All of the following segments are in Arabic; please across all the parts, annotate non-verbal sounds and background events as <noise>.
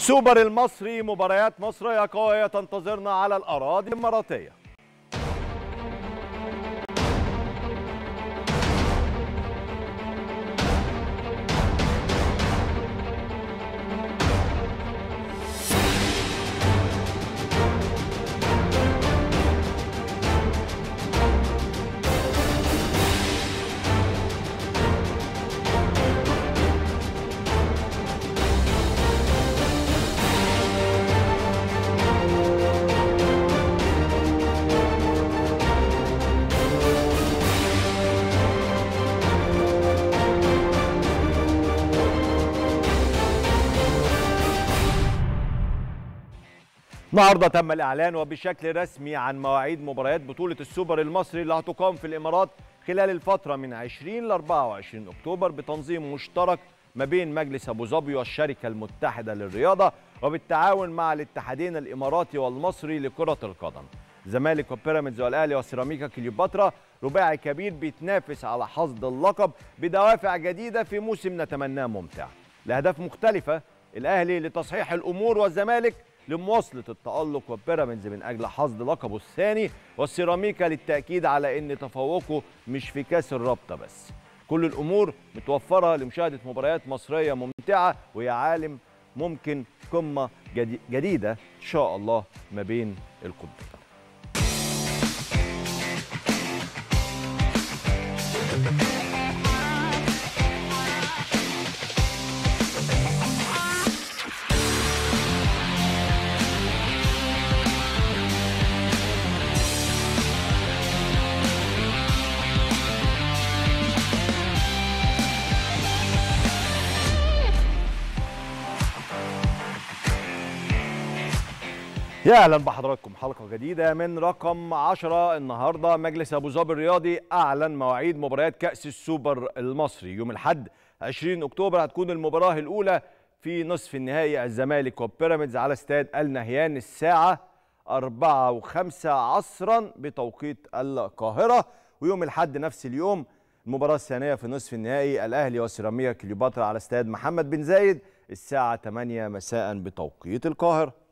سوبر المصري مباريات مصر قوية تنتظرنا على الأراضي الإماراتية النهارده تم الاعلان وبشكل رسمي عن مواعيد مباريات بطوله السوبر المصري اللي هتقام في الامارات خلال الفتره من 20 ل 24 اكتوبر بتنظيم مشترك ما بين مجلس ابو ظبي والشركه المتحده للرياضه وبالتعاون مع الاتحادين الاماراتي والمصري لكره القدم. زمالك وبيراميدز والاهلي وسيراميكا كليوباترا رباعي كبير بيتنافس على حصد اللقب بدوافع جديده في موسم نتمناه ممتع. لاهداف مختلفه الاهلي لتصحيح الامور والزمالك لمواصله التالق وبيراميدز من اجل حصد لقبه الثاني والسيراميكا للتاكيد على ان تفوقه مش في كاس الرابطه بس كل الامور متوفره لمشاهده مباريات مصريه ممتعه ويا عالم ممكن قمه جديده ان شاء الله ما بين القطبين يا اهلا بحضراتكم حلقه جديده من رقم 10 النهارده مجلس ابو ظبي الرياضي اعلن مواعيد مباريات كاس السوبر المصري يوم الاحد 20 اكتوبر هتكون المباراه الاولى في نصف النهائي الزمالك وبيراميدز على استاد النهيان الساعه 4 و5 عصرا بتوقيت القاهره ويوم الاحد نفس اليوم المباراه الثانيه في نصف النهائي الاهلي وسيراميكا كليوباترا على استاد محمد بن زايد الساعه 8 مساء بتوقيت القاهره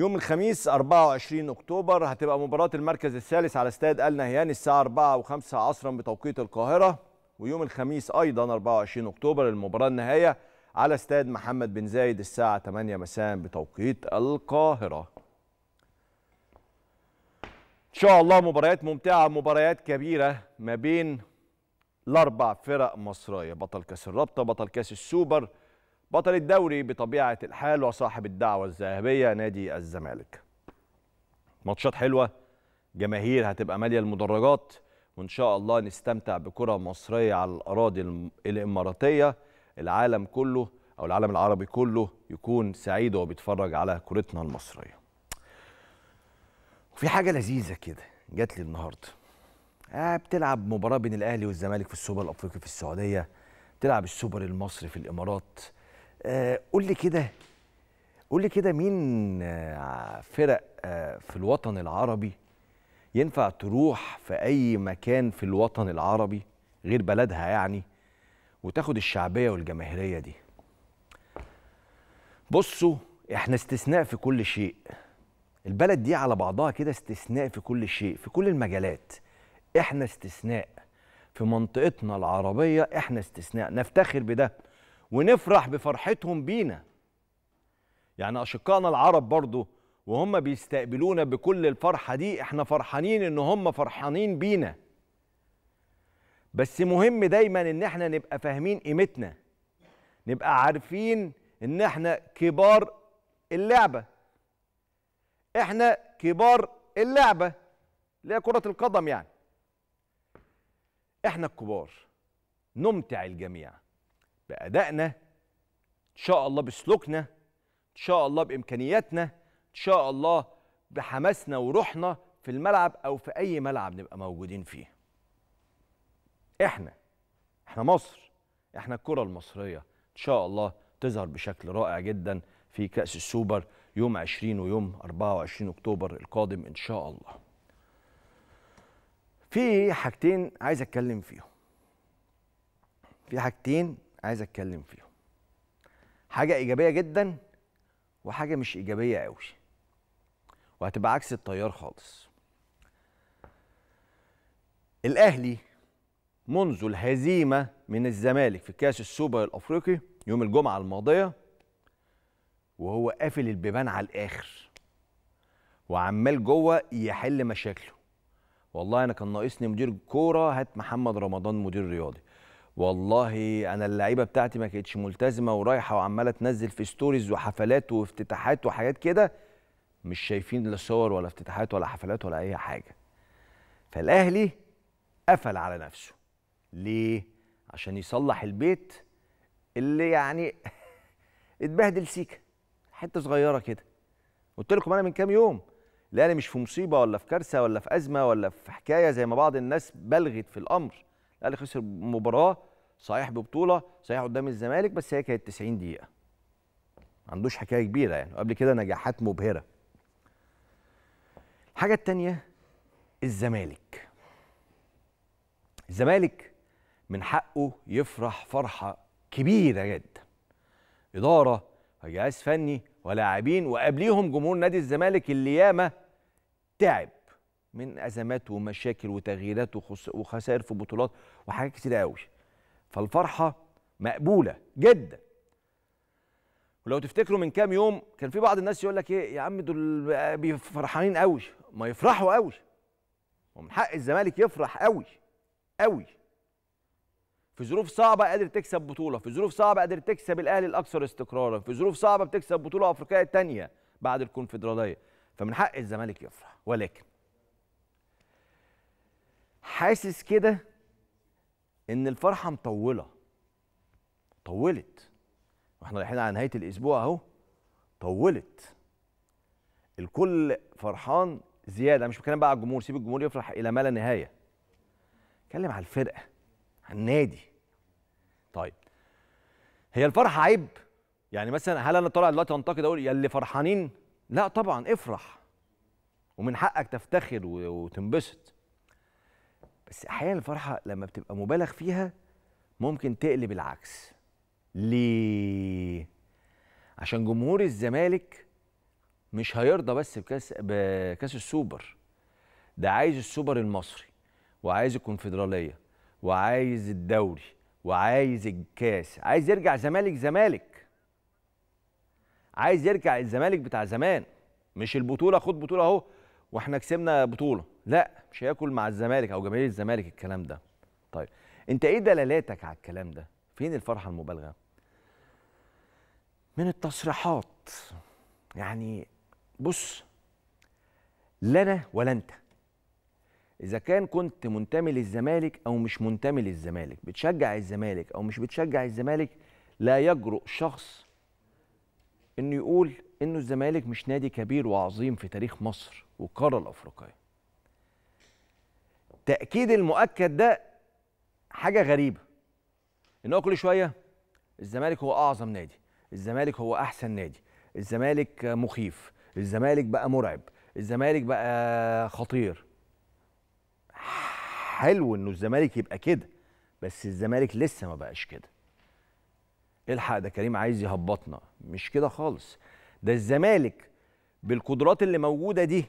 يوم الخميس 24 اكتوبر هتبقى مباراه المركز الثالث على استاد ال نهيان الساعه 4 و5 عصرا بتوقيت القاهره ويوم الخميس ايضا 24 اكتوبر المباراه النهائيه على استاد محمد بن زايد الساعه 8 مساء بتوقيت القاهره ان شاء الله مباريات ممتعه مباريات كبيره ما بين الاربع فرق مصريه بطل كاس الرابطه بطل كاس السوبر بطل الدوري بطبيعه الحال وصاحب الدعوه الذهبيه نادي الزمالك ماتشات حلوه جماهير هتبقى ماليه المدرجات وان شاء الله نستمتع بكره مصريه على الاراضي الاماراتيه العالم كله او العالم العربي كله يكون سعيد وهو بيتفرج على كرتنا المصريه وفي حاجه لذيذه كده جات لي النهارده آه بتلعب مباراه بين الاهلي والزمالك في السوبر الافريقي في السعوديه بتلعب السوبر المصري في الامارات آه، قول لي كده قول لي كده مين آه، فرق آه، في الوطن العربي ينفع تروح في اي مكان في الوطن العربي غير بلدها يعني وتاخد الشعبيه والجماهيريه دي بصوا احنا استثناء في كل شيء البلد دي على بعضها كده استثناء في كل شيء في كل المجالات احنا استثناء في منطقتنا العربيه احنا استثناء نفتخر بده ونفرح بفرحتهم بينا يعني أشقائنا العرب برضو وهم بيستقبلونا بكل الفرحة دي احنا فرحانين ان هم فرحانين بينا بس مهم دايما ان احنا نبقى فاهمين قيمتنا نبقى عارفين ان احنا كبار اللعبة احنا كبار اللعبة اللي هي كرة القدم يعني احنا الكبار نمتع الجميع بأدائنا إن شاء الله بسلوكنا إن شاء الله بإمكانياتنا إن شاء الله بحماسنا وروحنا في الملعب أو في أي ملعب نبقى موجودين فيه إحنا إحنا مصر إحنا الكرة المصرية إن شاء الله تظهر بشكل رائع جدا في كأس السوبر يوم 20 ويوم 24 أكتوبر القادم إن شاء الله في حاجتين عايز اتكلم فيهم في حاجتين عايز اتكلم فيهم حاجه ايجابيه جدا وحاجه مش ايجابيه قوي وهتبقى عكس التيار خالص الاهلي منذ الهزيمه من الزمالك في كاس السوبر الافريقي يوم الجمعه الماضيه وهو قافل البيبان على الاخر وعمال جوه يحل مشاكله والله انا كان ناقصني مدير كوره هات محمد رمضان مدير رياضي والله انا اللعيبه بتاعتي ما كانتش ملتزمه ورايحه وعماله تنزل في ستوريز وحفلات وافتتاحات وحاجات كده مش شايفين لا صور ولا افتتاحات ولا حفلات ولا اي حاجه فالاهلي قفل على نفسه ليه عشان يصلح البيت اللي يعني <laughs> اتبهدل سيكه حته صغيره كده قلت لكم انا من كام يوم لا انا مش في مصيبه ولا في كارثه ولا في ازمه ولا في حكايه زي ما بعض الناس بلغت في الامر الاهلي خسر مباراه صحيح ببطوله صحيح قدام الزمالك بس هي كانت 90 دقيقه ما عندوش حكايه كبيره يعني قبل كده نجاحات مبهره الحاجه الثانيه الزمالك الزمالك من حقه يفرح فرحه كبيره جدا اداره وجهاز فني ولاعبين وقبليهم جمهور نادي الزمالك اللي ياما تعب من ازمات ومشاكل وتغييرات وخسائر في بطولات وحاجات كتير قوي فالفرحة مقبولة جدا ولو تفتكروا من كام يوم كان في بعض الناس يقول لك ايه يا عم دول فرحانين قوي ما يفرحوا قوي ومن حق الزمالك يفرح قوي قوي في ظروف صعبه قادر تكسب بطوله في ظروف صعبه قادر تكسب الاهلي الاكثر استقرارا في ظروف صعبه بتكسب بطوله افريقيه تانية بعد الكونفدراليه فمن حق الزمالك يفرح ولكن حاسس كده ان الفرحه مطوله طولت واحنا رايحين على نهايه الاسبوع اهو طولت الكل فرحان زياده مش بتكلم بقى على الجمهور سيب الجمهور يفرح الى ما لا نهايه اتكلم على الفرقه على النادي طيب هي الفرحه عيب يعني مثلا هل انا طالع دلوقتي انتقد اقول يا اللي فرحانين لا طبعا افرح ومن حقك تفتخر وتنبسط بس احيانا الفرحه لما بتبقى مبالغ فيها ممكن تقلب العكس ليه عشان جمهور الزمالك مش هيرضى بس بكاس بكاس السوبر ده عايز السوبر المصري وعايز الكونفدراليه وعايز الدوري وعايز الكاس عايز يرجع زمالك زمالك عايز يرجع الزمالك بتاع زمان مش البطوله خد بطوله اهو واحنا كسبنا بطوله لا مش هياكل مع الزمالك او جماهير الزمالك الكلام ده طيب انت ايه دلالاتك على الكلام ده فين الفرحه المبالغه من التصريحات يعني بص لا انا ولا انت اذا كان كنت منتمي للزمالك او مش منتمي للزمالك بتشجع الزمالك او مش بتشجع الزمالك لا يجرؤ شخص انه يقول انه الزمالك مش نادي كبير وعظيم في تاريخ مصر والقاره الافريقيه تاكيد المؤكد ده حاجه غريبه ان هو كل شويه الزمالك هو اعظم نادي الزمالك هو احسن نادي الزمالك مخيف الزمالك بقى مرعب الزمالك بقى خطير حلو انه الزمالك يبقى كده بس الزمالك لسه ما بقاش كده الحق ده كريم عايز يهبطنا مش كده خالص ده الزمالك بالقدرات اللي موجوده دي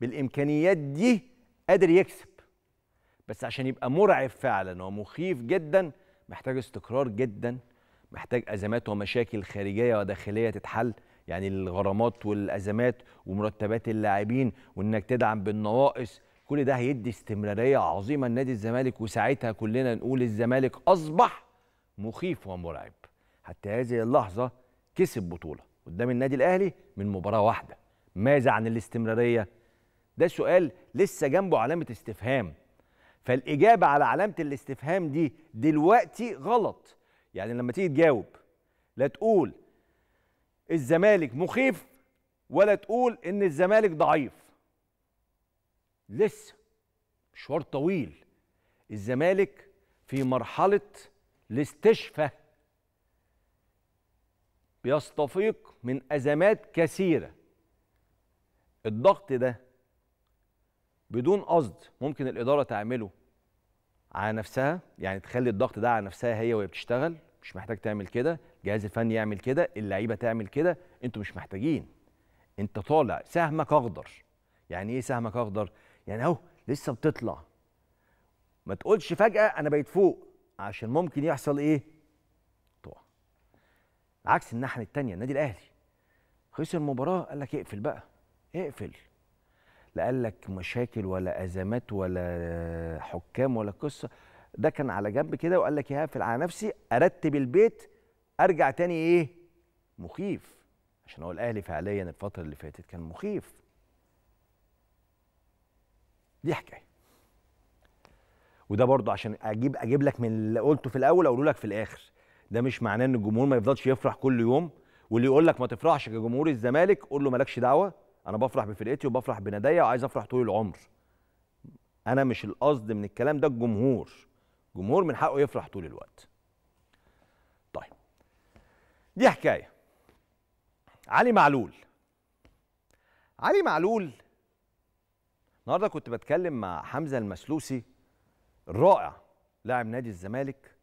بالامكانيات دي قادر يكسب بس عشان يبقى مرعب فعلا ومخيف جدا محتاج استقرار جدا محتاج ازمات ومشاكل خارجيه وداخليه تتحل يعني الغرامات والازمات ومرتبات اللاعبين وانك تدعم بالنواقص كل ده هيدي استمراريه عظيمه لنادي الزمالك وساعتها كلنا نقول الزمالك اصبح مخيف ومرعب حتى هذه اللحظه كسب بطوله قدام النادي الاهلي من مباراه واحده ماذا عن الاستمراريه ده سؤال لسه جنبه علامه استفهام فالاجابه على علامه الاستفهام دي دلوقتي غلط يعني لما تيجي تجاوب لا تقول الزمالك مخيف ولا تقول ان الزمالك ضعيف لسه مشوار طويل الزمالك في مرحله الاستشفاء بيستفيق من ازمات كثيره الضغط ده بدون قصد ممكن الاداره تعمله على نفسها يعني تخلي الضغط ده على نفسها هي وهي بتشتغل مش محتاج تعمل كده الجهاز الفني يعمل كده اللعيبه تعمل كده انتوا مش محتاجين انت طالع سهمك اخضر يعني ايه سهمك اخضر يعني اهو لسه بتطلع ما تقولش فجاه انا بقيت فوق عشان ممكن يحصل ايه تقع عكس الناحيه الثانيه النادي الاهلي خسر مباراه قال لك اقفل بقى اقفل لا قال لك مشاكل ولا ازمات ولا حكام ولا قصه ده كان على جنب كده وقال لك هقفل على نفسي ارتب البيت ارجع تاني ايه مخيف عشان هو الاهلي فعليا الفتره اللي فاتت كان مخيف دي حكايه وده برضه عشان اجيب اجيب لك من اللي قلته في الاول اقوله لك في الاخر ده مش معناه ان الجمهور ما يفضلش يفرح كل يوم واللي يقول لك ما تفرحش كجمهور الزمالك قول له مالكش دعوه انا بفرح بفرقتي وبفرح بناديا وعايز افرح طول العمر انا مش القصد من الكلام ده الجمهور الجمهور من حقه يفرح طول الوقت طيب دي حكايه علي معلول علي معلول النهارده كنت بتكلم مع حمزه المسلوسي الرائع لاعب نادي الزمالك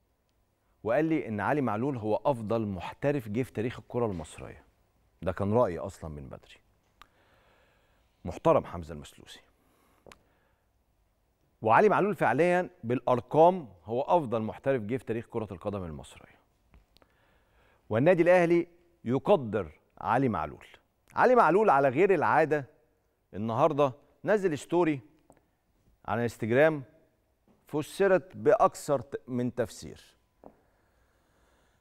وقال لي ان علي معلول هو افضل محترف جه في تاريخ الكره المصريه ده كان رايي اصلا من بدري محترم حمزه المسلوسي وعلي معلول فعليا بالارقام هو افضل محترف جه في تاريخ كره القدم المصريه والنادي الاهلي يقدر علي معلول علي معلول على غير العاده النهارده نزل ستوري على انستجرام فسرت باكثر من تفسير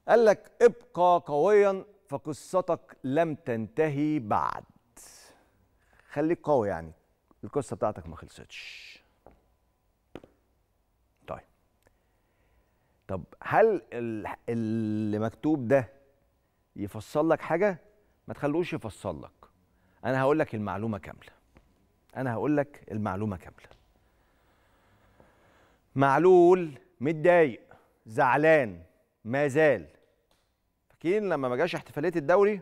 قال لك ابقى قويا فقصتك لم تنتهي بعد خليك قوي يعني القصه بتاعتك ما خلصتش طيب طب هل اللي مكتوب ده يفصل لك حاجه ما تخلوش يفصل لك انا هقول لك المعلومه كامله انا هقول لك المعلومه كامله معلول متضايق زعلان ما زال فاكرين لما ما جاش احتفاليه الدوري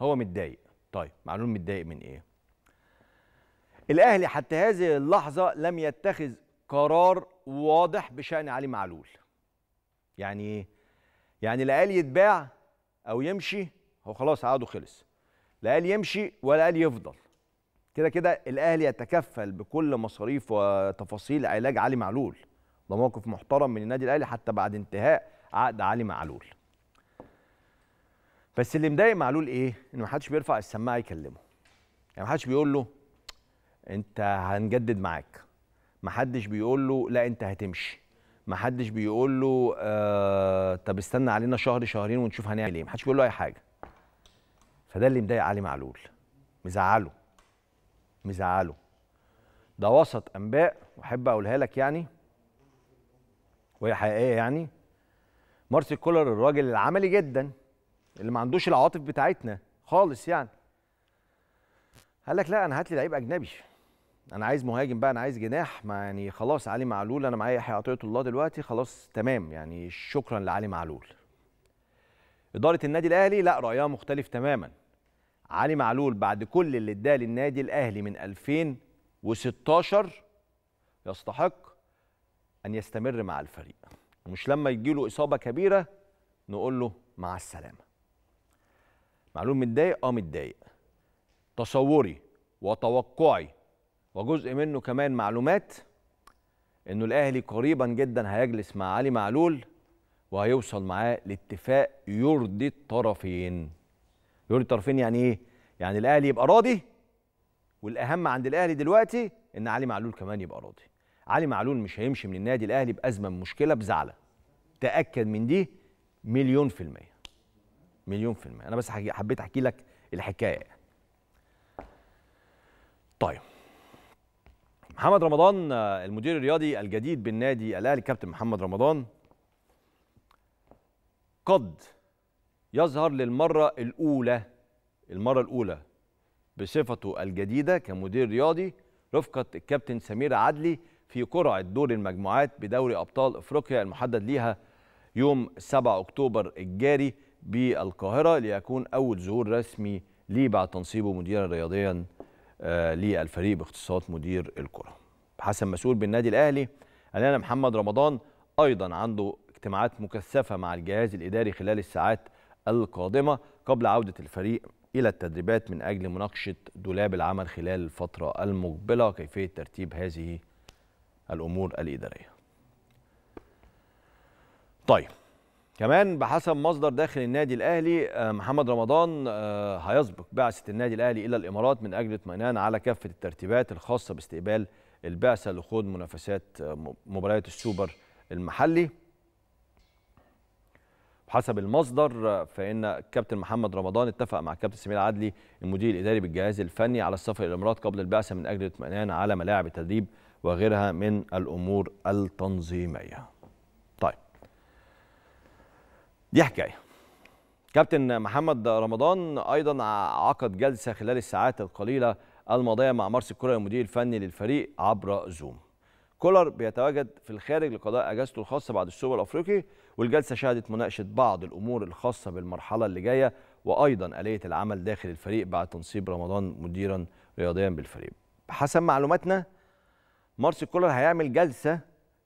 هو متضايق طيب معلول متضايق من ايه الاهلي حتى هذه اللحظه لم يتخذ قرار واضح بشان علي معلول يعني ايه يعني لا قال يتباع او يمشي هو خلاص عقده خلص لا قال يمشي ولا قال يفضل كده كده الاهلي يتكفل بكل مصاريف وتفاصيل علاج علي معلول ده موقف محترم من النادي الاهلي حتى بعد انتهاء عقد علي معلول بس اللي مضايق معلول ايه ان محدش بيرفع السماعه يكلمه يعني محدش بيقول له انت هنجدد معاك محدش بيقول له لا انت هتمشي محدش بيقول له آه طب استنى علينا شهر شهرين ونشوف هنعمل ايه محدش بيقول له اي حاجه فده اللي مضايق علي معلول مزعله مزعله ده وسط انباء واحب اقولها لك يعني وهي حقيقيه يعني مارسيل كولر الراجل العملي جدا اللي ما عندوش العواطف بتاعتنا خالص يعني قال لك لا انا هات لي لعيب اجنبي انا عايز مهاجم بقى انا عايز جناح ما يعني خلاص علي معلول انا معايا يحيى عطيه الله دلوقتي خلاص تمام يعني شكرا لعلي معلول اداره النادي الاهلي لا رايها مختلف تماما علي معلول بعد كل اللي اداه للنادي الاهلي من 2016 يستحق ان يستمر مع الفريق ومش لما يجيله اصابه كبيره نقول له مع السلامه معلول متضايق اه متضايق تصوري وتوقعي وجزء منه كمان معلومات انه الاهلي قريبا جدا هيجلس مع علي معلول وهيوصل معاه لاتفاق يرضي الطرفين يرضي الطرفين يعني ايه يعني الاهلي يبقى راضي والاهم عند الاهلي دلوقتي ان علي معلول كمان يبقى راضي علي معلول مش هيمشي من النادي الاهلي بازمه مشكله بزعله تاكد من دي مليون في الميه مليون في الميه انا بس حبيت احكي لك الحكايه يعني. طيب محمد رمضان المدير الرياضي الجديد بالنادي الاهلي كابتن محمد رمضان قد يظهر للمره الاولى المره الاولى بصفته الجديده كمدير رياضي رفقه الكابتن سمير عدلي في قرعه دور المجموعات بدوري ابطال افريقيا المحدد ليها يوم 7 اكتوبر الجاري بالقاهره ليكون اول ظهور رسمي ليه بعد تنصيبه مديرا رياضيا آه، للفريق باختصاص مدير الكره حسن مسؤول بالنادي الاهلي أنا محمد رمضان ايضا عنده اجتماعات مكثفه مع الجهاز الاداري خلال الساعات القادمه قبل عوده الفريق الى التدريبات من اجل مناقشه دولاب العمل خلال الفتره المقبله كيفية ترتيب هذه الامور الاداريه. طيب كمان بحسب مصدر داخل النادي الاهلي آه، محمد رمضان آه، هيسبق بعثه النادي الاهلي الى الامارات من اجل اطمئنان على كافه الترتيبات الخاصه باستقبال البعثه لخوض منافسات آه، مباريات السوبر المحلي حسب المصدر فإن كابتن محمد رمضان اتفق مع كابتن سمير عدلي المدير الإداري بالجهاز الفني على السفر إلى الإمارات قبل البعثة من أجل اطمئنان على ملاعب التدريب وغيرها من الأمور التنظيمية دي حكايه كابتن محمد رمضان ايضا عقد جلسه خلال الساعات القليله الماضيه مع مرسي كولر المدير الفني للفريق عبر زوم كولر بيتواجد في الخارج لقضاء اجازته الخاصه بعد السوبر الافريقي والجلسه شهدت مناقشه بعض الامور الخاصه بالمرحله اللي جايه وايضا اليه العمل داخل الفريق بعد تنصيب رمضان مديرا رياضيا بالفريق حسب معلوماتنا مارسي كولر هيعمل جلسه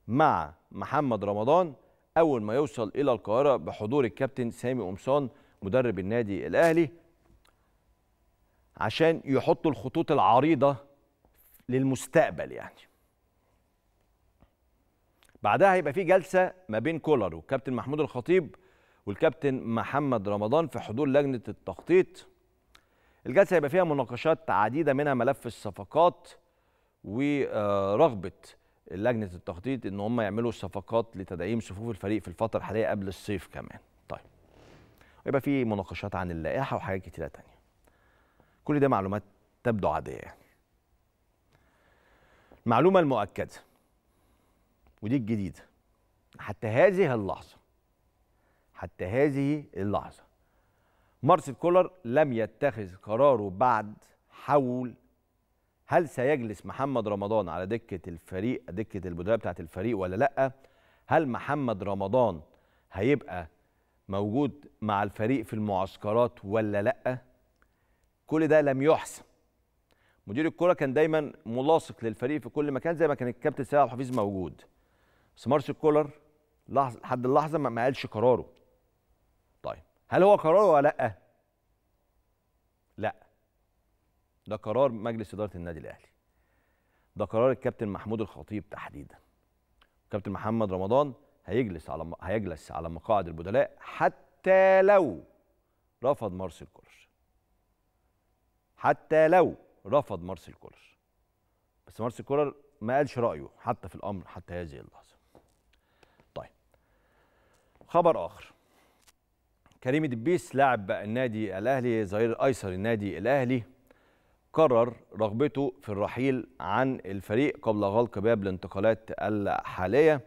مع محمد رمضان اول ما يوصل الى القاهره بحضور الكابتن سامي قمصان مدرب النادي الاهلي عشان يحطوا الخطوط العريضه للمستقبل يعني بعدها هيبقى في جلسه ما بين كولر والكابتن محمود الخطيب والكابتن محمد رمضان في حضور لجنه التخطيط الجلسه هيبقى فيها مناقشات عديده منها ملف الصفقات ورغبه لجنه التخطيط ان هم يعملوا الصفقات لتدعيم صفوف الفريق في الفتره الحاليه قبل الصيف كمان طيب يبقى في مناقشات عن اللائحه وحاجات كتيره تانية كل ده معلومات تبدو عاديه يعني المعلومه المؤكده ودي الجديده حتى هذه اللحظه حتى هذه اللحظه مارسيل كولر لم يتخذ قراره بعد حول هل سيجلس محمد رمضان على دكه الفريق دكه البدلاء بتاعه الفريق ولا لا هل محمد رمضان هيبقى موجود مع الفريق في المعسكرات ولا لا كل ده لم يحسم مدير الكره كان دايما ملاصق للفريق في كل مكان زي ما كان الكابتن سيد عبد الحفيظ موجود بس مارسيل كولر لحد اللحظه ما قالش قراره طيب هل هو قراره ولا لا لا ده قرار مجلس اداره النادي الاهلي ده قرار الكابتن محمود الخطيب تحديدا كابتن محمد رمضان هيجلس على هيجلس على مقاعد البدلاء حتى لو رفض مارسيل كولر حتى لو رفض مارسيل كولر بس مارسيل كولر ما قالش رايه حتى في الامر حتى هذه اللحظه طيب خبر اخر كريم دبيس لاعب النادي الاهلي ظهير ايسر النادي الاهلي قرر رغبته في الرحيل عن الفريق قبل غلق باب الانتقالات الحاليه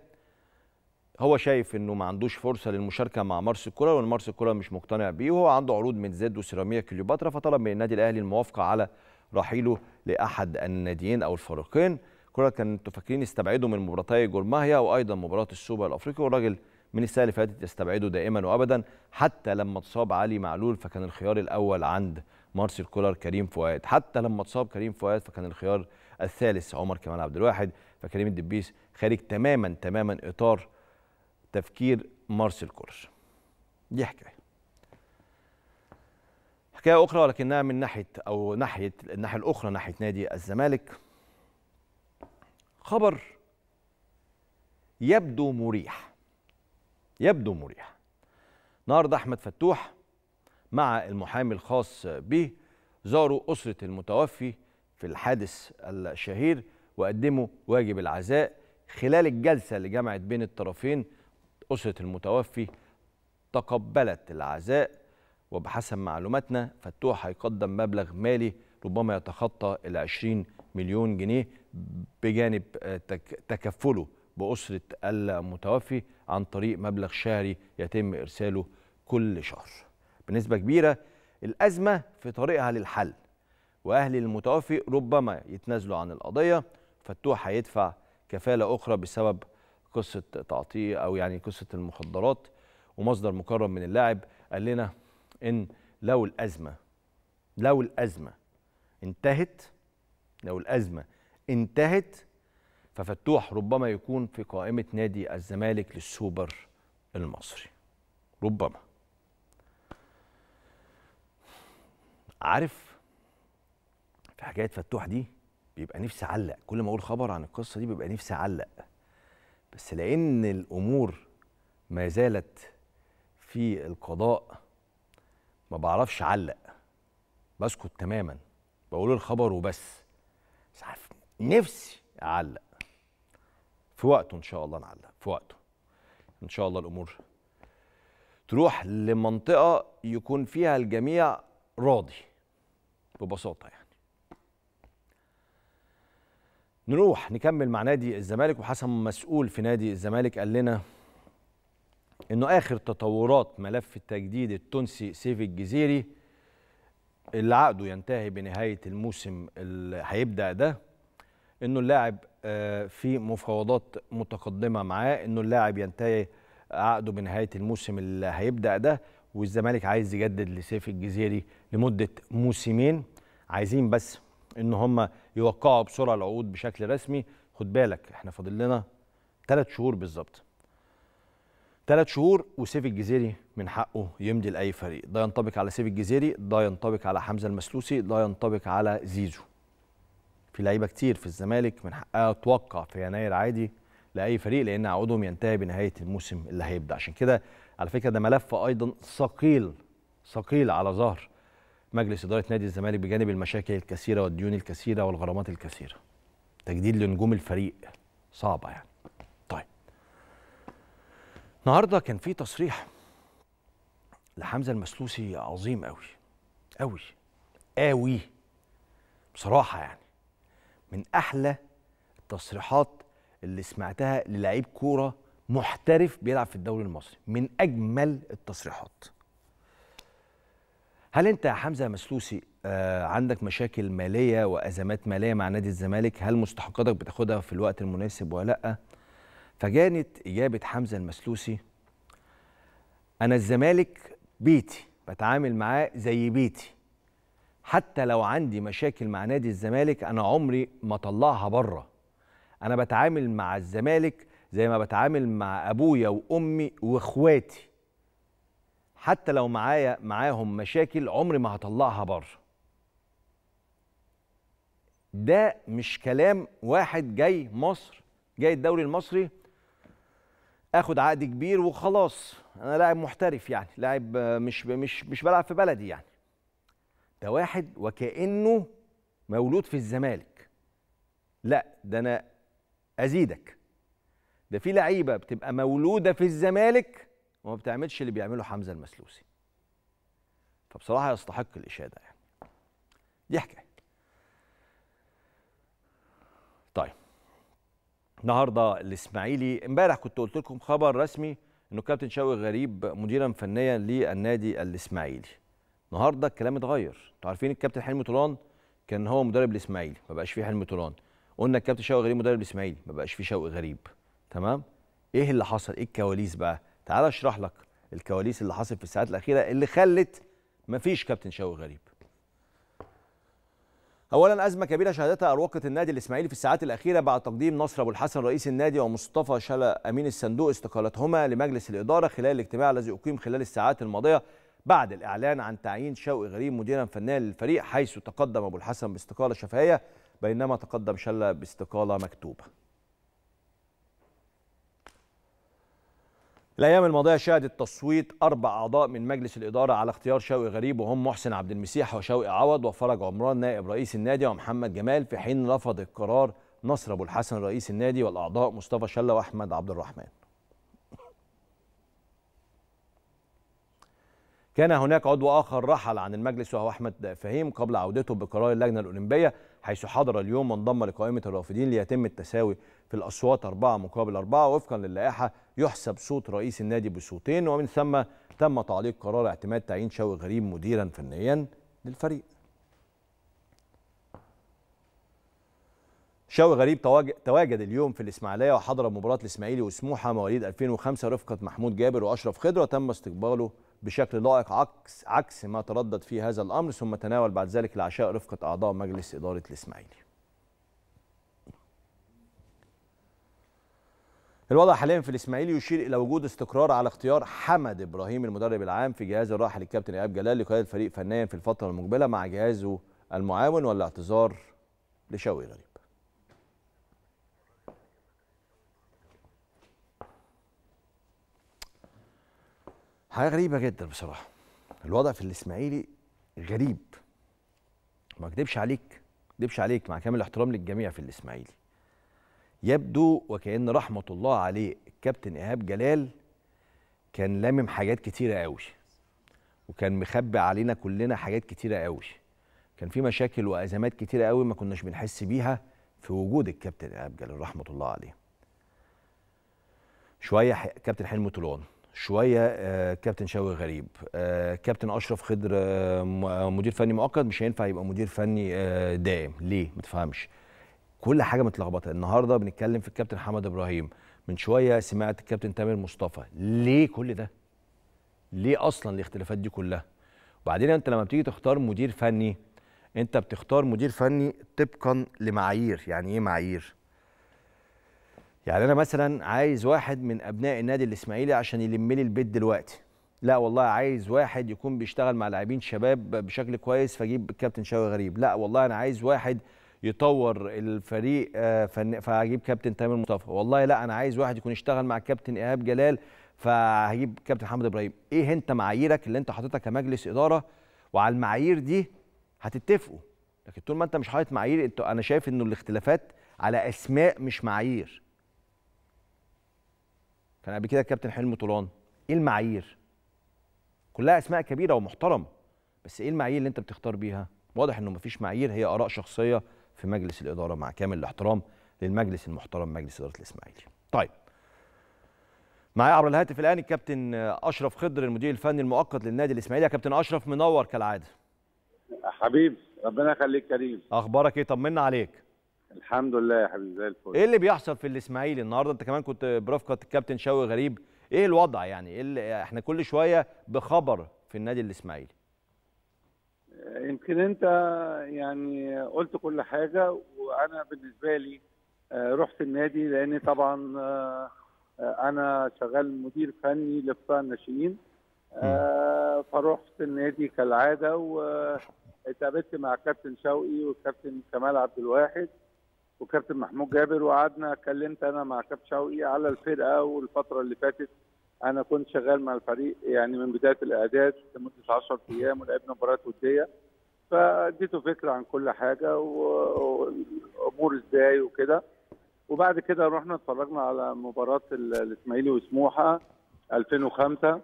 هو شايف انه ما عندوش فرصه للمشاركه مع مارس كولر وان مارس كولر مش مقتنع بيه وهو عنده عروض من زد وسيراميكا كليوباترا فطلب من النادي الاهلي الموافقه على رحيله لاحد الناديين او الفريقين كولر كان فاكرين يستبعدوا من مباراتي جورماهيا وايضا مباراه السوبر الافريقي والراجل من السنه اللي فاتت يستبعده دائما وابدا حتى لما اتصاب علي معلول فكان الخيار الاول عند مارسيل كولر كريم فؤاد حتى لما اتصاب كريم فؤاد فكان الخيار الثالث عمر كمال عبد الواحد فكريم الدبيس خارج تماما تماما اطار تفكير مارسيل كولر دي حكايه حكايه اخرى ولكنها من ناحيه او ناحيه الناحيه الاخرى ناحيه نادي الزمالك خبر يبدو مريح يبدو مريح النهارده احمد فتوح مع المحامي الخاص به زاروا أسرة المتوفي في الحادث الشهير وقدموا واجب العزاء خلال الجلسة اللي جمعت بين الطرفين أسرة المتوفي تقبلت العزاء وبحسب معلوماتنا فتوح هيقدم مبلغ مالي ربما يتخطى ال 20 مليون جنيه بجانب تكفله بأسرة المتوفي عن طريق مبلغ شهري يتم إرساله كل شهر بنسبة كبيرة الأزمة في طريقها للحل وأهل المتوفي ربما يتنازلوا عن القضية فتوح هيدفع كفالة أخرى بسبب قصة تعطيه أو يعني قصة المخدرات ومصدر مكرم من اللاعب قال لنا إن لو الأزمة لو الأزمة انتهت لو الأزمة انتهت ففتوح ربما يكون في قائمة نادي الزمالك للسوبر المصري ربما عارف في حكايه فتوح دي بيبقى نفسي اعلق كل ما اقول خبر عن القصه دي بيبقى نفسي اعلق بس لان الامور ما زالت في القضاء ما بعرفش اعلق بسكت تماما بقول الخبر وبس بس عارف نفسي اعلق في وقته ان شاء الله نعلق في وقته ان شاء الله الامور تروح لمنطقه يكون فيها الجميع راضي ببساطه يعني نروح نكمل مع نادي الزمالك وحسن مسؤول في نادي الزمالك قال لنا انه اخر تطورات ملف التجديد التونسي سيف الجزيري اللي عقده ينتهي بنهايه الموسم اللي هيبدا ده انه اللاعب آه، في مفاوضات متقدمه معاه انه اللاعب ينتهي عقده بنهايه الموسم اللي هيبدا ده والزمالك عايز يجدد لسيف الجزيري لمده موسمين عايزين بس ان هم يوقعوا بسرعه العقود بشكل رسمي خد بالك احنا فاضل لنا ثلاث شهور بالظبط ثلاث شهور وسيف الجزيري من حقه يمضي لاي فريق ده ينطبق على سيف الجزيري ده ينطبق على حمزه المسلوسي ده ينطبق على زيزو في لعيبه كتير في الزمالك من حقها توقع في يناير عادي لاي فريق لان عقودهم ينتهي بنهايه الموسم اللي هيبدا عشان كده على فكره ده ملف ايضا ثقيل ثقيل على ظهر مجلس اداره نادي الزمالك بجانب المشاكل الكثيره والديون الكثيره والغرامات الكثيره تجديد لنجوم الفريق صعبه يعني طيب النهارده كان في تصريح لحمزه المسلوسي عظيم قوي قوي قوي بصراحه يعني من احلى التصريحات اللي سمعتها للعيب كوره محترف بيلعب في الدوري المصري من اجمل التصريحات هل انت يا حمزه مسلوسي آه عندك مشاكل ماليه وازمات ماليه مع نادي الزمالك هل مستحقاتك بتاخدها في الوقت المناسب ولا لا فجانت اجابه حمزه المسلوسي انا الزمالك بيتي بتعامل معاه زي بيتي حتى لو عندي مشاكل مع نادي الزمالك انا عمري ما طلعها بره انا بتعامل مع الزمالك زي ما بتعامل مع ابويا وامي واخواتي حتى لو معايا معاهم مشاكل عمري ما هطلعها بره ده مش كلام واحد جاي مصر جاي الدوري المصري اخد عقد كبير وخلاص انا لاعب محترف يعني لاعب مش مش مش بلعب في بلدي يعني ده واحد وكانه مولود في الزمالك لا ده انا ازيدك ده في لعيبه بتبقى مولوده في الزمالك وما بتعملش اللي بيعمله حمزه المسلوسي فبصراحه يستحق الاشاده يعني دي حكايه طيب النهارده الاسماعيلي امبارح كنت قلت لكم خبر رسمي انه كابتن شوقي غريب مديرا فنيا للنادي الاسماعيلي النهارده الكلام اتغير انتوا عارفين الكابتن حلمي طولان كان هو مدرب الاسماعيلي ما بقاش فيه حلمي طولان قلنا الكابتن شوقي غريب مدرب الاسماعيلي ما بقاش فيه شوقي غريب تمام ايه اللي حصل ايه الكواليس بقى تعال اشرح لك الكواليس اللي حصل في الساعات الاخيره اللي خلت مفيش كابتن شوقي غريب اولا ازمه كبيره شهدتها اروقه النادي الاسماعيلي في الساعات الاخيره بعد تقديم نصر ابو الحسن رئيس النادي ومصطفى شلا امين الصندوق استقالتهما لمجلس الاداره خلال الاجتماع الذي اقيم خلال الساعات الماضيه بعد الاعلان عن تعيين شوقي غريب مديرا فنيا للفريق حيث تقدم ابو الحسن باستقاله شفهيه بينما تقدم شلا باستقاله مكتوبه الايام الماضيه شهدت تصويت اربع اعضاء من مجلس الاداره على اختيار شوقي غريب وهم محسن عبد المسيح وشوقي عوض وفرج عمران نائب رئيس النادي ومحمد جمال في حين رفض القرار نصر ابو الحسن رئيس النادي والاعضاء مصطفى شله واحمد عبد الرحمن كان هناك عضو آخر رحل عن المجلس وهو أحمد فهيم قبل عودته بقرار اللجنة الأولمبية حيث حضر اليوم وانضم لقائمة الرافضين ليتم التساوي في الأصوات أربعة مقابل أربعة وفقا للائحة يحسب صوت رئيس النادي بصوتين ومن ثم تم تعليق قرار اعتماد تعيين شوقي غريب مديرا فنيا للفريق شوقي غريب تواجد اليوم في الإسماعيلية وحضر مباراة الإسماعيلي وسموحة مواليد 2005 رفقة محمود جابر وأشرف خضره وتم استقباله بشكل لائق عكس عكس ما تردد في هذا الأمر ثم تناول بعد ذلك العشاء رفقة أعضاء مجلس إدارة الإسماعيلي الوضع حاليا في الاسماعيلي يشير الى وجود استقرار على اختيار حمد ابراهيم المدرب العام في جهاز الراحل الكابتن ايهاب جلال لقياده الفريق فنيا في الفتره المقبله مع جهازه المعاون والاعتذار لشوقي غريب حاجه غريبه جدا بصراحه الوضع في الاسماعيلي غريب ما اكدبش عليك ما اكدبش عليك مع كامل الاحترام للجميع في الاسماعيلي يبدو وكأن رحمة الله عليه الكابتن إيهاب جلال كان لامم حاجات كتيرة قوي وكان مخبي علينا كلنا حاجات كتيرة قوي كان في مشاكل وأزمات كتيرة قوي ما كناش بنحس بيها في وجود الكابتن إيهاب جلال رحمة الله عليه شوية كابتن حلمي طولان شويه آه، كابتن شوقي غريب آه، كابتن اشرف خضر آه، مدير فني مؤقت مش هينفع يبقى مدير فني دائم ليه ما تفهمش كل حاجه متلخبطه النهارده بنتكلم في الكابتن حمد ابراهيم من شويه سمعت الكابتن تامر مصطفى ليه كل ده ليه اصلا الاختلافات دي كلها وبعدين انت لما بتيجي تختار مدير فني انت بتختار مدير فني طبقا لمعايير يعني ايه معايير يعني انا مثلا عايز واحد من ابناء النادي الاسماعيلي عشان يلم لي البيت دلوقتي لا والله عايز واحد يكون بيشتغل مع لاعبين شباب بشكل كويس فاجيب الكابتن شوقي غريب لا والله انا عايز واحد يطور الفريق آه، فهجيب كابتن تامر مصطفى والله لا انا عايز واحد يكون يشتغل مع كابتن ايهاب جلال فهجيب كابتن محمد ابراهيم ايه انت معاييرك اللي انت حاططها كمجلس اداره وعلى المعايير دي هتتفقوا لكن طول ما انت مش حاطط معايير انت انا شايف انه الاختلافات على اسماء مش معايير كان قبل كده كابتن حلمي طولان ايه المعايير كلها اسماء كبيره ومحترمه بس ايه المعايير اللي انت بتختار بيها واضح انه مفيش معايير هي اراء شخصيه في مجلس الإدارة مع كامل الاحترام للمجلس المحترم مجلس إدارة الإسماعيلي طيب معايا عبر الهاتف الآن الكابتن أشرف خضر المدير الفني المؤقت للنادي الإسماعيلي يا كابتن أشرف منور كالعادة حبيبي ربنا يخليك كريم أخبارك إيه طمنا عليك الحمد لله يا حبيبي زي الفل ايه اللي بيحصل في الاسماعيلي النهارده انت كمان كنت برفقه الكابتن شوقي غريب ايه الوضع يعني ايه احنا كل شويه بخبر في النادي الاسماعيلي يمكن انت يعني قلت كل حاجه وانا بالنسبه لي آه، رحت النادي لاني طبعا آه، انا شغال مدير فني لقطاع الناشئين آه، فرحت النادي كالعاده واتقابلت مع كابتن شوقي والكابتن كمال عبد الواحد وكابتن محمود جابر وقعدنا اتكلمت انا مع كابتن شوقي على الفرقه والفتره اللي فاتت انا كنت شغال مع الفريق يعني من بدايه الاعداد لمده 10 ايام ولعبنا مباريات وديه فاديته فكره عن كل حاجه والامور ازاي وكده وبعد كده رحنا اتفرجنا على مباراه الاسماعيلي وسموحه 2005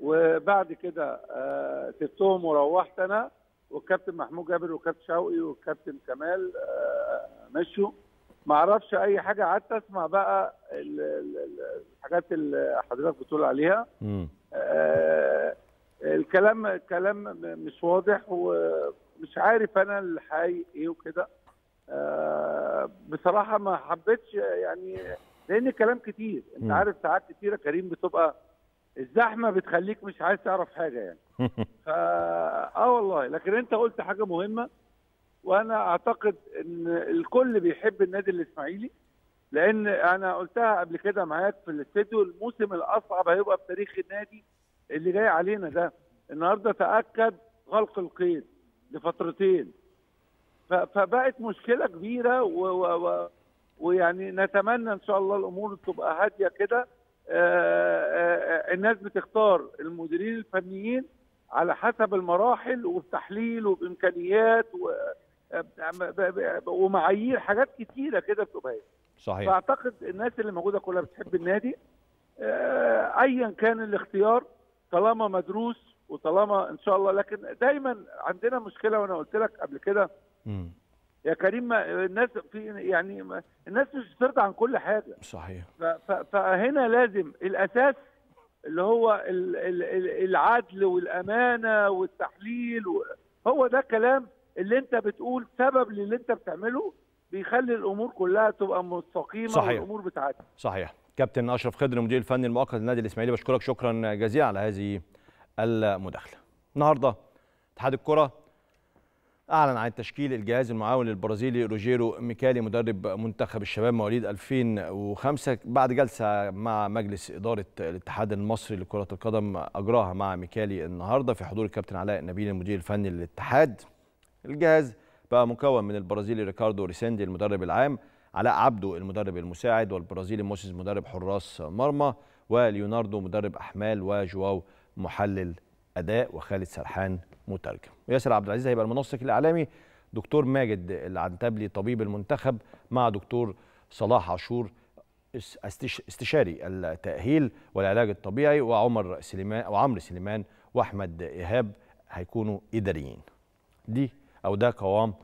وبعد كده آه، سبتهم وروحت انا والكابتن محمود جابر والكابتن شوقي والكابتن كمال آه، مشوا ما اعرفش اي حاجه قعدت اسمع بقى الحاجات اللي حضرتك بتقول عليها آه الكلام الكلام مش واضح ومش عارف انا الحقيقي ايه وكده آه بصراحه ما حبيتش يعني لان الكلام كتير انت عارف ساعات كتيره كريم بتبقى الزحمه بتخليك مش عايز تعرف حاجه يعني <laughs> فا اه والله لكن انت قلت حاجه مهمه وانا اعتقد ان الكل بيحب النادي الاسماعيلي لان انا قلتها قبل كده معاك في الاستديو الموسم الاصعب هيبقى في تاريخ النادي اللي جاي علينا ده النهارده تاكد غلق القيد لفترتين فبقت مشكله كبيره و و و ويعني نتمنى ان شاء الله الامور تبقى هاديه كده آه، آه، آه، الناس بتختار المديرين الفنيين على حسب المراحل وبتحليل وبامكانيات و... ومعايير حاجات كتيره كده بتبقى هي صحيح فاعتقد الناس اللي موجوده كلها بتحب النادي آه، ايا كان الاختيار طالما مدروس وطالما ان شاء الله لكن دايما عندنا مشكله وانا قلت لك قبل كده يا كريم الناس في يعني الناس مش بترضى عن كل حاجه صحيح فهنا لازم الاساس اللي هو العدل والامانه والتحليل هو ده كلام اللي انت بتقول سبب للي انت بتعمله بيخلي الامور كلها تبقى مستقيمه صحيح. والامور بتعدي صحيح كابتن اشرف خضر المدير الفني المؤقت للنادي الاسماعيلي بشكرك شكرا جزيلا على هذه المداخله النهارده اتحاد الكره اعلن عن تشكيل الجهاز المعاون للبرازيلي روجيرو ميكالي مدرب منتخب الشباب مواليد 2005 بعد جلسه مع مجلس اداره الاتحاد المصري لكره القدم اجراها مع ميكالي النهارده في حضور الكابتن علاء نبيل المدير الفني للاتحاد الجهاز بقى مكون من البرازيلي ريكاردو ريسيندي المدرب العام علاء عبده المدرب المساعد والبرازيلي موسيس مدرب حراس مرمى وليوناردو مدرب احمال وجواو محلل اداء وخالد سرحان مترجم وياسر عبد العزيز هيبقى المنسق الاعلامي دكتور ماجد العنتبلي طبيب المنتخب مع دكتور صلاح عاشور استشاري التاهيل والعلاج الطبيعي وعمر سليمان وعمرو سليمان واحمد ايهاب هيكونوا اداريين دي او ده قوام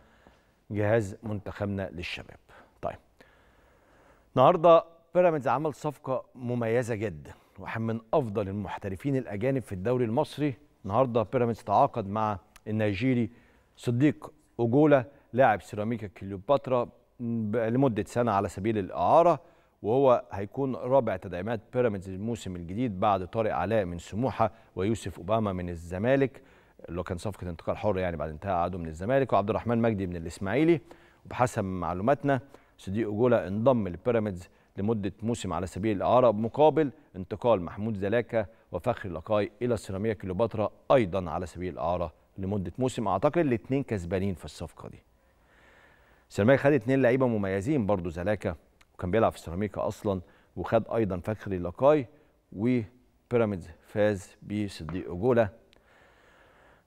جهاز منتخبنا للشباب طيب النهارده بيراميدز عمل صفقه مميزه جدا واحد من افضل المحترفين الاجانب في الدوري المصري النهارده بيراميدز تعاقد مع النيجيري صديق اوجولا لاعب سيراميكا كليوباترا لمده سنه على سبيل الاعاره وهو هيكون رابع تدعيمات بيراميدز الموسم الجديد بعد طارق علاء من سموحه ويوسف اوباما من الزمالك اللي هو كان صفقه انتقال حر يعني بعد انتهاء عقده من الزمالك وعبد الرحمن مجدي من الاسماعيلي وبحسب معلوماتنا صديق جولا انضم لبيراميدز لمده موسم على سبيل الاعاره مقابل انتقال محمود زلاكه وفخري لقاي الى سيراميكا كليوباترا ايضا على سبيل الاعاره لمده موسم اعتقد الاثنين كسبانين في الصفقه دي. سيراميكا خد اثنين لعيبه مميزين برضو زلاكه وكان بيلعب في سيراميكا اصلا وخد ايضا فخري لقاي وبيراميدز فاز بصديق جولا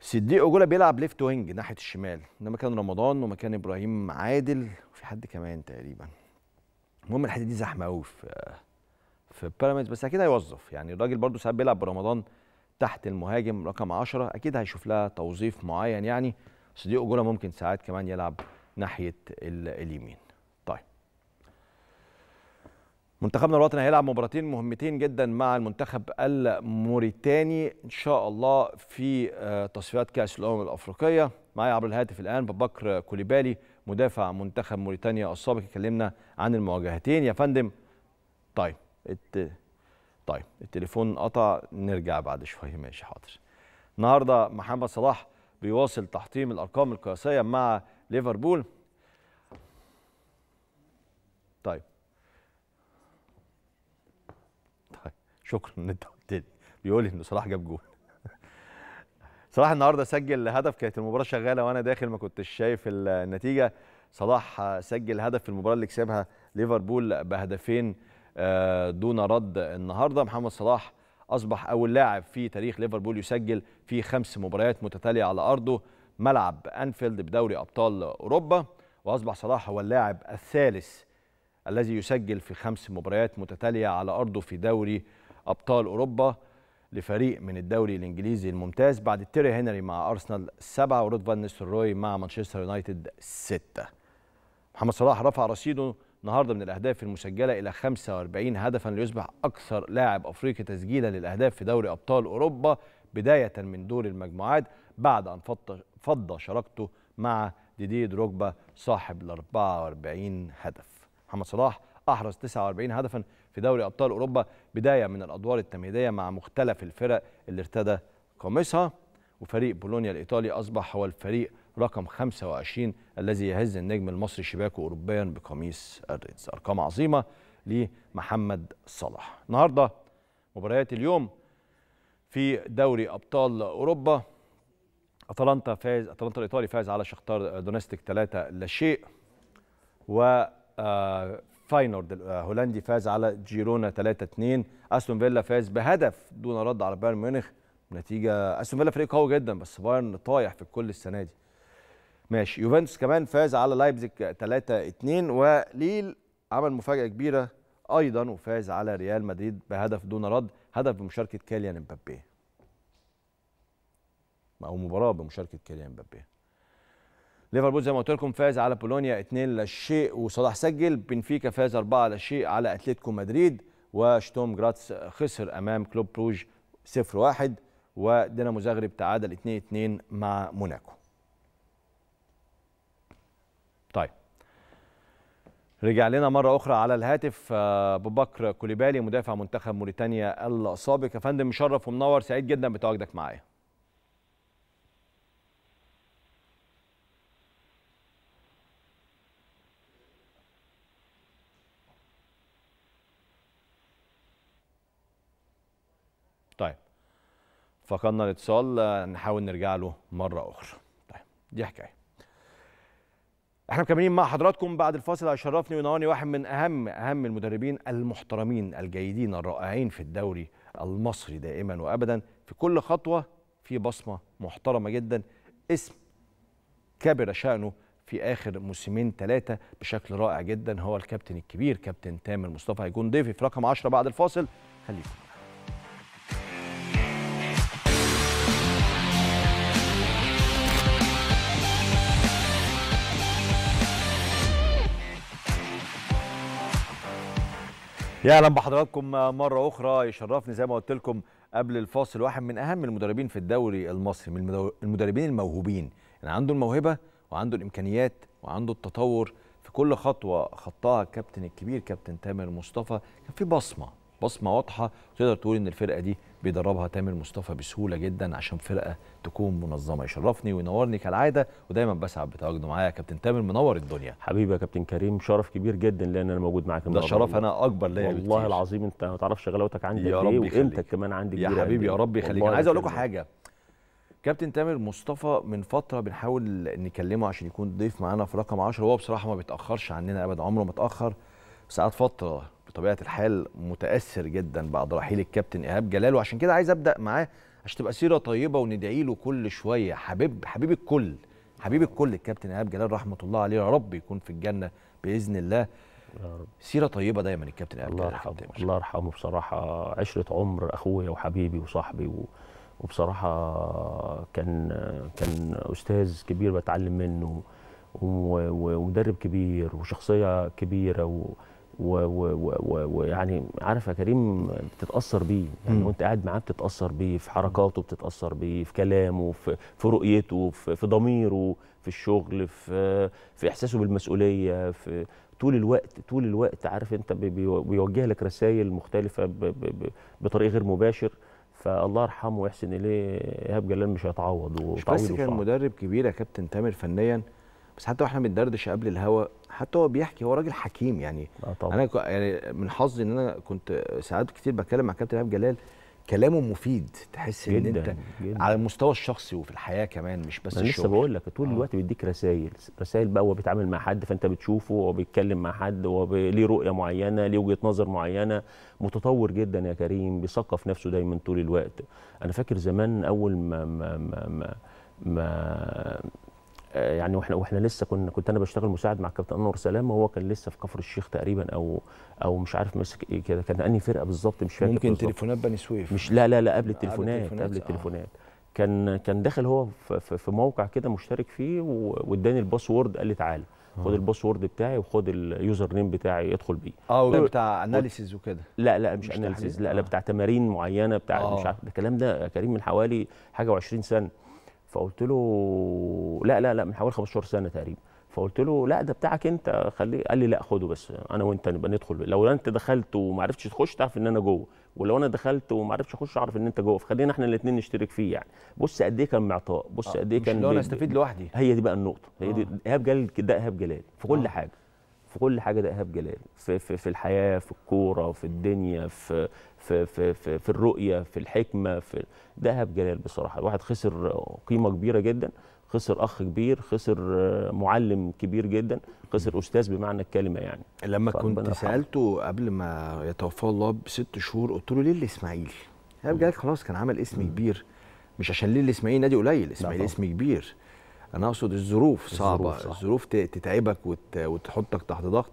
صديق اوجولا بيلعب ليفت وينج ناحيه الشمال ده مكان رمضان ومكان ابراهيم عادل وفي حد كمان تقريبا المهم الحته دي زحمه قوي في في بيراميدز بس اكيد هيوظف يعني الراجل برده ساعات بيلعب برمضان تحت المهاجم رقم 10 اكيد هيشوف لها توظيف معين يعني صديق جولا ممكن ساعات كمان يلعب ناحيه اليمين منتخبنا الوطني هيلعب مباراتين مهمتين جدا مع المنتخب الموريتاني ان شاء الله في آه، تصفيات كاس الامم الافريقيه معايا عبر الهاتف الان ببكر كوليبالي مدافع منتخب موريتانيا السابق اتكلمنا عن المواجهتين يا فندم طيب الت... طيب التليفون قطع نرجع بعد شويه ماشي حاضر النهارده محمد صلاح بيواصل تحطيم الارقام القياسيه مع ليفربول طيب شكرا ان انت قلت لي بيقول لي ان صلاح جاب جول صلاح النهارده سجل هدف كانت المباراه شغاله وانا داخل ما كنتش شايف النتيجه صلاح سجل هدف في المباراه اللي كسبها ليفربول بهدفين آه، دون رد النهارده محمد صلاح اصبح اول لاعب في تاريخ ليفربول يسجل في خمس مباريات متتاليه على ارضه ملعب انفيلد بدوري ابطال اوروبا واصبح صلاح هو اللاعب الثالث الذي يسجل في خمس مباريات متتاليه على ارضه في دوري أبطال أوروبا لفريق من الدوري الإنجليزي الممتاز بعد تيري هنري مع أرسنال سبعة ورود فان نيستلروي مع مانشستر يونايتد ستة محمد صلاح رفع رصيده النهارده من الأهداف المسجلة إلى 45 هدفا ليصبح أكثر لاعب أفريقي تسجيلا للأهداف في دوري أبطال أوروبا بداية من دور المجموعات بعد أن فض شراكته مع ديدي دروجبا صاحب ال 44 هدف محمد صلاح أحرز 49 هدفا في دوري أبطال أوروبا بداية من الأدوار التمهيدية مع مختلف الفرق اللي ارتدى قميصها وفريق بولونيا الإيطالي أصبح هو الفريق رقم 25 الذي يهز النجم المصري شباكه أوروبيا بقميص الريدز أرقام عظيمة لمحمد صلاح النهاردة مباريات اليوم في دوري أبطال أوروبا اتلانتا فاز اتلانتا الايطالي فاز على شختار دونستيك 3 لا شيء و آه، فاينورد الهولندي آه، فاز على جيرونا 3-2 استون فيلا فاز بهدف دون رد على بايرن ميونخ نتيجه استون فيلا فريق قوي جدا بس بايرن طايح في الكل السنه دي ماشي يوفنتوس كمان فاز على لايبزيج 3-2 وليل عمل مفاجاه كبيره ايضا وفاز على ريال مدريد بهدف دون رد هدف بمشاركه كيليان امبابي او مباراه بمشاركه كيليان امبابي ليفربول زي ما قلت لكم فاز على بولونيا 2 للشيء وصلاح سجل بنفيكا فاز 4 للشيء على اتلتيكو مدريد وشتوم جراتس خسر امام كلوب بروج 0 1 ودينامو زغرب تعادل 2 2 مع موناكو طيب رجع لنا مرة أخرى على الهاتف آه، أبو بكر كوليبالي مدافع منتخب موريتانيا السابق يا فندم مشرف ومنور سعيد جدا بتواجدك معايا فقدنا الاتصال نحاول نرجع له مره اخرى طيب دي حكايه احنا مكملين مع حضراتكم بعد الفاصل هيشرفني وينورني واحد من اهم اهم المدربين المحترمين الجيدين الرائعين في الدوري المصري دائما وابدا في كل خطوه في بصمه محترمه جدا اسم كبر شانه في اخر موسمين ثلاثه بشكل رائع جدا هو الكابتن الكبير كابتن تامر مصطفى هيكون ضيفي في رقم 10 بعد الفاصل خليكم يا اهلا بحضراتكم مره اخرى يشرفني زي ما قلت لكم قبل الفاصل واحد من اهم المدربين في الدوري المصري من المدربين الموهوبين يعني عنده الموهبه وعنده الامكانيات وعنده التطور في كل خطوه خطاها الكابتن الكبير كابتن تامر مصطفى كان في بصمه بصمه واضحه تقدر تقول ان الفرقه دي بيدربها تامر مصطفى بسهوله جدا عشان فرقه تكون منظمه يشرفني وينورني كالعاده ودايما بسعد بتواجده معايا كابتن تامر منور الدنيا حبيبي يا كابتن كريم شرف كبير جدا لان انا موجود معاك ده شرف انا اكبر ليا والله بكتير. العظيم انت ما تعرفش غلاوتك عندي يا إيه، رب وانت كمان عندي يا حبيبي يا رب إيه. يخليك انا عايز اقول لكم حاجه كابتن تامر مصطفى من فتره بنحاول نكلمه عشان يكون ضيف معانا في رقم 10 وهو بصراحه ما بيتاخرش عننا ابدا عمره ما اتاخر ساعات فتره بطبيعه الحال متاثر جدا بعد رحيل الكابتن ايهاب جلال وعشان كده عايز ابدا معاه عشان تبقى سيره طيبه وندعي له كل شويه حبيب حبيب الكل حبيب الكل الكابتن ايهاب جلال رحمه الله عليه يا رب يكون في الجنه باذن الله سيره طيبه دايما الكابتن ايهاب الله يرحمه الله يرحمه بصراحه عشره عمر اخويا وحبيبي وصاحبي و... وبصراحه كان كان استاذ كبير بتعلم منه ومدرب كبير وشخصيه كبيره و... ويعني عارف يا كريم بتتاثر بيه يعني وانت قاعد معاه بتتاثر بيه في حركاته بتتاثر بيه في كلامه في, في رؤيته في, في ضميره في الشغل في في احساسه بالمسؤوليه في طول الوقت طول الوقت عارف انت بيوجه لك رسائل مختلفه بطريق غير مباشر فالله يرحمه ويحسن اليه ايهاب جلال مش هيتعوض مش بس كان مدرب كبير يا كابتن تامر فنيا بس حتى واحنا بندردش قبل الهوا حتى هو بيحكي هو راجل حكيم يعني آه طبعا. انا يعني من حظي ان انا كنت ساعات كتير بتكلم مع كابتن ايهاب جلال كلامه مفيد تحس جداً ان انت جداً. على المستوى الشخصي وفي الحياه كمان مش بس الشغل لسه بقول لك طول آه. الوقت بيديك رسائل رسائل بقى هو بيتعامل مع حد فانت بتشوفه هو بيتكلم مع حد هو ليه رؤيه معينه ليه وجهه نظر معينه متطور جدا يا كريم بيثقف نفسه دايما طول الوقت انا فاكر زمان اول ما ما ما, ما آه، يعني واحنا واحنا لسه كنا كنت انا بشتغل مساعد مع كابتن انور سلام وهو كان لسه في كفر الشيخ تقريبا او او مش عارف ماسك ايه كده كان انهي فرقه بالظبط مش فاكر ممكن تليفونات بني سويف مش لا لا لا قبل التليفونات قبل آه. التليفونات كان كان داخل هو في موقع كده مشترك فيه واداني الباسورد قال لي تعالى خد آه. الباسورد بتاعي وخد اليوزر نيم بتاعي ادخل بيه اه وده بتاع اناليسيز وكده لا لا مش, مش اناليسيز لا لا بتاع تمارين معينه بتاع أوه. مش عارف الكلام ده كريم من حوالي حاجه و20 سنه فقلت له لا لا لا من حوالي 15 سنه تقريبا فقلت له لا ده بتاعك انت خليه قال لي لا خده بس انا وانت نبقى ندخل لو انت دخلت وما عرفتش تخش تعرف ان انا جوه ولو انا دخلت وما عرفتش اخش اعرف ان انت جوه فخلينا احنا الاثنين نشترك فيه يعني بص قد ايه كان معطاء بص آه، قد ايه كان مش لو انا استفيد لوحدي هي دي بقى النقطه هي دي آه. ايهاب جلال ده ايهاب جلال في كل آه. حاجه في كل حاجه ده ايهاب جلال في, في, في الحياه في الكوره في الدنيا في في في في, في الرؤيه في الحكمه في ده ايهاب جلال بصراحه الواحد خسر قيمه كبيره جدا خسر اخ كبير خسر معلم كبير جدا خسر استاذ بمعنى الكلمه يعني لما كنت سالته قبل ما يتوفى الله بست شهور قلت له ليه الاسماعيلي ايهاب جلال خلاص كان عمل اسم كبير مش عشان ليه الاسماعيلي نادي قليل الاسماعيلي اسم كبير انا اقصد الظروف صعبه الظروف, تتعبك وتحطك تحت ضغط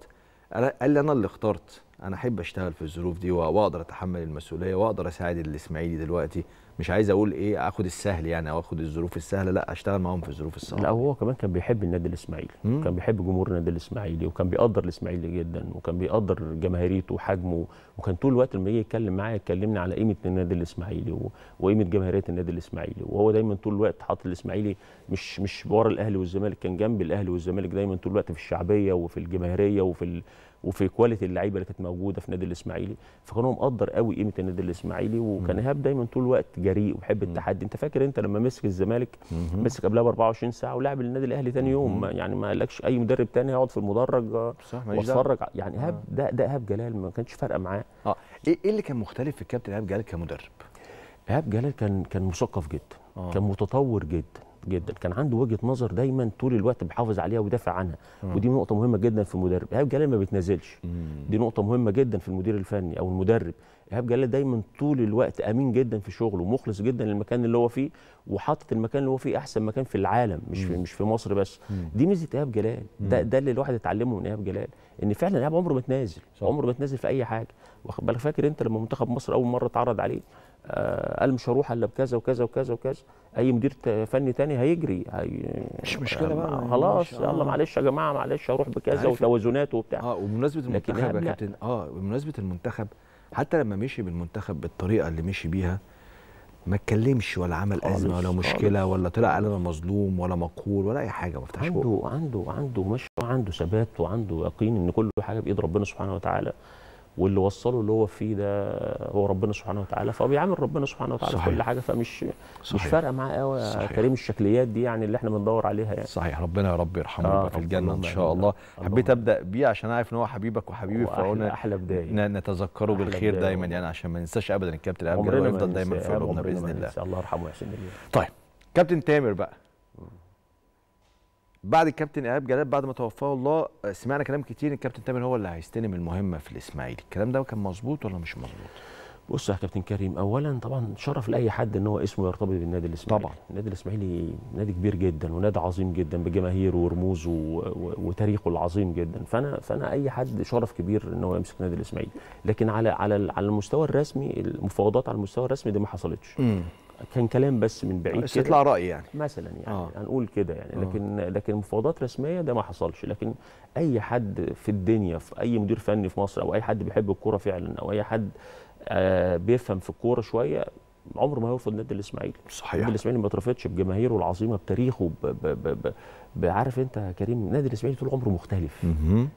قال لي انا اللي اخترت انا احب اشتغل في الظروف دي واقدر اتحمل المسؤوليه واقدر اساعد الاسماعيلي دلوقتي مش عايز اقول ايه اخد السهل يعني او اخد الظروف السهله لا اشتغل معاهم في الظروف الصعبه لا هو كمان كان بيحب النادي الاسماعيلي كان بيحب جمهور النادي الاسماعيلي وكان بيقدر الاسماعيلي جدا وكان بيقدر جماهيريته وحجمه وكان طول الوقت لما يجي يتكلم معايا يكلمني على قيمه النادي الاسماعيلي وقيمه جماهيريه النادي الاسماعيلي وهو دايما طول الوقت حاطط الاسماعيلي مش مش ورا الاهلي والزمالك كان جنب الاهلي والزمالك دايما طول الوقت في الشعبيه وفي الجماهيريه وفي وفي كواليتي اللعيبه اللي كانت موجوده في نادي الاسماعيلي فكان هو مقدر قوي قيمه النادي الاسماعيلي وكان ايهاب دايما طول الوقت جريء وبيحب التحدي انت فاكر انت لما مسك الزمالك مسك قبلها ب 24 ساعه ولعب النادي الاهلي ثاني يوم يعني ما قالكش اي مدرب ثاني هيقعد في المدرج آه، واتفرج يعني ايهاب آه. ده ده ايهاب جلال ما كانش فارقه معاه اه إيه،, ايه اللي كان مختلف في الكابتن ايهاب جلال كمدرب؟ ايهاب جلال كان كان مثقف جدا آه. كان متطور جدا جدا كان عنده وجهه نظر دايما طول الوقت بيحافظ عليها ويدافع عنها مم. ودي نقطه مهمه جدا في المدرب ايهاب جلال ما بيتنازلش دي نقطه مهمه جدا في المدير الفني او المدرب ايهاب جلال دايما طول الوقت امين جدا في شغله ومخلص جدا للمكان اللي هو فيه وحاطط المكان اللي هو فيه احسن مكان في العالم مش في مش في مصر بس دي ميزه ايهاب جلال ده ده اللي الواحد اتعلمه من ايهاب جلال ان فعلا ايهاب عمره ما تنازل عمره ما تنازل في اي حاجه واخد بالك فاكر انت لما منتخب مصر اول مره اتعرض عليه آه قال مش هروح الا بكذا وكذا وكذا وكذا اي مدير فني تاني هيجري هي... مش مشكله بقى آه، خلاص يلا آه. معلش يا جماعه معلش هروح بكذا وتوازنات وبتاع اه وبمناسبه المنتخب يا كابتن اه بمناسبه المنتخب حتى لما مشي بالمنتخب بالطريقه اللي مشي بيها ما اتكلمش ولا عمل ازمه ولا مشكله خالص. ولا طلع قال انا مظلوم ولا مقهور ولا اي حاجه ما فتحش عنده عنده عنده مشي وعنده ثبات وعنده يقين ان كل حاجه بايد ربنا سبحانه وتعالى واللي وصله اللي هو فيه ده هو ربنا سبحانه وتعالى فهو بيعامل ربنا سبحانه وتعالى صحيح. في كل حاجه فمش صحيح. مش فارقه معاه قوي يا كريم الشكليات دي يعني اللي احنا بندور عليها يعني صحيح ربنا يا رب يرحمه آه في الجنه ان شاء الله, الله. حبيت ابدا بيه عشان اعرف ان هو حبيبك وحبيبي فقلنا احلى بدايه نتذكره بالخير بداية. دايما يعني عشان ما ننساش ابدا الكابتن ابجد ويفضل دايما في قلوبنا باذن الله الله يرحمه ويحسن اليه طيب كابتن تامر بقى بعد الكابتن ايهاب جلال بعد ما توفاه الله سمعنا كلام كتير الكابتن تامر هو اللي هيستلم المهمه في الاسماعيلي الكلام ده كان مظبوط ولا مش مظبوط بص يا كابتن كريم اولا طبعا شرف لاي حد ان هو اسمه يرتبط بالنادي الاسماعيلي طبعا النادي الاسماعيلي نادي كبير جدا ونادي عظيم جدا بجماهيره ورموزه وتاريخه العظيم جدا فانا فانا اي حد شرف كبير ان هو يمسك النادي الاسماعيلي لكن على على على المستوى الرسمي المفاوضات على المستوى الرسمي دي ما حصلتش كان كلام بس من بعيد استطلاع راي يعني مثلا يعني آه. هنقول يعني كده يعني آه. لكن آه. لكن مفاوضات رسميه ده ما حصلش لكن اي حد في الدنيا في اي مدير فني في مصر او اي حد بيحب الكوره فعلا او اي حد آه بيفهم في الكوره شويه عمره ما هيرفض نادي الاسماعيلي صحيح نادي الاسماعيلي ما اترفضش بجماهيره العظيمه بتاريخه ب... ب... ب... بعرف انت يا كريم نادي الاسماعيلي طول عمره مختلف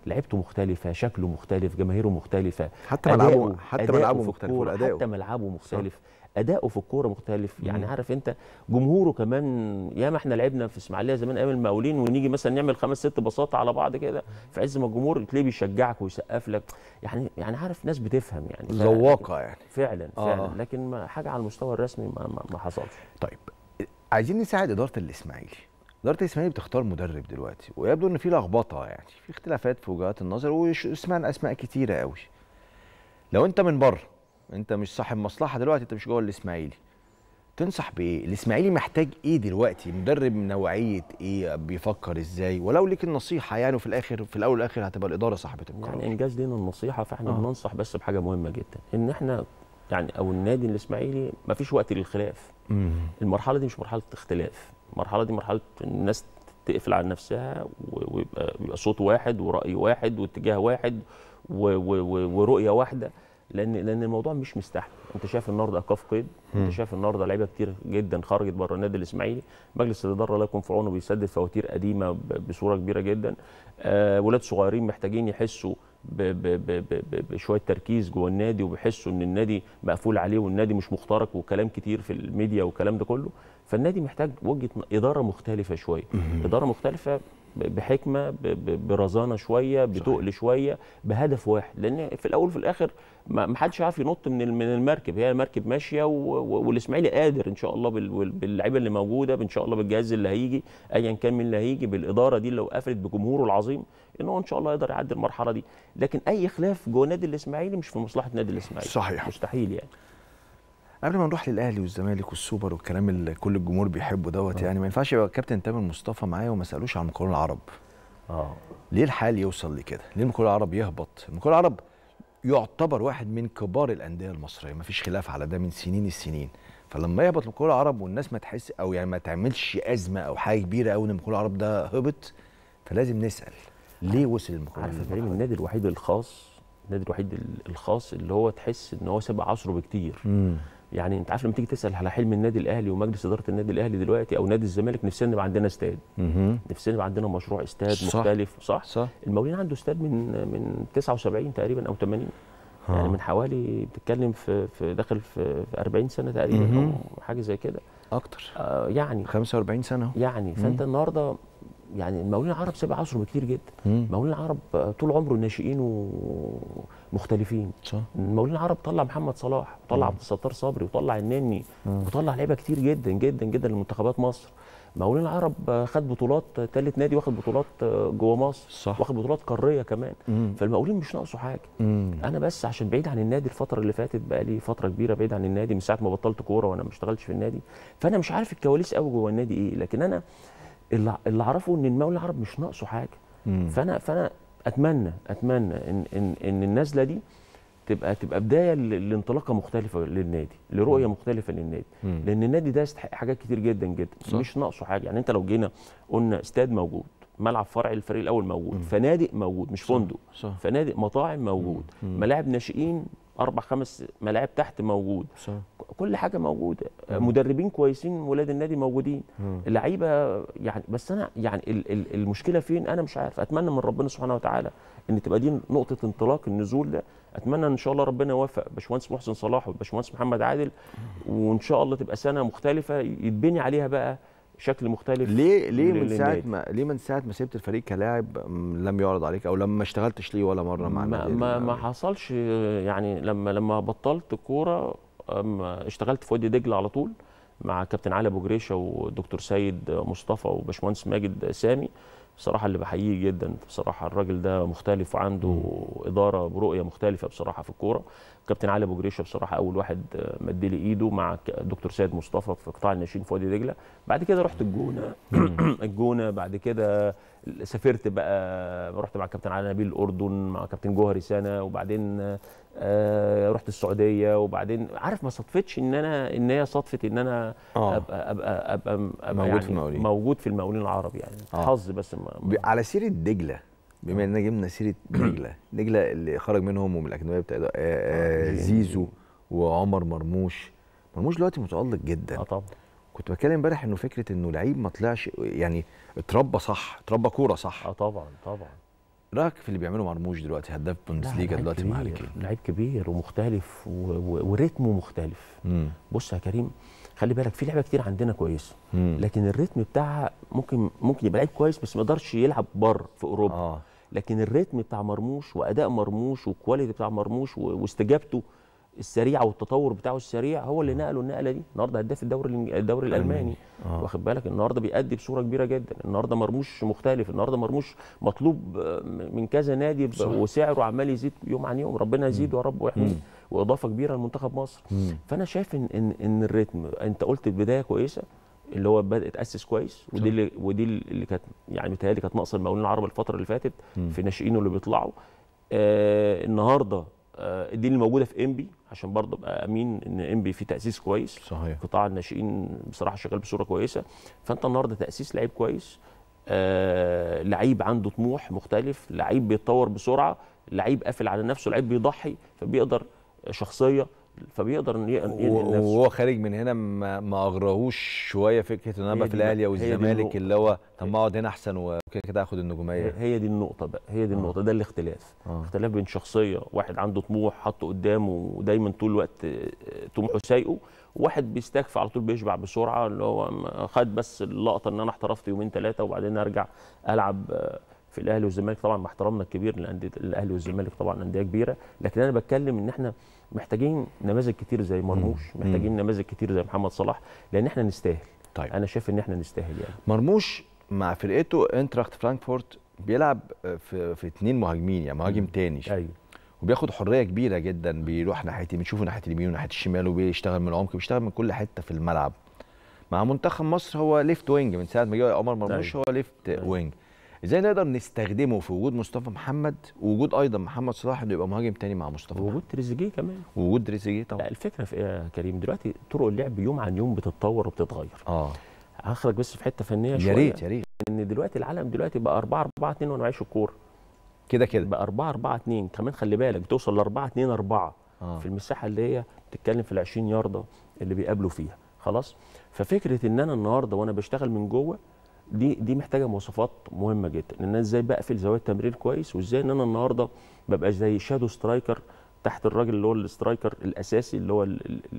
لعيبته مختلفه شكله مختلف جماهيره مختلفه حتى ملعبه حتى ملعبه مختلف حتى ملعبه آه. مختلف اداؤه في الكوره مختلف يعني عارف انت جمهوره كمان ياما احنا لعبنا في اسماعيليه زمان ايام المقاولين ونيجي مثلا نعمل خمس ست باصات على بعض كده في عز ما الجمهور تلاقيه بيشجعك ويسقف لك يعني يعني عارف ناس بتفهم يعني ذواقه يعني فعلا آه. فعلا آه. لكن ما حاجه على المستوى الرسمي ما, ما, ما حصلش طيب عايزين نساعد اداره الاسماعيلي اداره الاسماعيلي بتختار مدرب دلوقتي ويبدو ان في لخبطه يعني في اختلافات في وجهات النظر وسمعنا اسماء كتيره قوي لو انت من بره انت مش صاحب مصلحه دلوقتي انت مش جوه الاسماعيلي تنصح بايه الاسماعيلي محتاج ايه دلوقتي مدرب نوعيه ايه بيفكر ازاي ولو ليك النصيحه يعني وفي الاخر في الاول والاخر هتبقى الاداره صاحبه القرار يعني انجاز لينا النصيحه فاحنا آه. بننصح بس بحاجه مهمه جدا ان احنا يعني او النادي الاسماعيلي ما فيش وقت للخلاف مم. المرحله دي مش مرحله اختلاف المرحله دي مرحله الناس تقفل على نفسها ويبقى صوت واحد وراي واحد واتجاه واحد ورؤيه واحده لان لان الموضوع مش مستحمل انت شايف النهارده اكاف قيد انت شايف النهارده لعيبه كتير جدا خرجت بره النادي الاسماعيلي مجلس الاداره لا يكون في عونه بيسدد فواتير قديمه بصوره كبيره جدا آه، ولاد صغيرين محتاجين يحسوا بشويه تركيز جوه النادي وبيحسوا ان النادي مقفول عليه والنادي مش مخترق وكلام كتير في الميديا والكلام ده كله فالنادي محتاج وجهه اداره مختلفه شويه اداره مختلفه بحكمه برزانه شويه بتقل شويه بهدف واحد لان في الاول وفي الاخر ما حدش عارف ينط من من المركب هي المركب ماشيه والاسماعيلي قادر ان شاء الله باللعيبه اللي موجوده ان شاء الله بالجهاز اللي هيجي ايا كان مين اللي هيجي بالاداره دي اللي قفلت بجمهوره العظيم ان هو ان شاء الله يقدر يعدي المرحله دي لكن اي خلاف جوه نادي الاسماعيلي مش في مصلحه نادي الاسماعيلي صحيح مستحيل يعني قبل ما نروح للاهلي والزمالك والسوبر والكلام اللي كل الجمهور بيحبه دوت آه. يعني ما ينفعش يبقى كابتن تامر مصطفى معايا وما سالوش عن مقاول العرب اه ليه الحال يوصل لكده ليه مقاول العرب يهبط مقاول العرب يعتبر واحد من كبار الانديه المصريه مفيش خلاف على ده من سنين السنين فلما يهبط من الكره العرب والناس ما تحس او يعني ما تعملش ازمه او حاجه كبيره قوي ان الكره العرب ده هبط فلازم نسال ليه وصل المكان عارف يا النادي الوحيد الخاص النادي الوحيد الخاص اللي هو تحس ان هو سبق عصره بكتير مم. يعني انت عارف لما تيجي تسال على حلم النادي الاهلي ومجلس اداره النادي الاهلي دلوقتي او نادي الزمالك نفسنا يبقى عندنا استاد نفسنا يبقى عندنا مشروع استاد صح. مختلف صح, صح. المولين عنده استاد من من 79 تقريبا او 80 ها. يعني من حوالي بتتكلم في في داخل في 40 سنه تقريبا او حاجه زي كده اكتر آه يعني 45 سنه يعني فانت النهارده يعني المولين العرب سبع عصره كتير جدا المقاولين العرب طول عمره ناشئين و مختلفين صح مولين العرب طلع محمد صلاح وطلع عبد الستار صبري وطلع النني وطلع لعيبه كتير جدا جدا جدا لمنتخبات مصر مولين العرب خد بطولات ثالث نادي واخد بطولات جوه مصر صح. واخد بطولات قاريه كمان فالمقاولين مش ناقصه حاجه مم. انا بس عشان بعيد عن النادي الفتره اللي فاتت بقى لي فتره كبيره بعيد عن النادي من ساعه ما بطلت كوره وانا ما اشتغلتش في النادي فانا مش عارف الكواليس قوي جوه النادي ايه لكن انا اللي اعرفه ان المقاولين العرب مش ناقصه حاجه مم. فانا فانا اتمنى اتمنى ان ان ان النزله دي تبقى تبقى بدايه لانطلاقه مختلفه للنادي لرؤيه مختلفه للنادي مم. لان النادي ده يستحق حاجات كتير جدا جدا صح. مش ناقصه حاجه يعني انت لو جينا قلنا استاد موجود ملعب فرع الفريق الاول موجود مم. فنادق موجود مش صح. فندق صح. فنادق مطاعم موجود ملاعب ناشئين اربع خمس ملاعب تحت موجود صح. كل حاجه موجوده مم. مدربين كويسين ولاد النادي موجودين اللعيبه يعني بس انا يعني ال ال المشكله فين انا مش عارف اتمنى من ربنا سبحانه وتعالى ان تبقى دي نقطه انطلاق النزول ده اتمنى ان شاء الله ربنا يوفق باشمهندس محسن صلاح وباشمهندس محمد عادل وان شاء الله تبقى سنه مختلفه يتبني عليها بقى بشكل مختلف ليه ليه من ساعه ما ليه من ساعه ما سبت الفريق كلاعب لم يعرض عليك او لما ما اشتغلتش ليه ولا مره مع ما ما, ما حصلش يعني لما لما بطلت كوره اشتغلت في وادي دجله على طول مع كابتن علي ابو جريشه والدكتور سيد مصطفى وباشمهندس ماجد سامي بصراحه اللي بحييه جدا بصراحه الراجل ده مختلف وعنده اداره برؤيه مختلفه بصراحه في الكوره كابتن علي ابو جريشه بصراحه اول واحد مد لي ايده مع دكتور سيد مصطفى في قطاع الناشئين في وادي دجله بعد كده رحت الجونه <clears throat> الجونه بعد كده سافرت بقى رحت مع كابتن علي نبيل الاردن مع كابتن جوهري سنه وبعدين آه رحت السعوديه وبعدين عارف ما صدفتش ان انا ان هي صدفت ان انا ابقى آه. ابقى ابقى, أبقى موجود يعني في المقاولين موجود في المقاولين العرب يعني أوه. حظ بس ما على سيره دجله بما اننا جبنا سيره <coughs> دجله دجله اللي خرج منهم ومن الاجنبيه بتاع آه آه, آه، زيزو وعمر مرموش مرموش دلوقتي متالق جدا اه طبعا كنت بتكلم امبارح انه فكره انه لعيب ما طلعش يعني اتربى صح اتربى كوره صح اه طبعا طبعا رايك في اللي بيعمله مرموش دلوقتي هداف بوندسليجا دلوقتي مع الكلب لعيب كبير ومختلف وريتمه مختلف مم. بص يا كريم خلي بالك في لعبه كتير عندنا كويسه لكن الريتم بتاعها ممكن ممكن يبقى لعيب كويس بس ما يقدرش يلعب بره في اوروبا آه. لكن الريتم بتاع مرموش واداء مرموش والكواليتي بتاع مرموش واستجابته السريعه والتطور بتاعه السريع هو اللي نقله النقله دي النهارده هداف الدوري الدوري الالماني آه. واخد بالك النهارده بيأدي بصوره كبيره جدا النهارده مرموش مختلف النهارده مرموش مطلوب آه، من كذا نادي وسعره عمال يزيد يوم عن يوم ربنا يزيده يا رب ويحميه واضافه كبيره لمنتخب مصر م. فانا شايف ان ان, إن الريتم انت قلت البدايه كويسه اللي هو بدا اتاسس كويس ودي اللي ودي اللي كانت يعني متهيألي كانت ناقصه المقاولين العرب الفتره اللي فاتت م. في ناشئينه اللي بيطلعوا آه النهارده آه، دي اللي موجوده في انبي عشان برضه ابقى امين ان انبي فيه تاسيس كويس صحيح قطاع الناشئين بصراحه شغال بصوره كويسه فانت النهارده تاسيس لعيب كويس آه، لعيب عنده طموح مختلف لعيب بيتطور بسرعه لعيب قافل على نفسه لعيب بيضحي فبيقدر شخصيه فبيقدر ينقل وهو خارج من هنا ما اغرهوش شويه فكره ان انا في الاهلي او الزمالك اللي هو طب ما اقعد هنا احسن وكده كده اخد النجوميه هي دي النقطه بقى هي دي آه. النقطه ده الاختلاف آه. اختلاف بين شخصيه واحد عنده طموح حاطه قدامه ودايما طول الوقت آه، طموحه سايقه وواحد بيستكفى على طول بيشبع بسرعه اللي هو خد بس اللقطه ان انا احترفت يومين ثلاثه وبعدين ارجع العب آه، في الاهلي والزمالك طبعا مع احترامنا الكبير للاهلي والزمالك طبعا انديه كبيره لكن انا بتكلم ان احنا محتاجين نماذج كتير زي مرموش محتاجين نماذج كتير زي محمد صلاح لان احنا نستاهل طيب. انا شايف ان احنا نستاهل يعني مرموش مع فرقته انتراخت فرانكفورت بيلعب في في اثنين مهاجمين يعني مهاجم تاني ايوه وبياخد حريه كبيره جدا بيروح ناحيه بنشوفه ناحيه اليمين وناحيه الشمال وبيشتغل من العمق بيشتغل من كل حته في الملعب مع منتخب مصر هو ليفت وينج من ساعه ما جه عمر مرموش أيوه. هو ليفت أيوه. وينج ازاي نقدر نستخدمه في وجود مصطفى محمد ووجود ايضا محمد صلاح انه يبقى مهاجم تاني مع مصطفى وجود تريزيجيه كمان وجود تريزيجيه طبعا لا الفكره في إيه يا كريم دلوقتي طرق اللعب يوم عن يوم بتتطور وبتتغير اه هخرج بس في حته فنيه شويه يا ريت يا ريت ان دلوقتي العالم دلوقتي بقى 4 4 2 وانا عايش الكوره كده كده بقى 4 4 2 كمان خلي بالك بتوصل ل 4 2 4 آه. في المساحه اللي هي بتتكلم في ال 20 يارده اللي بيقابلوا فيها خلاص ففكره ان انا النهارده وانا بشتغل من جوه دي دي محتاجه مواصفات مهمه جدا ان انا ازاي بقفل زوايا التمرير كويس وازاي ان انا النهارده ببقى زي شادو سترايكر تحت الراجل اللي هو الاسترايكر الاساسي اللي هو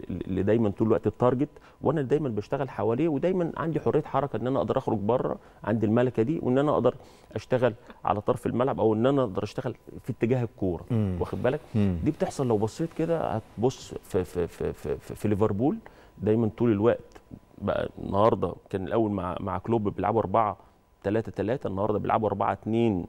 اللي دايما طول الوقت التارجت وانا دايما بشتغل حواليه ودايما عندي حريه حركه ان انا اقدر اخرج بره عندي الملكه دي وان انا اقدر اشتغل على طرف الملعب او ان انا اقدر اشتغل في اتجاه الكوره واخد بالك مم. دي بتحصل لو بصيت كده هتبص في في في في, في, في ليفربول دايما طول الوقت بقى النهارده كان الاول مع مع كلوب بيلعبوا 4 3 3 النهارده بيلعبوا 4 2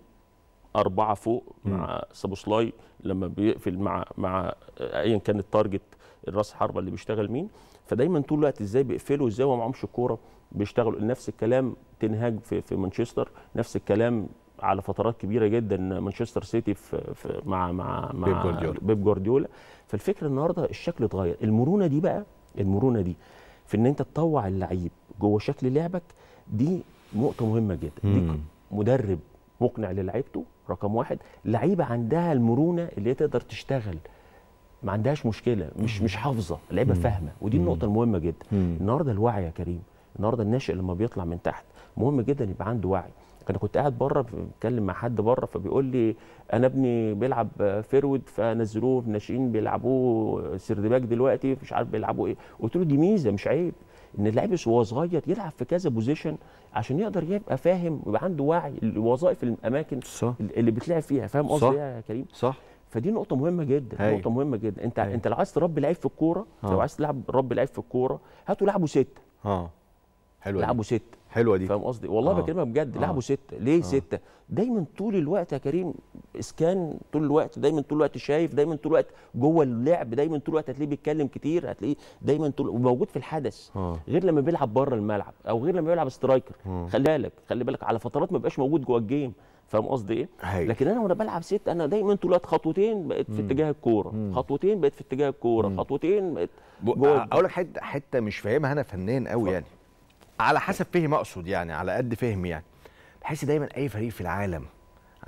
أربعة فوق مع سابوسلاي لما بيقفل مع مع أيا كان التارجت الراس حربة اللي بيشتغل مين فدايما طول الوقت ازاي بيقفلوا ازاي وما معهمش الكوره بيشتغلوا نفس الكلام تنهاج في, في مانشستر نفس الكلام على فترات كبيره جدا مانشستر سيتي في, في مع مع مع بيب جوارديولا بيب جوارديولا فالفكره النهارده الشكل اتغير المرونه دي بقى المرونه دي في ان انت تطوع اللعيب جوه شكل لعبك دي نقطه مهمه جدا ليك مدرب مقنع للعيبته رقم واحد لعيبه عندها المرونه اللي هي تقدر تشتغل ما عندهاش مشكله مش مش حافظه لعيبه فاهمه ودي النقطه المهمه جدا النهارده الوعي يا كريم النهارده الناشئ لما بيطلع من تحت مهم جدا يبقى عنده وعي انا كنت قاعد بره بتكلم مع حد بره فبيقول لي انا ابني بيلعب فيرود فنزلوه ناشئين بيلعبوه سردباك دلوقتي مش عارف بيلعبوا ايه قلت له دي ميزه مش عيب ان اللاعب وهو صغير يلعب في كذا بوزيشن عشان يقدر يبقى فاهم ويبقى عنده وعي الوظائف الاماكن صح. اللي بيتلعب فيها فاهم قصدي إيه يا كريم صح فدي نقطة مهمة جدا، هي. نقطة مهمة جدا، أنت هي. أنت لو عايز تربي لعيب في الكورة، آه. لو عايز تلعب رب لعيب في الكورة، هاتوا لعبوا ستة. اه حلو لعبوا ستة، حلوه دي فاهم قصدي والله آه. بكلمك بجد آه. لعبوا سته ليه آه. سته دايما طول الوقت يا كريم اسكان طول الوقت دايما طول الوقت شايف دايما طول الوقت جوه اللعب دايما طول الوقت هتلاقيه بيتكلم كتير هتلاقيه دايما طول وموجود في الحدث آه. غير لما بيلعب بره الملعب او غير لما بيلعب سترايكر آه. خلي بالك خلي بالك على فترات ما بيبقاش موجود جوه الجيم فاهم قصدي ايه؟ هي. لكن انا وانا بلعب سته انا دايما طول الوقت خطوتين بقت في اتجاه الكوره، خطوتين بقت في اتجاه الكوره، خطوتين بقت جوه آه، اقول لك حته حته مش فاهمها انا فنان قوي يعني على حسب فهمي اقصد يعني على قد فهمي يعني بحس دايما اي فريق في العالم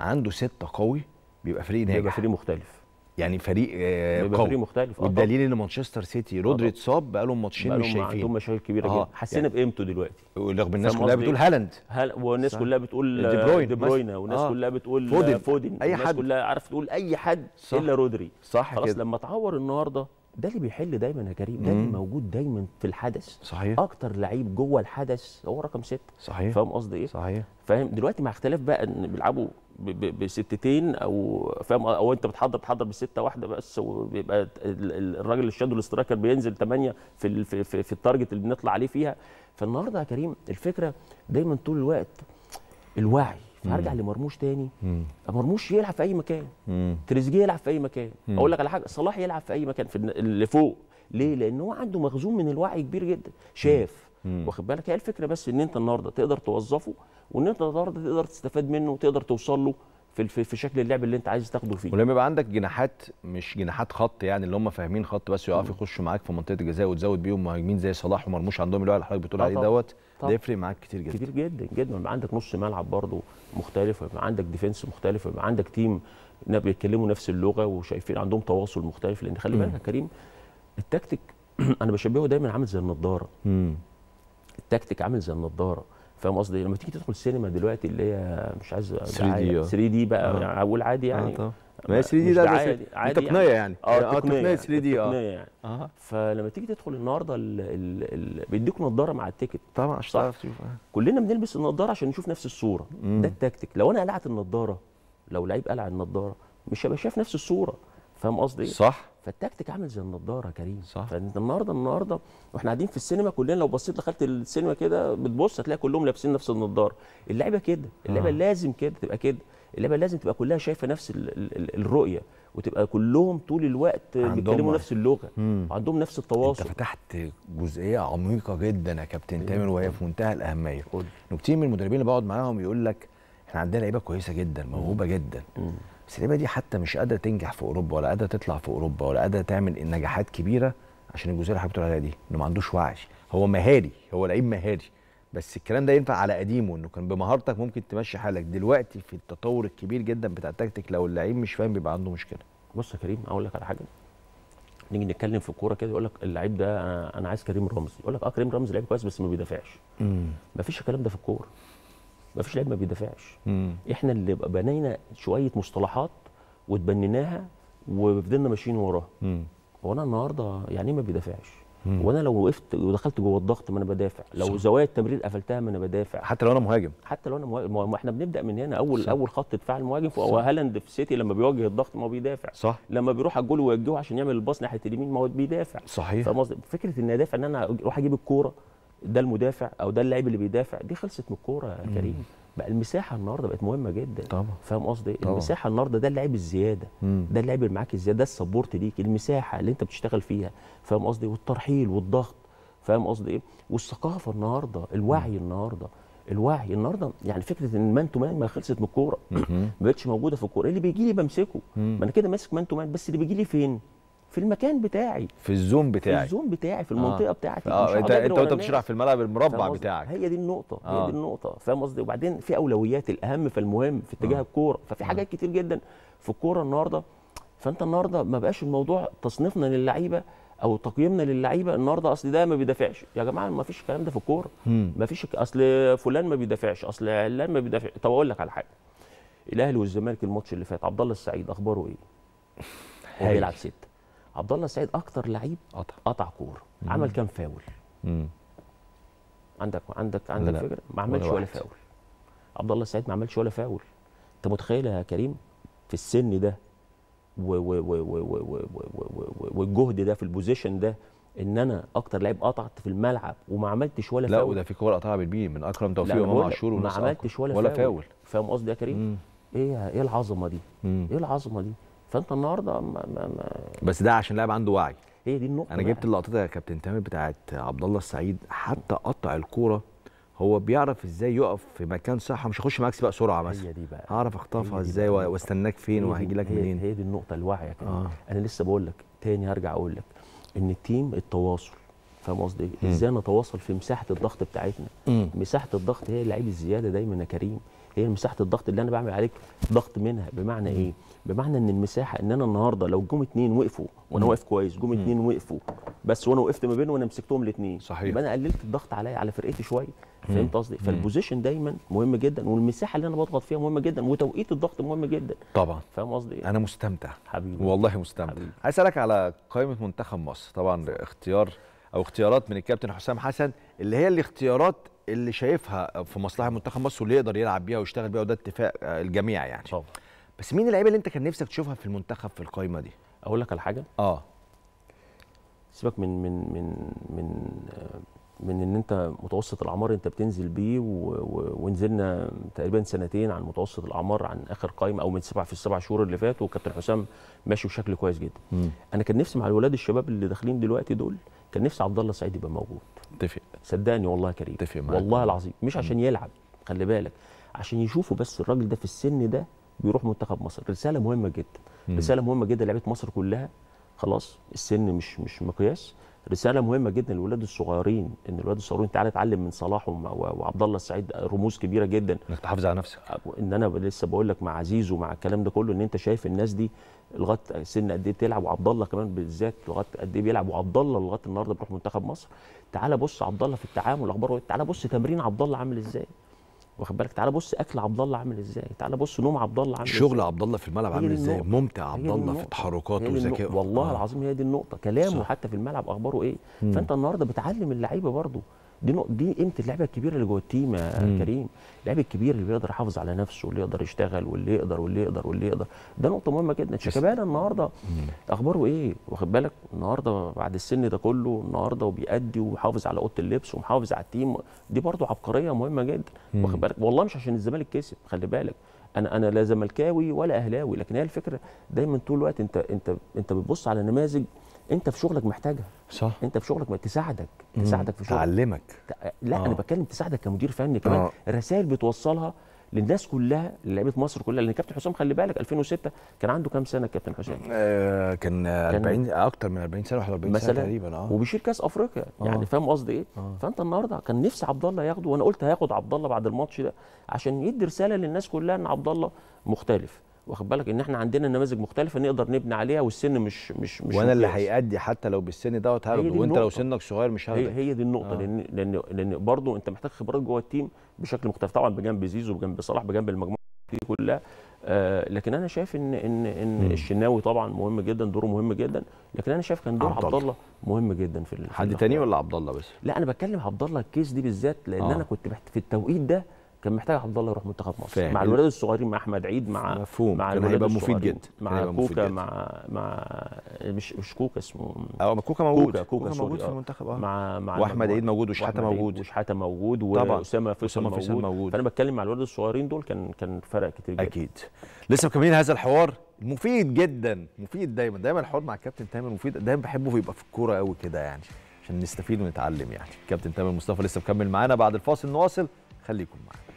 عنده سته قوي بيبقى فريق ناجح بيبقى فريق مختلف يعني فريق آه قوي فريق مختلف آه، والدليل ان مانشستر سيتي رودري آه، اتصاب بقى لهم ماتشين مش شايفين عندهم مشاكل كبيره آه. جدا حسينا يعني. بقيمته دلوقتي رغم الناس كلها بتقول إيه؟ هالاند هل... والناس كلها بتقول دي بروين, دي بروين. والناس آه. كلها بتقول فودن, فودن. اي الناس كلها عارف تقول اي حد صح. الا رودري صح خلاص كده. لما اتعور النهارده ده اللي بيحل دايما يا كريم ده اللي موجود دايما في الحدث صحيح اكتر لعيب جوه الحدث هو رقم سته صحيح فاهم قصدي ايه؟ صحيح فاهم دلوقتي مع اختلاف بقى ان بيلعبوا بستتين او فاهم او انت بتحضر بتحضر بسته واحده بس وبيبقى الراجل الشادو الاسترايكر بينزل ثمانيه في في في, في التارجت اللي بنطلع عليه فيها فالنهارده يا كريم الفكره دايما طول الوقت الوعي فهرجع لمرموش تاني مم. مرموش يلعب في اي مكان تريزيجيه يلعب في اي مكان مم. اقول لك على حاجه صلاح يلعب في اي مكان في اللي فوق ليه لان هو عنده مخزون من الوعي كبير جدا شاف واخد بالك هي الفكره بس ان انت النهارده تقدر توظفه وان انت النهارده تقدر تستفاد منه وتقدر توصل له في في شكل اللعب اللي انت عايز تاخده فيه ولما يبقى عندك جناحات مش جناحات خط يعني اللي هم فاهمين خط بس يقفوا يخشوا معاك في منطقه الجزاء وتزود بيهم مهاجمين زي صلاح ومرموش عندهم الوعي اللي حضرتك بتقول آه عليه دوت ده يفرق معاك كتير جدا كتير جدا جدا ويبقى عندك نص ملعب برضه مختلف ويبقى عندك ديفنس مختلف ويبقى عندك تيم بيتكلموا نفس اللغه وشايفين عندهم تواصل مختلف لان خلي بالك يا كريم التكتيك <clears throat> انا بشبهه دايما عامل زي النضاره التكتيك عامل زي النضاره فاهم قصدي لما تيجي تدخل السينما دلوقتي اللي هي مش عايز 3 دي 3 دي بقى آه. اقول عادي آه، يعني آه ما هي 3 دي ده عادي عادي يعني. تقنيه يعني اه, يعني آه، تقنيه 3 دي يعني، اه يعني آه. فلما تيجي تدخل النهارده بيديك نظاره مع التيكت طبعا عشان تعرف تشوف آه. كلنا بنلبس النظاره عشان نشوف نفس الصوره ده التكتيك لو انا قلعت النظاره لو لعيب قلع النظاره مش هيبقى شايف نفس الصوره فاهم قصدي ايه؟ صح فالتكتيك عامل زي النضاره يا كريم صح فانت النهارده النهارده واحنا قاعدين في السينما كلنا لو بصيت دخلت السينما كده بتبص هتلاقي كلهم لابسين نفس النضاره اللعيبه كده اللعيبه آه. لازم كده تبقى كده اللعبه لازم تبقى كلها شايفه نفس الرؤيه وتبقى كلهم طول الوقت بيتكلموا نفس اللغه وعندهم نفس التواصل انت فتحت جزئيه عميقه جدا يا كابتن إيه، تامر وهي في منتهى الاهميه كتير من المدربين اللي بقعد معاهم يقول لك احنا عندنا لعيبه كويسه جدا موهوبه جدا مم. بس اللعيبه دي حتى مش قادره تنجح في اوروبا ولا قادره تطلع في اوروبا ولا قادره تعمل نجاحات كبيره عشان الجزئيه اللي حضرتك بتقول عليها دي انه ما عندوش وعي هو مهاري هو لعيب مهاري بس الكلام ده ينفع على قديمه انه كان بمهارتك ممكن تمشي حالك دلوقتي في التطور الكبير جدا بتاع التكتيك لو اللعيب مش فاهم بيبقى عنده مشكله بص يا كريم اقول لك على حاجه نيجي نتكلم في الكوره كده يقول لك اللعيب ده انا, عايز كريم رمزي يقول لك اه كريم رمزي لعيب كويس بس ما بيدافعش ما فيش الكلام ده في الكوره ما فيش لعيب ما بيدافعش احنا اللي بنينا شويه مصطلحات وتبنيناها وفضلنا ماشيين وراها هو انا النهارده يعني ايه ما بيدافعش مم. وانا لو وقفت ودخلت جوه الضغط ما انا بدافع لو صح. زوايا التمرير قفلتها ما انا بدافع حتى لو انا مهاجم حتى لو انا مهاجم ما احنا بنبدا من هنا اول صح. اول خط دفاع المهاجم هالاند في سيتي لما بيواجه الضغط ما بيدافع صح. لما بيروح على الجول ويوجهه عشان يعمل الباص ناحيه اليمين ما هو بيدافع صحيح فكره ان ادافع ان انا اروح اجيب الكوره ده المدافع او ده اللاعب اللي بيدافع دي خلصت من الكوره يا كريم بقى المساحه النهارده بقت مهمه جدا طبعا فاهم قصدي طبعا. المساحه النهارده ده اللعيب الزياده مم. ده اللعيب اللي معاك الزياده ده السبورت ليك المساحه اللي انت بتشتغل فيها فاهم قصدي والترحيل والضغط فاهم قصدي ايه والثقافه النهارده الوعي مم. النهارده الوعي النهارده يعني فكره ان مان تو مان ما خلصت من الكوره ما بقتش موجوده في الكوره اللي بيجي لي بمسكه ما انا كده ماسك مان تو مان بس اللي بيجي لي فين في المكان بتاعي في الزوم بتاعي في الزوم بتاعي في المنطقه آه. بتاعتي اه انت انت وانت بتشرح في الملعب المربع بتاعك هي دي النقطه آه. هي دي آه. النقطه فاهم قصدي وبعدين في اولويات الاهم فالمهم في اتجاه آه. الكوره ففي آه. حاجات آه. كتير جدا في الكوره النهارده فانت النهارده ما بقاش الموضوع تصنيفنا للعيبه او تقييمنا للعيبه النهارده اصل ده ما بيدافعش يا جماعه ما فيش الكلام ده في الكوره ما فيش اصل فلان ما بيدافعش اصل علان ما بيدافعش طب اقول لك على حاجه الاهلي والزمالك الماتش اللي فات عبد الله السعيد اخباره ايه؟ هو بيلعب سته عبد الله السعيد اكتر لعيب قطع قطع كوره عمل كام فاول مم. عندك عندك عندك فكره ما عملش ولا, فاول عبد الله السعيد ما عملش ولا فاول انت متخيل يا كريم في السن ده والجهد ده في البوزيشن ده ان انا اكتر لعيب قطعت في الملعب وما عملتش ولا لا فاول لا وده في كوره قطعها بالبي من اكرم توفيق وامام عاشور ما عملتش ولا, ولا فاول, فاول. فاهم قصدي يا كريم؟ مم. ايه ايه العظمه دي؟ مم. ايه العظمه دي؟ فانت النهارده ما ما ما بس ده عشان لاعب عنده وعي هي دي النقطه انا جبت اللقطات يا كابتن تامر بتاعت عبد الله السعيد حتى قطع الكوره هو بيعرف ازاي يقف في مكان صح مش هخش معاك سباق سرعه مثلا هي دي بقى هعرف اخطفها ازاي واستناك فين وهجي لك منين هي دي النقطه الوعي يا كابتن آه. انا لسه بقول لك تاني هرجع اقول لك ان التيم التواصل فاهم قصدي إيه؟ ازاي نتواصل في مساحه الضغط بتاعتنا مساحه الضغط هي اللعيب الزياده دايما يا كريم هي مساحه الضغط اللي انا بعمل عليك ضغط منها بمعنى مم. ايه بمعنى ان المساحه ان انا النهارده لو جم اتنين وقفوا وانا واقف كويس جم اتنين وقفوا بس وانا وقفت ما بينهم وانا مسكتهم الاثنين صحيح يبقى انا قللت الضغط عليا على فرقتي شويه فهمت قصدي فالبوزيشن دايما مهم جدا والمساحه اللي انا بضغط فيها مهمه جدا وتوقيت الضغط مهم جدا طبعا فاهم قصدي إيه؟ انا مستمتع حبيبي والله مستمتع عايز اسالك على قائمه منتخب مصر طبعا اختيار او اختيارات من الكابتن حسام حسن اللي هي الاختيارات اللي شايفها في مصلحه منتخب مصر واللي يقدر يلعب بيها ويشتغل بيها وده اتفاق آه، الجميع يعني طبعا بس مين اللعيبه اللي انت كان نفسك تشوفها في المنتخب في القايمه دي اقول لك على حاجه اه سيبك من من من من من ان انت متوسط الاعمار انت بتنزل بيه و... و... ونزلنا تقريبا سنتين عن متوسط الاعمار عن اخر قائمه او من سبع في السبع شهور اللي فاتوا وكابتن حسام ماشي بشكل كويس جدا. مم. انا كان نفسي مع الولاد الشباب اللي داخلين دلوقتي دول كان نفسي عبد الله السعيد يبقى موجود. اتفق صدقني والله كريم اتفق والله العظيم مش عشان يلعب خلي بالك عشان يشوفوا بس الراجل ده في السن ده بيروح منتخب مصر رساله مهمه جدا مم. رساله مهمه جدا لعيبه مصر كلها خلاص السن مش مش مقياس رساله مهمه جدا للولاد الصغيرين ان الولاد الصغيرين تعالى اتعلم من صلاح وعبد الله السعيد رموز كبيره جدا انك تحافظ على نفسك ان انا لسه بقول لك مع عزيز ومع الكلام ده كله ان انت شايف الناس دي لغايه سن قد ايه بتلعب وعبد الله كمان بالذات لغايه قد ايه بيلعب وعبد الله لغايه النهارده بيروح منتخب مصر تعالى بص عبد الله في التعامل اخباره إيه؟ تعالى بص تمرين عبد الله عامل ازاي واخد بالك تعالى بص اكل عبد الله عامل ازاي تعالى بص نوم عبد الله عامل شغل عبد الله في الملعب عامل ازاي ممتع عبد الله في تحركاته وذكائه والله آه. العظيم هي دي النقطه كلامه صح. حتى في الملعب اخباره ايه مم. فانت النهارده بتعلم اللعيبه برضه دي نق... دي قيمه اللعيبه الكبيره اللي جوه التيم يا كريم اللعيب الكبير اللي بيقدر يحافظ على نفسه واللي يقدر يشتغل واللي يقدر واللي يقدر واللي يقدر ده نقطه مهمه جدا شيكابالا النهارده مم. اخباره ايه واخد بالك النهارده بعد السن ده كله النهارده وبيأدي وحافظ على اوضه اللبس ومحافظ على التيم دي برضه عبقريه مهمه جدا مم. واخد بالك والله مش عشان الزمالك كسب خلي بالك انا انا لا زملكاوي ولا اهلاوي لكن هي الفكره دايما طول الوقت انت انت انت بتبص على نماذج انت في شغلك محتاجها صح انت في شغلك تساعدك تساعدك في شغلك تعلمك لا آه. انا بتكلم تساعدك كمدير فني كمان آه. رسائل بتوصلها للناس كلها لعيبه مصر كلها لان كابتن حسام خلي بالك 2006 كان عنده كام سنه كابتن حسام؟ آه كان 40 كان اكتر من 40 سنه 41 سنه تقريبا اه وبيشيل كاس افريقيا آه. يعني فاهم قصدي ايه؟ آه. فانت النهارده كان نفسي عبد الله ياخده وانا قلت هياخد عبد الله بعد الماتش ده عشان يدي رساله للناس كلها ان عبد الله مختلف واخد بالك ان احنا عندنا نماذج مختلفه نقدر نبني عليها والسن مش مش مش وانا اللي هيأدي حتى لو بالسن دوت هاخده وانت لو سنك صغير مش هاخده هي, هي دي النقطه آه. لان لان لان برضه انت محتاج خبرات جوه التيم بشكل مختلف طبعا بجنب زيزو بجنب صلاح بجنب المجموعه دي كلها آه لكن انا شايف ان ان ان م. الشناوي طبعا مهم جدا دوره مهم جدا لكن انا شايف كان دور عبد الله مهم جدا في حد تاني ولا عبد الله بس؟ لا انا بتكلم عبد الله الكيس دي بالذات لان آه. انا كنت في التوقيت ده كان محتاج عبد الله يروح منتخب مصر فاهم. مع الولاد الصغيرين مع احمد عيد مع مفهوم مع كان هيبقى مفيد جدا مع كوكا مع مع مش مش كوكا اسمه اه كوكا موجود كوكا, كوكا, كوكا موجود في اه. المنتخب اه مع مع واحمد عيد موجود وشحاته موجود وشحاته موجود واسامه فيصل موجود. موجود فانا بتكلم مع الولاد الصغيرين دول كان كان فرق كتير جدا اكيد لسه مكملين هذا الحوار مفيد جدا مفيد دايما دايما الحوار مع الكابتن تامر مفيد دايما بحبه يبقى في الكوره قوي كده يعني عشان نستفيد ونتعلم يعني كابتن تامر مصطفى لسه مكمل معانا بعد الفاصل نواصل خليكم معانا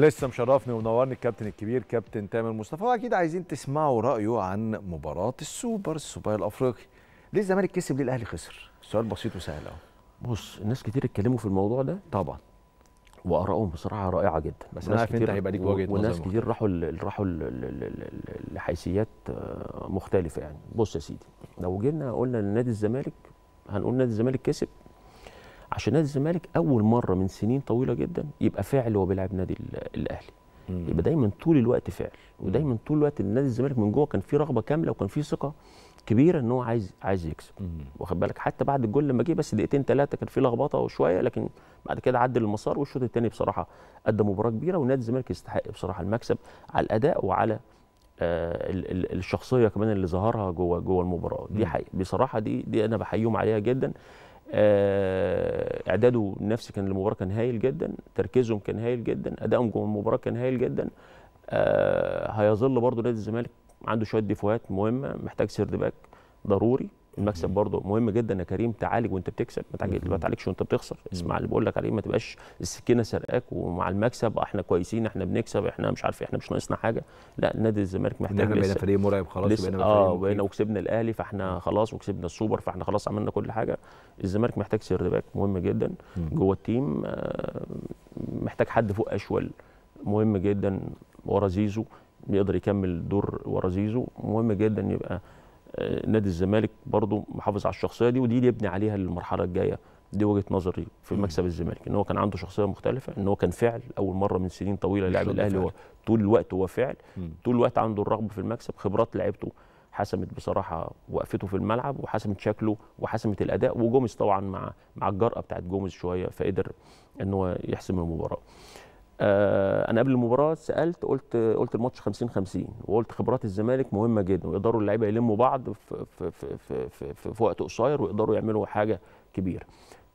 لسه مشرفني ومنورني الكابتن الكبير كابتن تامر مصطفى واكيد عايزين تسمعوا رايه عن مباراه السوبر السوبر الافريقي ليه الزمالك كسب ليه الاهلي خسر سؤال بسيط وسهل اهو بص الناس كتير اتكلموا في الموضوع ده طبعا وارائهم بصراحه رائعه جدا بس انا عارف انت هيبقى ليك وجهه نظر وناس كتير راحوا راحوا لحيثيات آه، مختلفه يعني بص يا سيدي لو جينا قلنا لنادي الزمالك هنقول نادي الزمالك كسب عشان نادي الزمالك اول مره من سنين طويله جدا يبقى فاعل وهو بيلعب نادي الاهلي مم. يبقى دايما طول الوقت فعل ودايما طول الوقت النادي الزمالك من جوه كان في رغبه كامله وكان في ثقه كبيره ان هو عايز عايز يكسب واخد بالك حتى بعد الجول لما جه بس دقيقتين ثلاثه كان في لخبطه وشويه لكن بعد كده عدل المسار والشوط الثاني بصراحه قدم مباراه كبيره ونادي الزمالك يستحق بصراحه المكسب على الاداء وعلى آه الشخصيه كمان اللي ظهرها جوه جوه المباراه دي حقيقة بصراحه دي دي انا بحييهم عليها جدا آه، اعداده النفسي كان للمباراه كان هايل جدا تركيزهم كان هايل جدا ادائهم جوه المباراه كان هايل جدا آه، هيظل برضو نادي الزمالك عنده شويه ديفوهات مهمه محتاج سيرد باك ضروري المكسب برضه مهم جدا يا كريم تعالج وانت بتكسب ما تعالجش وانت بتخسر اسمع اللي بقول لك عليه ما تبقاش السكينه سرقاك ومع المكسب آه، احنا كويسين احنا بنكسب احنا مش عارف احنا مش ناقصنا حاجه لا نادي الزمالك محتاج احنا بقينا فريق مرعب خلاص بقينا اه بقينا وكسبنا الاهلي فاحنا خلاص وكسبنا السوبر فاحنا خلاص عملنا كل حاجه الزمالك محتاج باك مهم جدا جوه التيم آه، محتاج حد فوق اشول مهم جدا ورا زيزو يقدر يكمل دور ورا زيزو مهم جدا يبقى آه، نادي الزمالك برضه محافظ على الشخصيه دي ودي يبني عليها للمرحله الجايه دي وجهه نظري في مكسب الزمالك ان هو كان عنده شخصيه مختلفه ان هو كان فعل اول مره من سنين طويله لعب الاهلي هو طول الوقت هو فعل طول الوقت عنده الرغبه في المكسب خبرات لعيبته حسمت بصراحه وقفته في الملعب وحسمت شكله وحسمت الاداء وجوميز طبعا مع مع الجرأه بتاعت جوميز شويه فقدر ان هو يحسم المباراه آه، انا قبل المباراه سالت قلت قلت الماتش 50 50 وقلت خبرات الزمالك مهمه جدا ويقدروا اللعيبه يلموا بعض في في في في, في, في وقت قصير ويقدروا يعملوا حاجه كبيره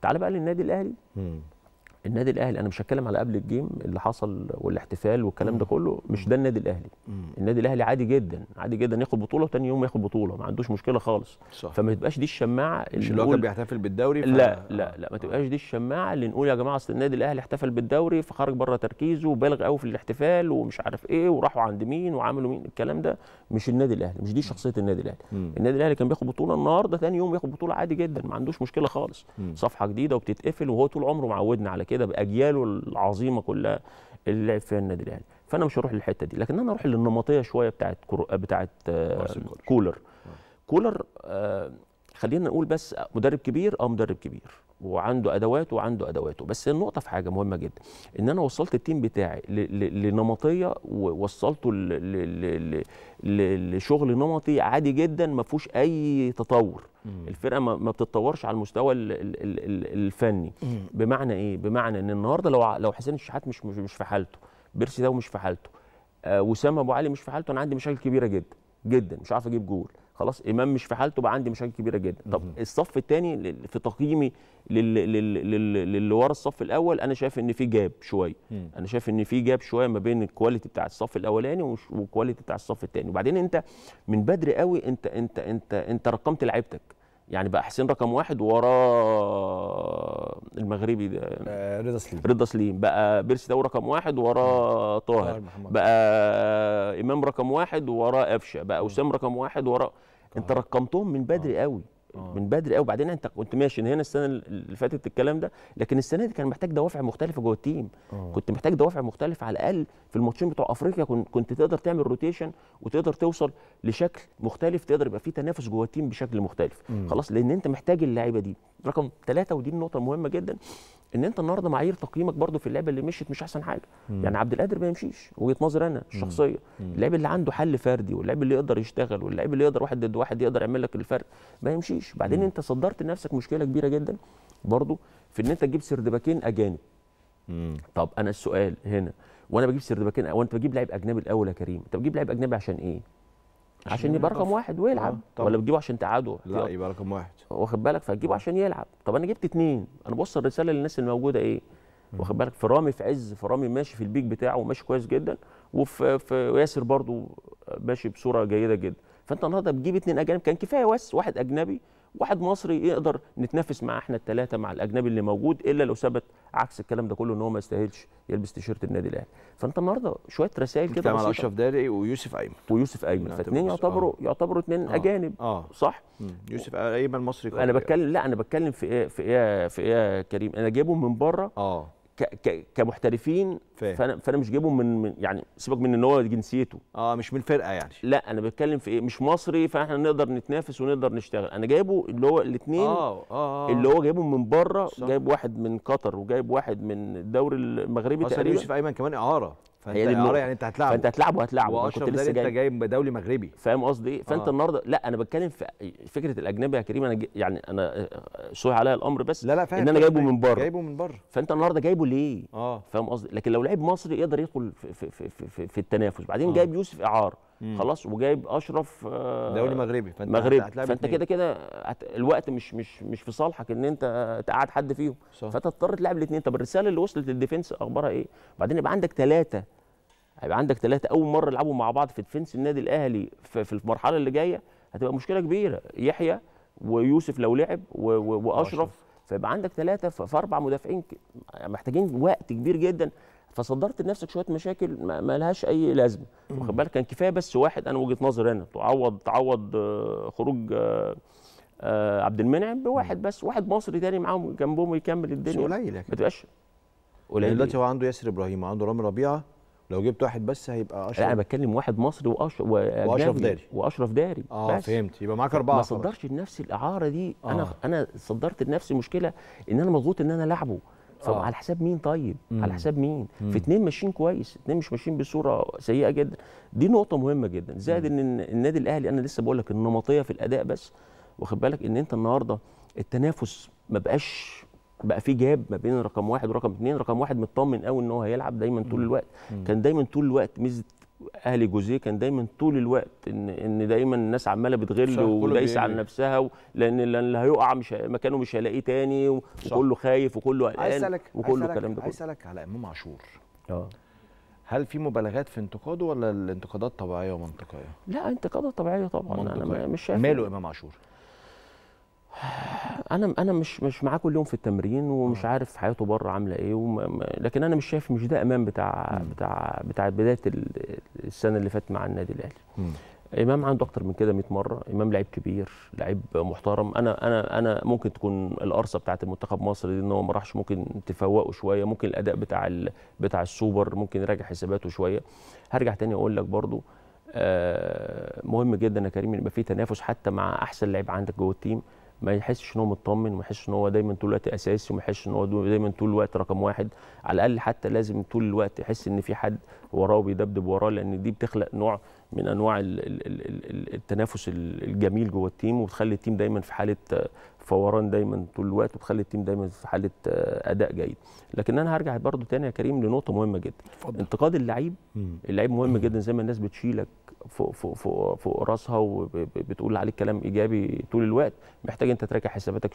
تعال بقى للنادي الاهلي النادي الاهلي انا مش هتكلم على قبل الجيم اللي حصل والاحتفال والكلام ده كله مش ده النادي الاهلي النادي الاهلي عادي جدا عادي جدا ياخد بطوله وتاني يوم ياخد بطوله ما عندوش مشكله خالص صح. فما تبقاش دي الشماعه اللي مش اللي هو كان بيحتفل بالدوري لا لا لا ما آه. تبقاش دي الشماعه اللي نقول يا جماعه اصل النادي الاهلي احتفل بالدوري فخرج بره تركيزه وبالغ قوي في الاحتفال ومش عارف ايه وراحوا عند مين وعملوا مين الكلام ده مش النادي الاهلي مش دي شخصيه النادي الاهلي النادي الاهلي كان بياخد بطوله النهارده تاني يوم ياخد بطوله عادي جدا ما عندوش مشكله خالص صفحه جديده وبتتقفل وهو طول عمره معودنا على كده كده باجياله العظيمه كلها اللي لعب فيها النادي الاهلي فانا مش هروح للحته دي لكن انا اروح للنمطيه شويه بتاعت كرو... بتاعت آه، كولر كولر آه, آه، خلينا نقول بس مدرب كبير اه مدرب كبير وعنده ادواته وعنده ادواته بس النقطه في حاجه مهمه جدا ان انا وصلت التيم بتاعي لنمطيه ووصلته لشغل نمطي عادي جدا ما فيهوش اي تطور الفرقه ما بتتطورش على المستوى الفني بمعنى ايه بمعنى ان النهارده لو لو حسين الشحات مش مش في حالته بيرسي ده مش في حالته آه، وسام ابو علي مش في حالته انا عندي مشاكل كبيره جدا جدا مش عارف اجيب جول خلاص امام مش في حالته بقى عندي مشاكل كبيره جدا طب الصف الثاني في تقييمي للي ورا الصف الاول انا شايف ان في جاب شويه انا شايف ان في جاب شويه ما بين الكواليتي بتاع الصف الاولاني والكواليتي بتاع الصف الثاني وبعدين انت من بدري قوي انت انت انت انت رقمت لعيبتك يعني بقى حسين رقم واحد وراه المغربي ده آه، رضا سليم رضا سليم بقى بيرسي داوي رقم واحد وراه طاهر بقى امام رقم واحد وراه قفشه بقى وسام رقم واحد وراه انت رقمتهم من بدري آه. قوي آه. من بدري قوي وبعدين انت كنت ماشي هنا السنه اللي فاتت الكلام ده لكن السنه دي كان محتاج دوافع مختلفه جوه التيم أوه. كنت محتاج دوافع مختلفه على الاقل في الماتشين بتوع افريقيا كنت تقدر تعمل روتيشن وتقدر توصل لشكل مختلف تقدر يبقى في تنافس جوه التيم بشكل مختلف مم. خلاص لان انت محتاج اللعيبه دي رقم ثلاثة ودي النقطه المهمه جدا ان انت النهارده معايير تقييمك برده في اللعبه اللي مشيت مش احسن حاجه مم. يعني عبد القادر ما يمشيش وجهه نظري انا الشخصيه اللاعب اللي عنده حل فردي واللاعب اللي يقدر يشتغل واللاعب اللي يقدر واحد ضد واحد يقدر يعمل لك الفرق ما يمشيش بعدين مم. انت صدرت لنفسك مشكله كبيره جدا برده في ان انت تجيب سردباكين اجانب مم. طب انا السؤال هنا وانا بجيب سردباكين وانت بجيب لاعب اجنبي الاول يا كريم انت بتجيب لاعب اجنبي عشان ايه عشان يبقى رقم واحد ويلعب آه ولا بتجيبه عشان تعاده لا يبقى رقم واحد واخد بالك فهتجيبه عشان يلعب طب انا جبت اثنين انا بص الرساله للناس الموجوده ايه واخد بالك في رامي في عز في رامي ماشي في البيك بتاعه وماشي كويس جدا وفي ياسر برضو ماشي بصوره جيده جدا فانت النهارده بتجيب اثنين اجانب كان كفايه بس واحد اجنبي واحد مصري يقدر نتنافس مع احنا الثلاثه مع الاجنبي اللي موجود الا لو ثبت عكس الكلام ده كله ان هو ما يستاهلش يلبس تيشيرت النادي الاهلي فانت النهارده شويه رسائل كده بسيطه اشرف داري ويوسف ايمن ويوسف ايمن فاثنين يعتبروا آه. يعتبروا اثنين آه. اجانب آه. صح يوسف ايمن مصري انا بتكلم لا انا بتكلم في ايه في ايه في ايه كريم انا جايبهم من بره آه. كمحترفين فانا فانا مش جايبهم من, من يعني سيبك من ان هو جنسيته اه مش من فرقه يعني لا انا بتكلم في ايه مش مصري فاحنا نقدر نتنافس ونقدر نشتغل انا جايبه اللي هو الاثنين آه،, آه, آه, اللي هو جايبهم من بره جايب واحد من قطر وجايب واحد من الدوري المغربي آه، تقريبا يوسف ايمن كمان اعاره فانت دي آه، يعني انت هتلعبه فانت هتلعبه هتلعبه لسه جاي انت جاي بدولي مغربي فاهم قصدي ايه فانت آه. النهارده لا انا بتكلم في فكره الاجنبي يا كريم انا يعني انا آه، آه، شوي عليا الامر بس لا لا فاهم ان انا جايبه من بره جايبه من بره فانت النهارده جايبه ليه اه فاهم قصدي لكن لو لعيب مصري يقدر يدخل في في في, في, في التنافس بعدين آه. جايب يوسف اعاره خلاص وجايب اشرف آه، دوري مغربي فانت مغربي فانت كده كده الوقت مش مش مش في صالحك ان انت تقعد حد فيهم فتضطر تلعب الاثنين طب الرساله اللي وصلت للديفنس اخبارها ايه؟ بعدين يبقى عندك ثلاثه هيبقى عندك ثلاثه اول مره يلعبوا مع بعض في ديفنس النادي الاهلي في المرحله اللي جايه هتبقى مشكله كبيره يحيى ويوسف لو لعب واشرف فيبقى عندك ثلاثه في اربع مدافعين محتاجين وقت كبير جدا فصدرت لنفسك شويه مشاكل ما لهاش اي لازمه واخد بالك كان كفايه بس واحد انا وجهه نظري انا تعوض تعوض آه، خروج آه، آه، عبد المنعم بواحد بس واحد مصري تاني معاهم جنبهم يكمل الدنيا قليل ما تبقاش قليل يعني دلوقتي هو عنده ياسر ابراهيم وعنده رامي ربيعه لو جبت واحد بس هيبقى اشرف لا انا بتكلم واحد مصري وأش... واشرف داري واشرف داري اه بس. فهمت يبقى معاك اربعه ما صدرش لنفسي الاعاره دي آه. انا انا صدرت لنفسي مشكله ان انا مضغوط ان انا لاعبه طب آه. على حساب مين طيب مم. على حساب مين مم. في اتنين ماشيين كويس اتنين مش ماشيين بصوره سيئه جدا دي نقطه مهمه جدا زائد ان النادي الاهلي انا لسه بقول لك النمطيه في الاداء بس واخد بالك ان انت النهارده التنافس ما بقاش بقى في جاب ما بين رقم واحد ورقم اثنين رقم واحد مطمن قوي ان هو هيلعب دايما طول الوقت مم. كان دايما طول الوقت ميزه اهلي جوزيه كان دايما طول الوقت ان ان دايما الناس عماله بتغل ودايسه على نفسها لان اللي هيقع مش مكانه مش هيلاقيه تاني وكله خايف وكله قلقان وكله الكلام ده كله اسالك على امام عاشور اه هل في مبالغات في انتقاده ولا الانتقادات طبيعيه ومنطقيه؟ لا انتقادات طبيعيه طبعا منطقية. انا مش شايف ماله امام عاشور؟ انا انا مش مش معاه كل يوم في التمرين ومش آه. عارف حياته بره عامله ايه وم... لكن انا مش شايف مش ده امام بتاع بتاع بتاع بدايه السنه اللي فاتت مع النادي الاهلي امام عنده اكتر من كده 100 مره امام لعيب كبير لعيب محترم انا انا انا ممكن تكون القرصه بتاعه المنتخب مصر دي ان هو ما راحش ممكن تفوقه شويه ممكن الاداء بتاع ال... بتاع السوبر ممكن يراجع حساباته شويه هرجع تاني اقول لك برضو آه مهم جدا يا كريم يبقى في تنافس حتى مع احسن لعيب عندك جوه التيم ما يحسش ان هو مطمن وما يحسش ان هو دايما طول الوقت اساسي وما يحسش ان هو دايما طول الوقت رقم واحد على الاقل حتى لازم طول الوقت يحس ان في حد وراه بيدبدب وراه لان دي بتخلق نوع من انواع التنافس الجميل جوه التيم وبتخلي التيم دايما في حاله فوران دايما طول الوقت وبتخلي التيم دايما في حاله آه، اداء جيد لكن انا هرجع برضو تاني يا كريم لنقطه مهمه جدا فضل. انتقاد اللعيب اللعيب مهم جدا زي ما الناس بتشيلك فوق فوق فوق, فوق راسها وبتقول عليك كلام ايجابي طول الوقت محتاج انت تراجع حساباتك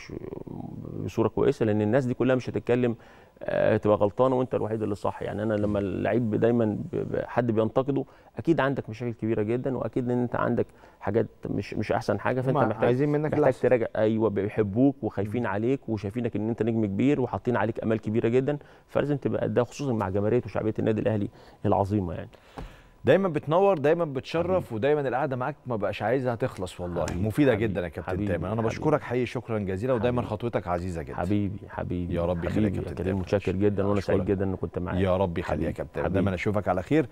بصوره كويسه لان الناس دي كلها مش هتتكلم آه، تبقى غلطانه وانت الوحيد اللي صح يعني انا لما اللعيب دايما حد بينتقده اكيد عندك مشاكل كبيره جدا واكيد ان انت عندك حاجات مش مش احسن حاجه فانت محتاج عايزين منك محتاج تراجع ايوه بيحبوك وخايفين عليك وشايفينك ان انت نجم كبير وحاطين عليك امال كبيره جدا جدا فلازم تبقى ده خصوصا مع جماهيريه وشعبيه النادي الاهلي العظيمه يعني دايما بتنور دايما بتشرف حبيب. ودايما القعده معاك ما بقاش عايزها تخلص والله حبيب. مفيده حبيب. جدا يا كابتن تامر انا بشكرك حقيقي شكرا جزيلا ودايما خطوتك عزيزه جدا حبيبي حبيبي يا رب يخليك يا كابتن متشكر جدا وانا سعيد جدا ان كنت معاك يا رب يخليك يا كابتن دايما اشوفك على خير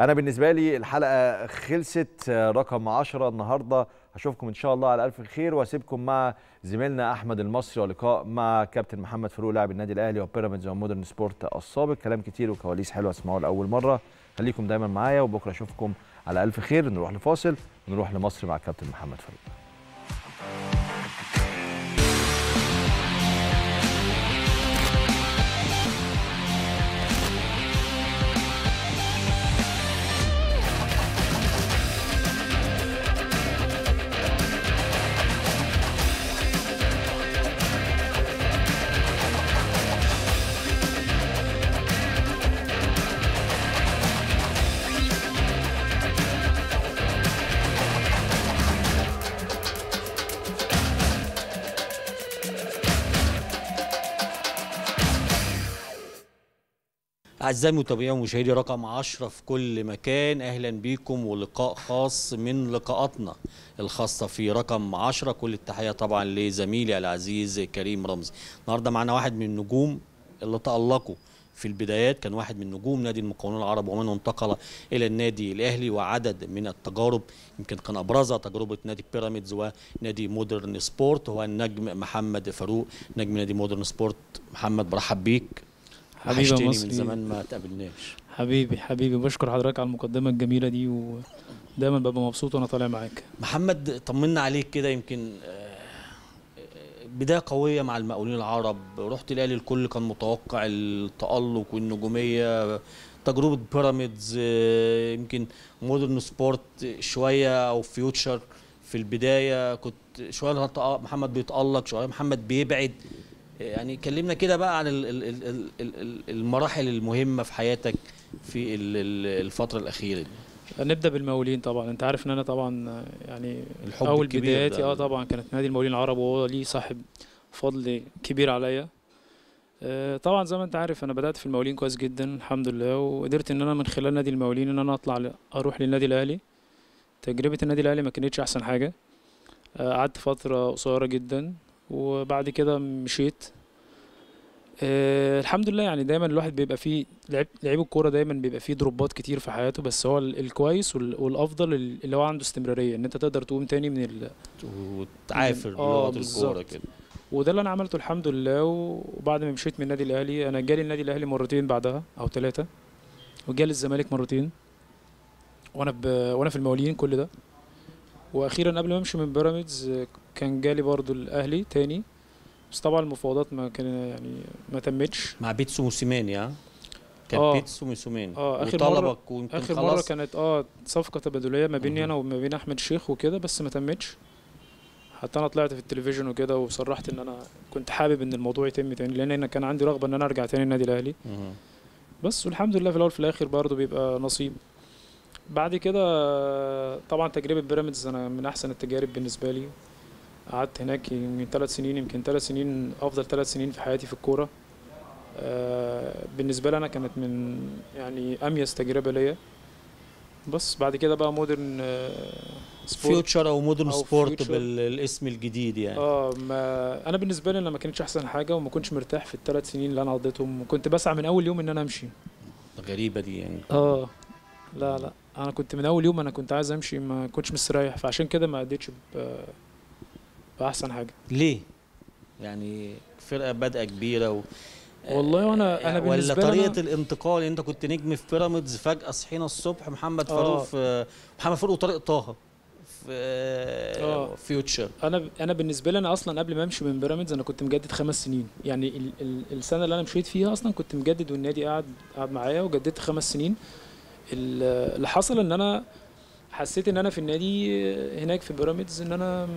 انا بالنسبه لي الحلقه خلصت رقم 10 النهارده هشوفكم ان شاء الله على الف خير واسيبكم مع زميلنا احمد المصري ولقاء مع كابتن محمد فاروق لاعب النادي الاهلي وبيراميدز ومودرن سبورت السابق كلام كتير وكواليس حلوه اسمعوها لاول مره خليكم دايما معايا وبكره اشوفكم على الف خير نروح لفاصل ونروح لمصر مع كابتن محمد فاروق أعزائي متابعين ومشاهدي رقم 10 في كل مكان أهلا بيكم ولقاء خاص من لقاءاتنا الخاصة في رقم 10 كل التحية طبعا لزميلي العزيز كريم رمزي النهاردة معنا واحد من النجوم اللي تألقوا في البدايات كان واحد من نجوم نادي المقاولون العرب ومن انتقل الى النادي الاهلي وعدد من التجارب يمكن كان ابرزها تجربه نادي بيراميدز ونادي مودرن سبورت هو النجم محمد فاروق نجم نادي مودرن سبورت محمد برحب بيك حبيبي مصري من زمان ما تقابلناش حبيبي حبيبي بشكر حضرتك على المقدمه الجميله دي ودايما ببقى مبسوط وانا طالع معاك محمد طمنا عليك كده يمكن آه، آه، بدايه قويه مع المقاولين العرب رحت الاهلي الكل كان متوقع التالق والنجوميه تجربه بيراميدز آه، يمكن مودرن سبورت شويه او فيوتشر في البدايه كنت شويه محمد بيتالق شويه محمد بيبعد يعني كلمنا كده بقى عن المراحل المهمه في حياتك في الفتره الاخيره دي نبدا بالمولين طبعا انت عارف ان انا طبعا يعني الحب اول بداياتي اه طبعا كانت نادي المولين العرب وهو ليه صاحب فضل كبير عليا آه طبعا زي ما انت عارف انا بدات في المولين كويس جدا الحمد لله وقدرت ان انا من خلال نادي المولين ان انا اطلع اروح للنادي الاهلي تجربه النادي الاهلي ما كانتش احسن حاجه آه قعدت فتره قصيره جدا وبعد كده مشيت أه الحمد لله يعني دايما الواحد بيبقى فيه لعيب لعيب الكوره دايما بيبقى فيه دروبات كتير في حياته بس هو الكويس والافضل اللي هو عنده استمراريه ان انت تقدر تقوم تاني من ال وتعافر آه الكوره كده وده اللي انا عملته الحمد لله وبعد ما مشيت من النادي الاهلي انا جالي النادي الاهلي مرتين بعدها او ثلاثه وجالي الزمالك مرتين وانا وانا في المولين كل ده واخيرا قبل ما امشي من بيراميدز كان جالي برضو الاهلي تاني بس طبعا المفاوضات ما كان يعني ما تمتش مع بيتسو موسيماني اه كان آه. بيتسو موسيماني اه اخر مره اخر مره كانت اه صفقه تبادليه ما بيني انا وما بين احمد شيخ وكده بس ما تمتش حتى انا طلعت في التلفزيون وكده وصرحت ان انا كنت حابب ان الموضوع يتم تاني لان انا كان عندي رغبه ان انا ارجع تاني النادي الاهلي بس والحمد لله في الاول في الاخر برضه بيبقى نصيب بعد كده طبعا تجربه بيراميدز انا من احسن التجارب بالنسبه لي قعدت هناك يمكن ثلاث سنين يمكن ثلاث سنين افضل ثلاث سنين في حياتي في الكوره آه، بالنسبه لي انا كانت من يعني اميز تجربه ليا بس بعد كده بقى مودرن آه، سبورت فيوتشر او مودرن سبورت بالاسم الجديد يعني اه ما انا بالنسبه لي انا ما كانتش احسن حاجه وما كنتش مرتاح في الثلاث سنين اللي انا قضيتهم وكنت بسعى من اول يوم ان انا امشي غريبه دي يعني اه لا لا انا كنت من اول يوم انا كنت عايز امشي ما كنتش مستريح فعشان كده ما اديتش احسن حاجه ليه يعني فرقه بادئه كبيره و... والله وانا آه، انا بالنسبه ولا طريقه أنا... الانتقال يعني انت كنت نجم في بيراميدز فجاه صحينا الصبح محمد آه. فاروق في محمد فاروق وطارق طه في فيوتشر آه، انا انا بالنسبه لي انا اصلا قبل ما امشي من بيراميدز انا كنت مجدد خمس سنين يعني ال... ال... السنه اللي انا مشيت فيها اصلا كنت مجدد والنادي قاعد قاعد معايا وجددت خمس سنين اللي حصل ان انا حسيت ان انا في النادي هناك في بيراميدز ان انا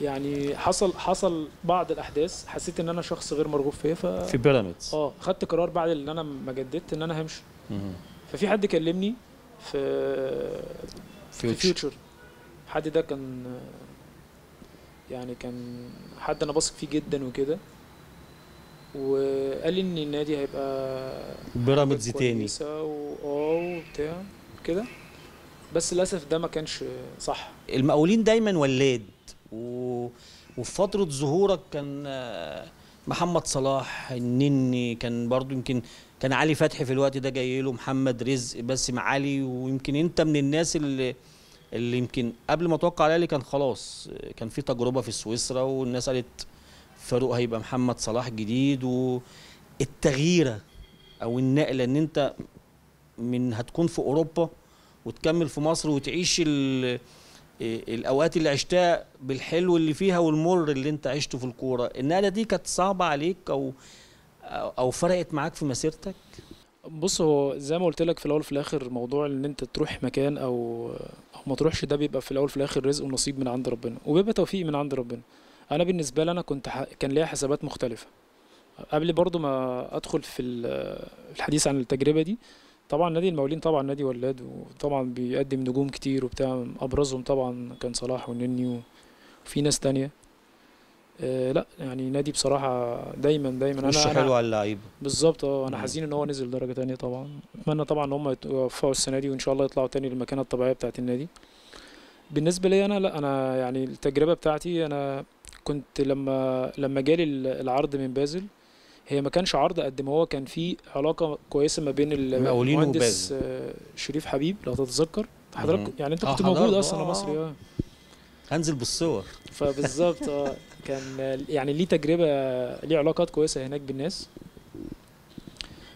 يعني حصل حصل بعض الاحداث حسيت ان انا شخص غير مرغوب فيه ف في بيراميدز اه خدت قرار بعد ان انا ما جددت ان انا همشي ففي حد كلمني في فيوتشر. في فيوتشر حد ده كان يعني كان حد انا بثق فيه جدا وكده وقال لي ان النادي هيبقى بيراميدز تاني واه وبتاع كده بس للاسف ده ما كانش صح المقاولين دايما ولاد و... وفي فتره ظهورك كان آه، محمد صلاح النني كان برضو يمكن كان علي فتحي في الوقت ده جاي له محمد رزق مع علي ويمكن انت من الناس اللي اللي يمكن قبل ما اتوقع الاهلي كان خلاص كان في تجربه في سويسرا والناس قالت فاروق هيبقى محمد صلاح جديد والتغييره او النقله ان انت من هتكون في اوروبا وتكمل في مصر وتعيش ال إيه، الاوقات اللي عشتها بالحلو اللي فيها والمر اللي انت عشته في الكوره النقله دي كانت صعبه عليك او او فرقت معاك في مسيرتك بص هو زي ما قلت لك في الاول في الاخر موضوع ان انت تروح مكان او او ما تروحش ده بيبقى في الاول في الاخر رزق ونصيب من عند ربنا وبيبقى توفيق من عند ربنا انا بالنسبه لي انا كنت ح... كان ليا حسابات مختلفه قبل برضو ما ادخل في الحديث عن التجربه دي طبعا نادي المولين طبعا نادي ولاد وطبعا بيقدم نجوم كتير وبتاع ابرزهم طبعا كان صلاح ونني وفي ناس تانية آه لا يعني نادي بصراحه دايما دايما انا حلو على اللعيبه بالظبط اه انا حزين ان هو نزل درجه تانية طبعا اتمنى طبعا ان هم يوفقوا السنه دي وان شاء الله يطلعوا تاني للمكانه الطبيعيه بتاعه النادي بالنسبه لي انا لا انا يعني التجربه بتاعتي انا كنت لما لما جالي العرض من بازل هي ما كانش عرض قد ما هو كان في علاقه كويسه ما بين المهندس آه، شريف حبيب لو تتذكر حضرتك يعني انت آه، كنت موجود اصلا يا آه. مصري اه هنزل بالصور فبالظبط اه كان يعني ليه تجربه ليه علاقات كويسه هناك بالناس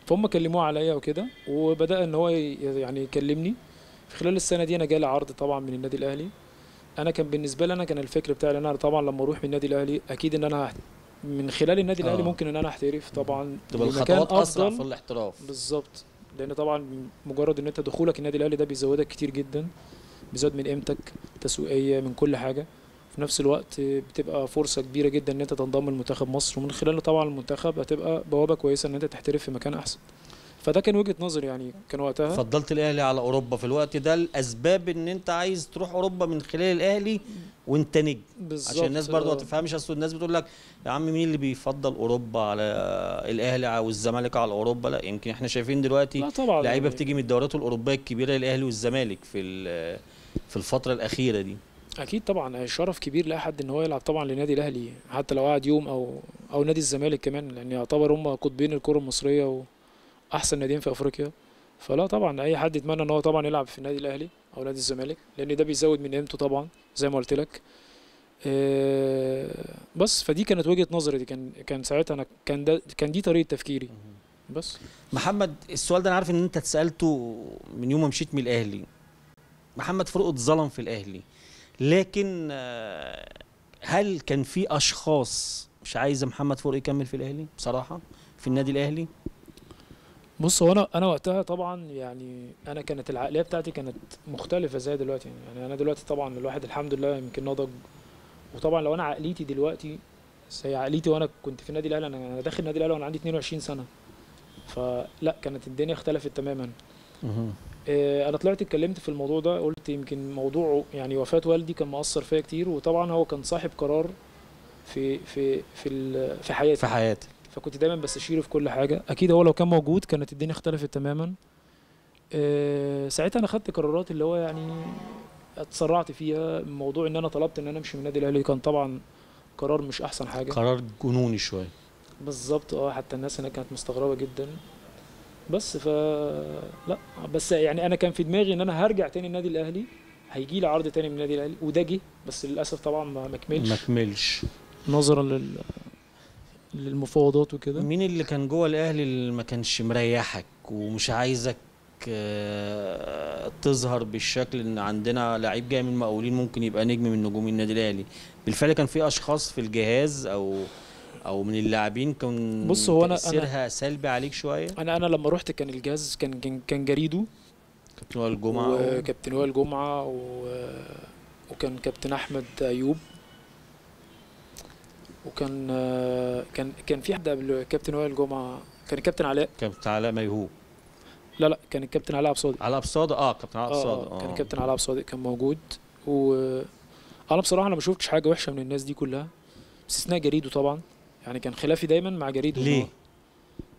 فهم كلموه عليا وكده وبدا ان هو يعني يكلمني في خلال السنه دي انا جالي عرض طبعا من النادي الاهلي انا كان بالنسبه لي انا كان الفكر بتاعي ان انا طبعا لما اروح من النادي الاهلي اكيد ان انا من خلال النادي الاهلي آه. ممكن ان انا احترف طبعا تبقى الخطوات اسرع في الاحتراف بالظبط لان طبعا مجرد ان انت دخولك النادي الاهلي ده بيزودك كتير جدا بيزود من قيمتك تسويقيه من كل حاجه في نفس الوقت بتبقى فرصه كبيره جدا ان انت تنضم لمنتخب مصر ومن خلاله طبعا المنتخب هتبقى بوابه كويسه ان انت تحترف في مكان احسن فده كان وجهه نظري يعني كان وقتها فضلت الاهلي على اوروبا في الوقت ده الاسباب ان انت عايز تروح اوروبا من خلال الاهلي وانت نجم عشان الناس برضه ما آه. تفهمش اصل الناس بتقول لك يا عم مين اللي بيفضل اوروبا على الاهلي والزمالك على اوروبا لا يمكن احنا شايفين دلوقتي لعيبه يعني. بتيجي من الدوريات الاوروبيه الكبيره الاهلي والزمالك في في الفتره الاخيره دي اكيد طبعا يعني شرف كبير لاي حد ان هو يلعب طبعا لنادي الاهلي حتى لو قعد يوم او او نادي الزمالك كمان لان يعتبر هم قطبين الكره المصريه و... احسن ناديين في افريقيا فلا طبعا اي حد يتمنى ان هو طبعا يلعب في النادي الاهلي او نادي الزمالك لان ده بيزود من قيمته طبعا زي ما قلت لك آه، بس فدي كانت وجهه نظري دي كان كان ساعتها انا كان ده كان دي طريقه تفكيري بس محمد السؤال ده انا عارف ان انت اتسالته من يوم ما مشيت من الاهلي محمد فاروق اتظلم في الاهلي لكن آه، هل كان في اشخاص مش عايز محمد فاروق يكمل في الاهلي بصراحه في النادي الاهلي بص هو انا انا وقتها طبعا يعني انا كانت العقليه بتاعتي كانت مختلفه زي دلوقتي يعني انا دلوقتي طبعا الواحد الحمد لله يمكن نضج وطبعا لو انا عقليتي دلوقتي زي عقليتي وانا كنت في النادي الاهلي انا داخل النادي الاهلي وانا عندي 22 سنه فلا كانت الدنيا اختلفت تماما آه، انا طلعت اتكلمت في الموضوع ده قلت يمكن موضوع يعني وفاه والدي كان مأثر فيا كتير وطبعا هو كان صاحب قرار في في في في حياتي في حياتي فكنت دايما بستشيره في كل حاجه اكيد هو لو كان موجود كانت الدنيا اختلفت تماما آه، ساعتها انا خدت قرارات اللي هو يعني اتسرعت فيها موضوع ان انا طلبت ان انا امشي من النادي الاهلي كان طبعا قرار مش احسن حاجه قرار جنوني شويه بالظبط اه حتى الناس هناك كانت مستغربه جدا بس ف لا بس يعني انا كان في دماغي ان انا هرجع تاني النادي الاهلي هيجي لي عرض تاني من النادي الاهلي وده جه بس للاسف طبعا ما كملش ما كملش نظرا لل للمفاوضات وكده مين اللي كان جوه الاهلي اللي ما كانش مريحك ومش عايزك آه، تظهر بالشكل ان عندنا لعيب جاي من مقاولين ممكن يبقى نجم من نجوم النادي الاهلي بالفعل كان في اشخاص في الجهاز او او من اللاعبين كان بص هو انا تاثيرها سلبي عليك شويه انا انا لما رحت كان الجهاز كان كان, كان جريده كابتن وائل جمعه وكابتن وائل جمعه و... وكان كابتن احمد ايوب وكان كان كان في حد قبل كابتن وائل جمعه كان الكابتن علاء كابتن علاء ميهوب لا لا كان الكابتن علاء صادق علاء صادق اه كابتن علاء صادق آه, آه، كان الكابتن آه. علاء صادق كان موجود و انا بصراحه انا ما شفتش حاجه وحشه من الناس دي كلها باستثناء جريدو طبعا يعني كان خلافي دايما مع جريدو ليه؟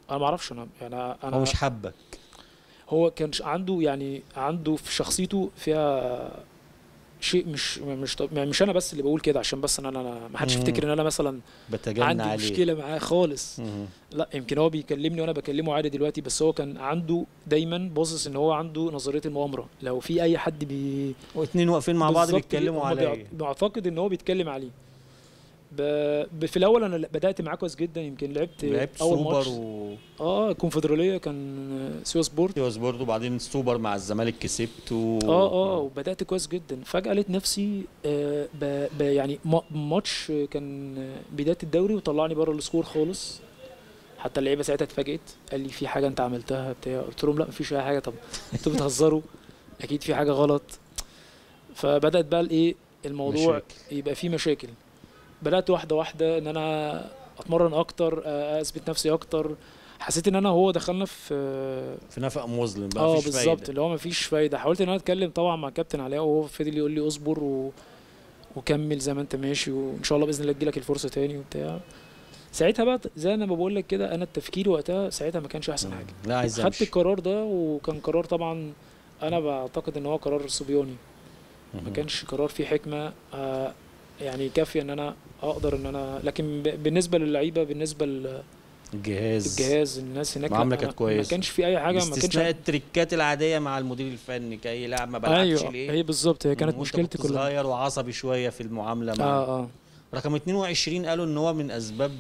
انا ما اعرفش انا يعني انا هو مش حبك هو كان عنده يعني عنده في شخصيته فيها شيء مش مش طب مش انا بس اللي بقول كده عشان بس انا انا ما حدش يفتكر ان انا مثلا بتجنن عندي علي. مشكله معاه خالص مم. لا يمكن هو بيكلمني وانا بكلمه عادي دلوقتي بس هو كان عنده دايما باصص ان هو عنده نظريه المؤامره لو في اي حد بي واثنين واقفين مع بعض بيتكلموا عليه بيعتقد ان هو بيتكلم عليه في الاول انا بدات معاه كويس جدا يمكن لعبت لعبت اول سوبر ماتش و... اه الكونفدراليه كان سيوس سبورت سيوس سبورت وبعدين سوبر مع الزمالك كسبت و... آه،, اه اه وبدات كويس جدا فجاه لقيت نفسي آه ب... ب... يعني ماتش كان بدايه الدوري وطلعني بره السكور خالص حتى اللعيبه ساعتها اتفاجئت قال لي في حاجه انت عملتها بتاع قلت لهم لا مفيش اي حاجه طب انتوا بتهزروا اكيد في حاجه غلط فبدات بقى الايه الموضوع مشاكل. يبقى فيه مشاكل بدات واحده واحده ان انا اتمرن اكتر آه، اثبت نفسي اكتر حسيت ان انا هو دخلنا في في نفق مظلم بقى اه بالظبط اللي هو مفيش فايده حاولت ان انا اتكلم طبعا مع كابتن علاء وهو فضل يقول لي اصبر و... وكمل زي ما انت ماشي وان شاء الله باذن الله تجيلك الفرصه تاني وبتاع ساعتها بقى زي انا بقول لك كده انا التفكير وقتها ساعتها ما كانش احسن حاجه لا عايز خدت القرار ده وكان قرار طبعا انا بعتقد ان هو قرار صبياني ما كانش قرار فيه حكمه آه يعني كافيه ان انا اقدر ان انا لكن بالنسبه للعيبه بالنسبه لل الجهاز الجهاز الناس هناك معامله كانت كويسه ما كانش في اي حاجه ما كانش التريكات العاديه مع المدير الفني كاي لاعب ما بلعبش أيوة ليه هي بالظبط هي كانت مشكلتي كلها صغير وعصبي شويه في المعامله مع اه اه رقم 22 قالوا ان هو من اسباب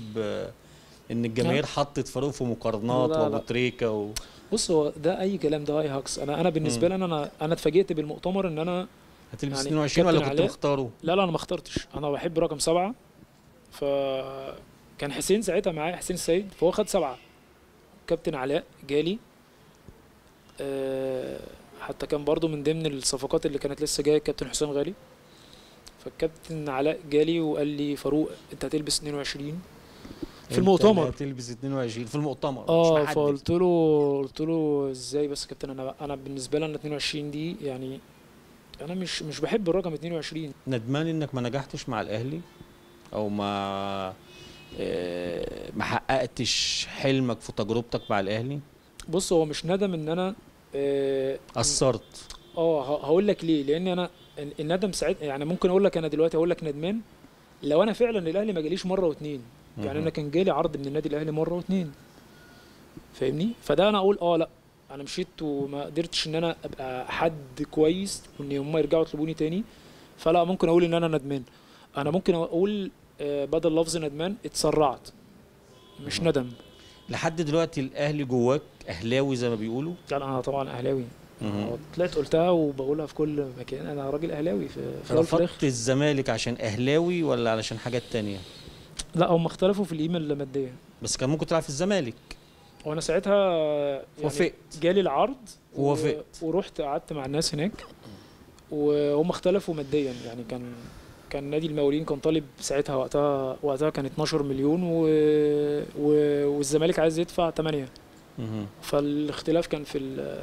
ان الجماهير نعم. حطت فاروق في مقارنات وابو تريكه و... بص هو ده اي كلام ده اي هاكس انا انا بالنسبه لي انا انا اتفاجئت بالمؤتمر ان انا هتلبس يعني 22 ولا كنت مختاره؟ لا لا انا ما اخترتش انا بحب رقم سبعه ف كان حسين ساعتها معايا حسين السيد فهو خد سبعه كابتن علاء جالي أه حتى كان برضو من ضمن الصفقات اللي كانت لسه جايه الكابتن حسين غالي فالكابتن علاء جالي وقال لي فاروق انت هتلبس 22 في المؤتمر هتلبس 22 في المؤتمر اه فقلت له قلت له ازاي بس يا كابتن انا انا بالنسبه لي انا 22 دي يعني انا مش مش بحب الرقم 22 ندمان انك ما نجحتش مع الاهلي او ما آه، ما حققتش حلمك في تجربتك مع الاهلي بص هو مش ندم ان انا آه، قصرت اه هقول لك ليه لان انا الندم ساعتها يعني ممكن اقول لك انا دلوقتي هقول لك ندمان لو انا فعلا الاهلي ما جاليش مره واتنين يعني انا كان جالي عرض من النادي الاهلي مره واتنين فاهمني فده انا اقول اه لا انا مشيت وما قدرتش ان انا ابقى حد كويس وان هم يرجعوا يطلبوني تاني فلا ممكن اقول ان انا ندمان انا ممكن اقول آه، بدل لفظ ندمان اتسرعت مش ندم لحد دلوقتي الاهلي جواك اهلاوي زي ما بيقولوا يعني انا طبعا اهلاوي طلعت قلتها وبقولها في كل مكان انا راجل اهلاوي في رفضت الزمالك عشان اهلاوي ولا علشان حاجات تانية لا هم اختلفوا في القيمه الماديه بس كان ممكن تلعب في الزمالك وانا ساعتها يعني وافقت جالي العرض ووافقت ورحت قعدت مع الناس هناك وهم اختلفوا ماديا يعني كان كان نادي المقاولين كان طالب ساعتها وقتها وقتها كان 12 مليون و... و... والزمالك عايز يدفع 8 فالاختلاف كان في ال...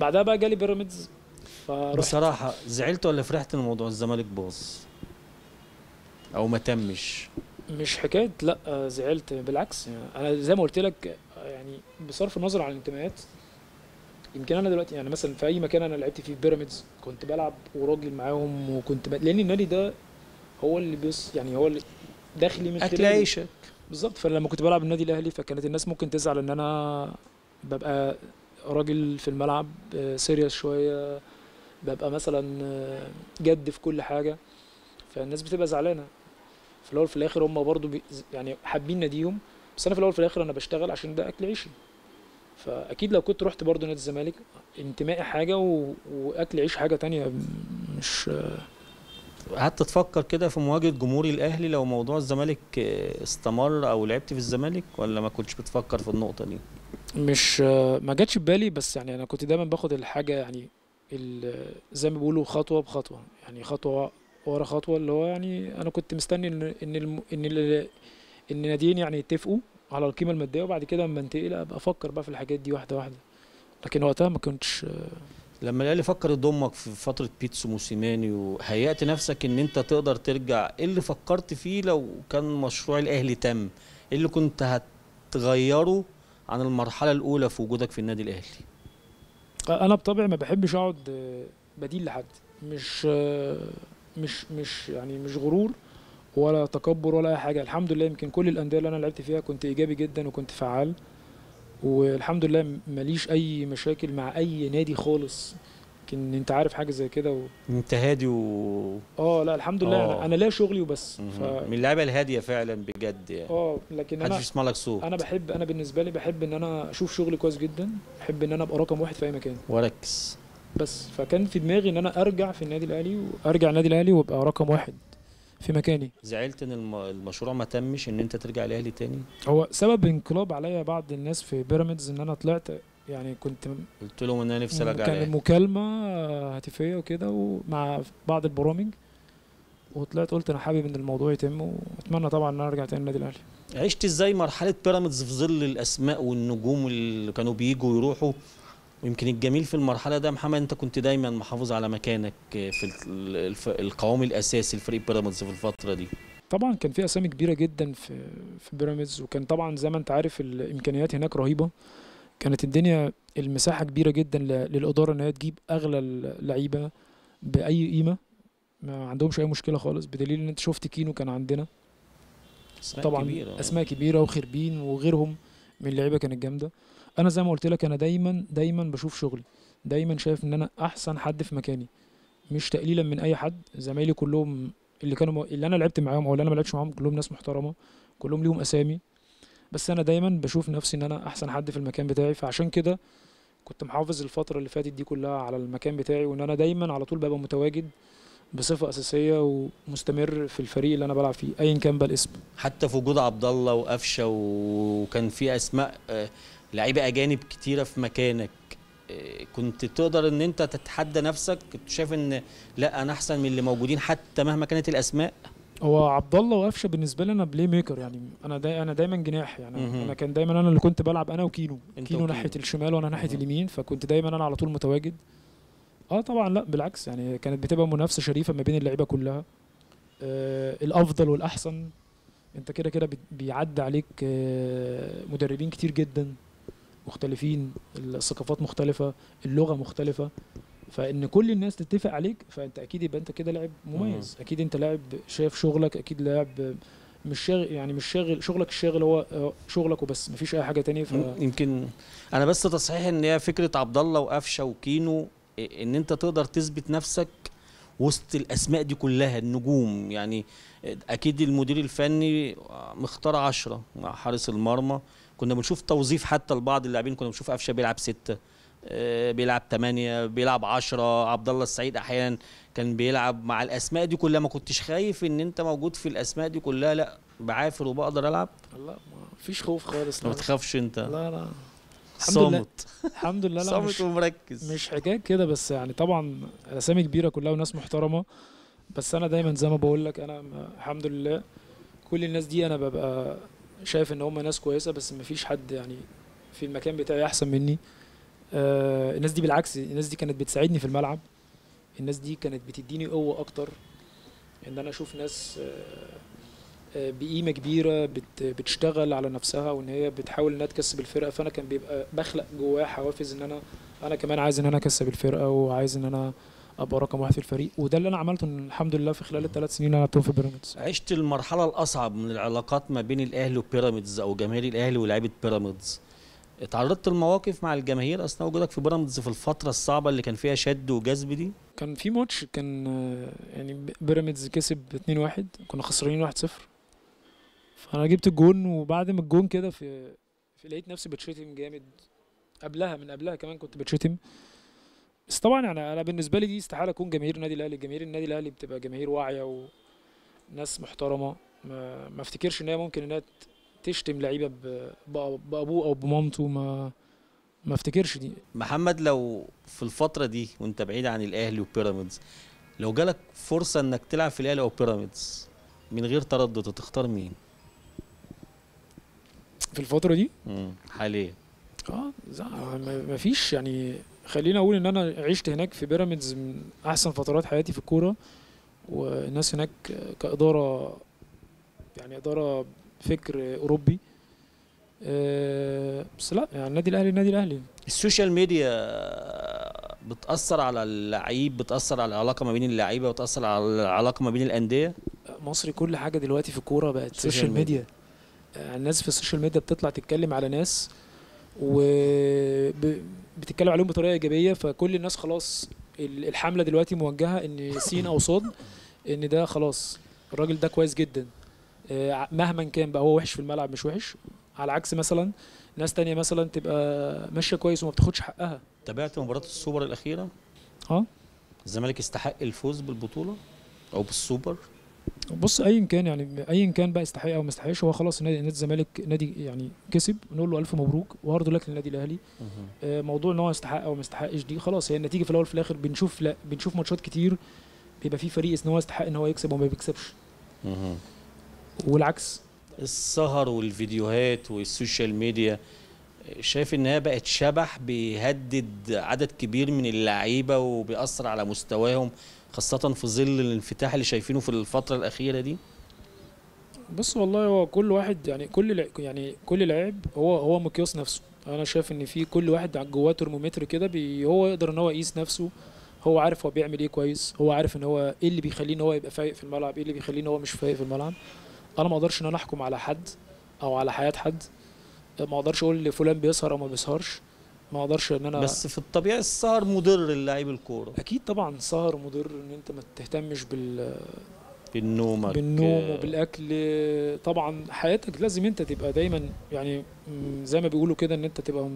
بعدها بقى جالي بيراميدز بصراحه زعلت ولا فرحت ان موضوع الزمالك باظ او ما تمش مش حكايه لا زعلت بالعكس يعني انا زي ما قلت لك يعني بصرف النظر عن الانتماءات يمكن انا دلوقتي يعني مثلا في اي مكان انا لعبت فيه في بيراميدز كنت بلعب وراجل معاهم وكنت ب... لان النادي ده هو اللي بيص يعني هو اللي داخلي من خلاله عيشك بالظبط فلما كنت بلعب النادي الاهلي فكانت الناس ممكن تزعل ان انا ببقى راجل في الملعب سيريس آه، شويه ببقى مثلا آه، جد في كل حاجه فالناس بتبقى زعلانه في الاول في الاخر هم برضو بي يعني حابين ناديهم بس انا في الاول في الاخر انا بشتغل عشان ده اكل عيشي فاكيد لو كنت رحت برضه نادي الزمالك انتمائي حاجه و... واكل عيش حاجه تانية مش قعدت تفكر كده في مواجهه جمهوري الاهلي لو موضوع الزمالك استمر او لعبت في الزمالك ولا ما كنتش بتفكر في النقطه دي مش ما جاتش في بالي بس يعني انا كنت دايما باخد الحاجه يعني زي ما بيقولوا خطوه بخطوه يعني خطوه ورا خطوه اللي هو يعني انا كنت مستني ان ان, الم... إن ان ناديين يعني يتفقوا على القيمه الماديه وبعد كده اما انتقل ابقى افكر بقى في الحاجات دي واحده واحده لكن وقتها ما كنتش لما الاهلي فكر يضمك في فتره بيتسو موسيماني وهيأت نفسك ان انت تقدر ترجع ايه اللي فكرت فيه لو كان مشروع الاهلي تم ايه اللي كنت هتغيره عن المرحله الاولى في وجودك في النادي الاهلي انا بطبعي ما بحبش اقعد بديل لحد مش مش مش يعني مش غرور ولا تكبر ولا اي حاجه الحمد لله يمكن كل الانديه اللي انا لعبت فيها كنت ايجابي جدا وكنت فعال والحمد لله ماليش اي مشاكل مع اي نادي خالص يمكن انت عارف حاجه زي كده و... انت هادي و اه لا الحمد لله أوه. آه. انا لا شغلي وبس ف... من اللعيبه الهاديه فعلا بجد يعني اه لكن انا محدش لك صوت انا بحب انا بالنسبه لي بحب ان انا اشوف شغلي كويس جدا بحب ان انا ابقى رقم واحد في اي مكان واركز بس فكان في دماغي ان انا ارجع في النادي الاهلي وارجع النادي الاهلي وابقى رقم واحد في مكاني زعلت ان المشروع ما تمش ان انت ترجع الاهلي تاني هو سبب انقلاب عليا بعض الناس في بيراميدز ان انا طلعت يعني كنت قلت لهم ان انا نفسي ارجع كان مكالمه هاتفيه وكده ومع بعض البرامج وطلعت قلت انا حابب ان الموضوع يتم واتمنى طبعا ان انا ارجع تاني النادي الاهلي عشت ازاي مرحله بيراميدز في ظل الاسماء والنجوم اللي كانوا بيجوا ويروحوا ويمكن الجميل في المرحله ده محمد انت كنت دايما محافظ على مكانك في القوام الاساسي لفريق بيراميدز في الفتره دي طبعا كان في اسامي كبيره جدا في في بيراميدز وكان طبعا زي ما انت عارف الامكانيات هناك رهيبه كانت الدنيا المساحه كبيره جدا للاداره ان هي تجيب اغلى اللعيبه باي قيمه ما عندهمش اي مشكله خالص بدليل ان انت شفت كينو كان عندنا أسماء طبعا كبيرة. اسماء كبيره وخربين وغيرهم من اللعيبه كانت جامده انا زي ما قلت لك انا دايما دايما بشوف شغلي دايما شايف ان انا احسن حد في مكاني مش تقليلا من اي حد زمايلي كلهم اللي كانوا اللي انا لعبت معاهم او اللي انا ما لعبتش معاهم كلهم ناس محترمه كلهم ليهم اسامي بس انا دايما بشوف نفسي ان انا احسن حد في المكان بتاعي فعشان كده كنت محافظ الفتره اللي فاتت دي كلها على المكان بتاعي وان انا دايما على طول ببقى متواجد بصفه اساسيه ومستمر في الفريق اللي انا بلعب فيه ايا كان بقى الاسم حتى في وجود عبد الله وقفشه وكان في اسماء آه، لعيبه اجانب كتيره في مكانك آه، كنت تقدر ان انت تتحدى نفسك كنت شايف ان لا انا احسن من اللي موجودين حتى مهما كانت الاسماء هو عبد الله وقفشه بالنسبه لي انا بلاي ميكر يعني انا دا انا دايما جناح يعني مهم. انا كان دايما انا اللي كنت بلعب انا وكينو كينو ناحيه الشمال وانا ناحيه اليمين فكنت دايما انا على طول متواجد اه طبعا لا بالعكس يعني كانت بتبقى منافسه شريفه ما بين اللعيبه كلها آه الافضل والاحسن انت كده كده بيعدي عليك آه مدربين كتير جدا مختلفين الثقافات مختلفه اللغه مختلفه فان كل الناس تتفق عليك فانت اكيد يبقى انت كده لاعب مميز مم. اكيد انت لاعب شايف شغلك اكيد لاعب مش شاغل يعني مش شاغل شغلك الشاغل هو آه، شغلك وبس مفيش اي حاجه تانية ف... يمكن انا بس تصحيح ان هي فكره عبد الله وقفشه وكينو ان انت تقدر تثبت نفسك وسط الاسماء دي كلها النجوم يعني اكيد المدير الفني مختار عشرة مع حارس المرمى كنا بنشوف توظيف حتى لبعض اللاعبين كنا بنشوف قفشه بيلعب سته آه، بيلعب ثمانية بيلعب 10 عبد الله السعيد احيانا كان بيلعب مع الاسماء دي كلها ما كنتش خايف ان انت موجود في الاسماء دي كلها لا بعافر وبقدر العب لا ما فيش خوف خالص ما تخافش انت لا لا الحمد لله الحمد لله لا <laughs> صامت ومركز مش حكايه كده بس يعني طبعا اسامي كبيره كلها وناس محترمه بس انا دايما زي ما بقول لك انا الحمد لله كل الناس دي انا ببقى شايف ان هم ناس كويسه بس ما فيش حد يعني في المكان بتاعي احسن مني آه الناس دي بالعكس الناس دي كانت بتساعدني في الملعب الناس دي كانت بتديني قوه اكتر ان انا اشوف ناس آه آه بقيمه كبيره بت بتشتغل على نفسها وان هي بتحاول انها تكسب الفرقه فانا كان بيبقى بخلق جوايا حوافز ان انا انا كمان عايز ان انا اكسب الفرقه وعايز ان انا ابقى رقم واحد في الفريق وده اللي انا عملته الحمد لله في خلال الثلاث سنين اللي لعبتهم في بيراميدز عشت المرحله الاصعب من العلاقات ما بين الاهلي وبيراميدز او جماهير الاهلي ولاعيبه بيراميدز اتعرضت لمواقف مع الجماهير اثناء وجودك في بيراميدز في الفتره الصعبه اللي كان فيها شد وجذب دي كان في ماتش كان يعني بيراميدز كسب 2-1 كنا خسرانين 1-0 فانا جبت الجون وبعد ما الجون كده في, في لقيت نفسي بتشتم جامد قبلها من قبلها كمان كنت بتشتم بس طبعا انا انا بالنسبه لي دي استحاله اكون جماهير النادي الاهلي جماهير النادي الاهلي بتبقى جماهير واعيه وناس محترمه ما, ما افتكرش ان هي ممكن انها تشتم لعيبه بابوه او بمامته ما ما افتكرش دي محمد لو في الفتره دي وانت بعيد عن الاهلي وبيراميدز لو جالك فرصه انك تلعب في الاهلي او بيراميدز من غير تردد هتختار مين في الفتره دي امم حاليا اه ما فيش يعني خليني اقول ان انا عشت هناك في بيراميدز من احسن فترات حياتي في الكوره والناس هناك كاداره يعني اداره فكر اوروبي آه، بس لا يعني النادي الاهلي النادي الاهلي السوشيال ميديا بتاثر على اللعيب بتاثر على العلاقه ما بين اللعيبه بتاثر على العلاقه ما بين الانديه مصر كل حاجه دلوقتي في الكوره بقت سوشيال ميديا, ميديا. آه، الناس في السوشيال ميديا بتطلع تتكلم على ناس وبتتكلم عليهم بطريقه ايجابيه فكل الناس خلاص الحمله دلوقتي موجهه ان سين او صاد ان ده خلاص الراجل ده كويس جدا آه، مهما كان بقى هو وحش في الملعب مش وحش على عكس مثلا ناس تانية مثلا تبقى ماشيه كويس وما بتاخدش حقها تابعت مباراه السوبر الاخيره اه الزمالك استحق الفوز بالبطوله او بالسوبر بص ايا كان يعني ايا كان بقى يستحق او ما يستحقش هو خلاص نادي نادي الزمالك نادي يعني كسب نقول له الف مبروك وهارد لك للنادي الاهلي آه موضوع ان هو يستحق او ما يستحقش دي خلاص هي النتيجه في الاول في الاخر بنشوف لا بنشوف ماتشات كتير بيبقى في فريق ان هو يستحق ان هو يكسب وما بيكسبش والعكس السهر والفيديوهات والسوشيال ميديا شايف انها بقت شبح بيهدد عدد كبير من اللعيبه وبيأثر على مستواهم خاصه في ظل الانفتاح اللي شايفينه في الفتره الاخيره دي بص والله هو كل واحد يعني كل يعني كل لاعب هو هو مقياس نفسه انا شايف ان في كل واحد جواه ترمومتر كده بي هو يقدر ان هو يقيس نفسه هو عارف هو بيعمل ايه كويس هو عارف ان هو ايه اللي بيخليه ان هو يبقى فايق في الملعب ايه اللي بيخليه ان هو مش فايق في الملعب انا ما اقدرش ان انا احكم على حد او على حياه حد ما اقدرش اقول لفلان بيسهر او ما بيسهرش ما اقدرش ان انا بس في الطبيعي السهر مضر للاعيب الكوره اكيد طبعا السهر مضر ان انت ما تهتمش بال بالنوم بالنوم وبالاكل طبعا حياتك لازم انت تبقى دايما يعني زي ما بيقولوا كده ان انت تبقى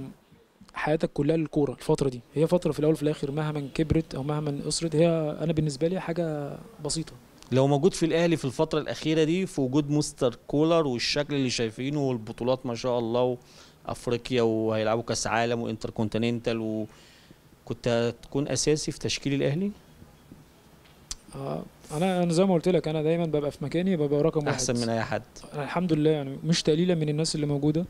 حياتك كلها للكوره الفتره دي هي فتره في الاول وفي الاخر مهما كبرت او مهما أسرت هي انا بالنسبه لي حاجه بسيطه لو موجود في الاهلي في الفتره الاخيره دي في وجود مستر كولر والشكل اللي شايفينه والبطولات ما شاء الله افريقيا وهيلعبوا كاس عالم وانتر كونتيننتال و... كنت هتكون اساسي في تشكيل الاهلي؟ آه انا انا زي ما قلت لك انا دايما ببقى في مكاني ببقى رقم واحد احسن من اي حد الحمد لله يعني مش تقليلا من الناس اللي موجوده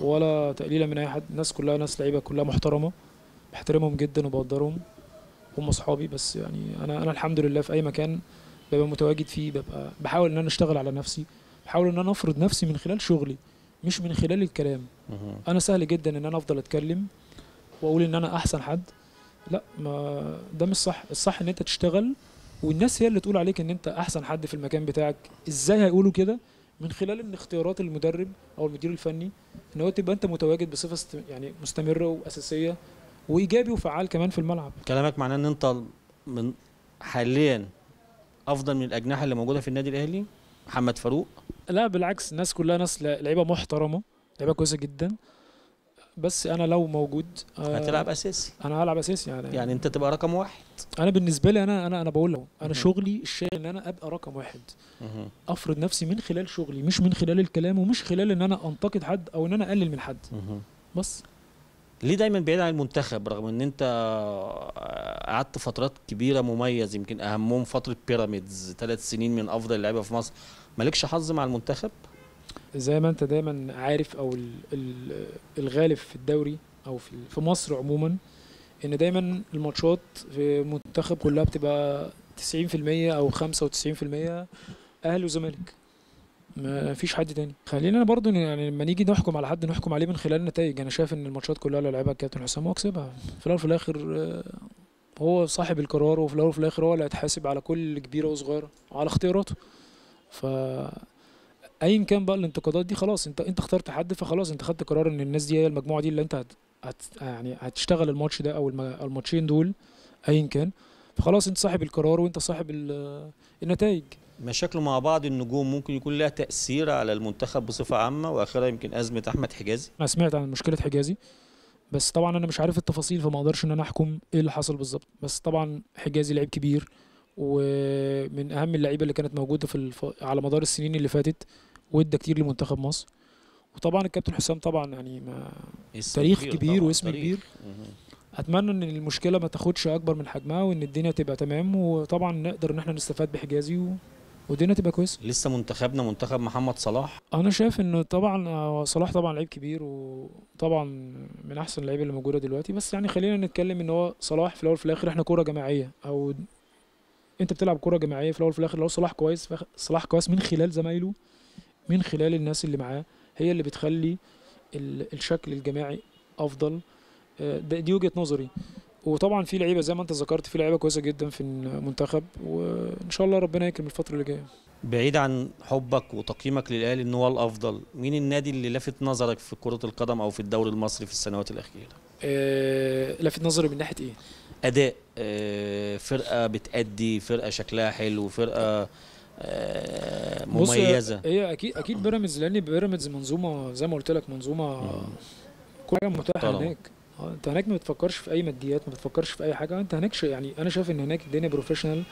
ولا تقليلا من اي حد الناس كلها ناس لعيبه كلها محترمه بحترمهم جدا وبقدرهم هم اصحابي بس يعني انا انا الحمد لله في اي مكان ببقى متواجد فيه ببقى بحاول ان انا اشتغل على نفسي بحاول ان انا افرض نفسي من خلال شغلي مش من خلال الكلام انا سهل جدا ان انا افضل اتكلم واقول ان انا احسن حد لا ما ده مش صح الصح ان انت تشتغل والناس هي اللي تقول عليك ان انت احسن حد في المكان بتاعك ازاي هيقولوا كده من خلال ان اختيارات المدرب او المدير الفني ان هو تبقى انت متواجد بصفه يعني مستمره واساسيه وايجابي وفعال كمان في الملعب كلامك معناه ان انت من حاليا افضل من الاجنحه اللي موجوده في النادي الاهلي محمد فاروق لا بالعكس الناس كلها ناس لعيبه محترمه لعيبه كويسه جدا بس انا لو موجود آه، هتلعب اساسي انا هلعب اساسي يعني يعني انت تبقى رقم واحد انا بالنسبه لي انا انا انا بقول له انا شغلي الشاغل ان انا ابقى رقم واحد افرض نفسي من خلال شغلي مش من خلال الكلام ومش خلال ان انا انتقد حد او ان انا اقلل من حد بس ليه دايما بعيد عن المنتخب رغم ان انت آه، قعدت فترات كبيره مميز يمكن اهمهم فتره بيراميدز ثلاث سنين من افضل اللعيبه في مصر مالكش حظ مع المنتخب زي ما انت دايما عارف او الغالب في الدوري او في مصر عموما ان دايما الماتشات في المنتخب كلها بتبقى 90% او 95% اهلي وزمالك ما فيش حد تاني خلينا برضو يعني لما نيجي نحكم على حد نحكم عليه من خلال النتائج انا شايف ان الماتشات كلها اللي لعبها الكابتن حسام هو كسبها في الاول وفي الاخر آه، هو صاحب القرار وفي الاول وفي الاخر هو اللي هيتحاسب على كل كبيره وصغيره على اختياراته ف ايا كان بقى الانتقادات دي خلاص انت انت اخترت حد فخلاص انت خدت قرار ان الناس دي هي المجموعه دي اللي انت هت... هت... يعني هتشتغل الماتش ده او الماتشين دول ايا كان فخلاص انت صاحب القرار وانت صاحب النتائج مشاكله مع بعض النجوم ممكن يكون لها تاثير على المنتخب بصفه عامه واخرها يمكن ازمه احمد حجازي انا سمعت عن مشكله حجازي بس طبعا انا مش عارف التفاصيل فما اقدرش ان انا احكم ايه اللي حصل بالظبط بس طبعا حجازي لعيب كبير ومن اهم اللعيبه اللي كانت موجوده في الف... على مدار السنين اللي فاتت وادى كتير لمنتخب مصر وطبعا الكابتن حسام طبعا يعني ما تاريخ كبير واسم كبير اتمنى ان المشكله ما تاخدش اكبر من حجمها وان الدنيا تبقى تمام وطبعا نقدر ان احنا نستفاد بحجازي و... والدنيا تبقى كويسه لسه منتخبنا منتخب محمد صلاح انا شايف ان طبعا آه، صلاح طبعا لعيب كبير وطبعا من احسن اللعيبه اللي موجوده دلوقتي بس يعني خلينا نتكلم ان هو صلاح في الاول وفي الاخر احنا كوره جماعيه او انت بتلعب كوره جماعيه في الاول وفي الاخر لو صلاح كويس صلاح كويس من خلال زمايله من خلال الناس اللي معاه هي اللي بتخلي الشكل الجماعي افضل آه، دي وجهه نظري وطبعا في لعيبه زي ما انت ذكرت في لعيبه كويسه جدا في المنتخب وان شاء الله ربنا يكرم الفتره اللي جايه بعيد عن حبك وتقييمك للاهلي ان هو الافضل مين النادي اللي لفت نظرك في كره القدم او في الدوري المصري في السنوات الاخيره آه لفت نظري من ناحيه ايه اداء آه فرقه بتادي فرقه شكلها حلو فرقه آه مميزه هي اكيد اكيد بيراميدز لان بيراميدز منظومه زي ما قلت لك منظومه كل حاجه متاحه هناك اه انت هناك ما بتفكرش في اي ماديات ما بتفكرش في اي حاجه انت هناك ش... يعني انا شايف ان هناك الدنيا بروفيشنال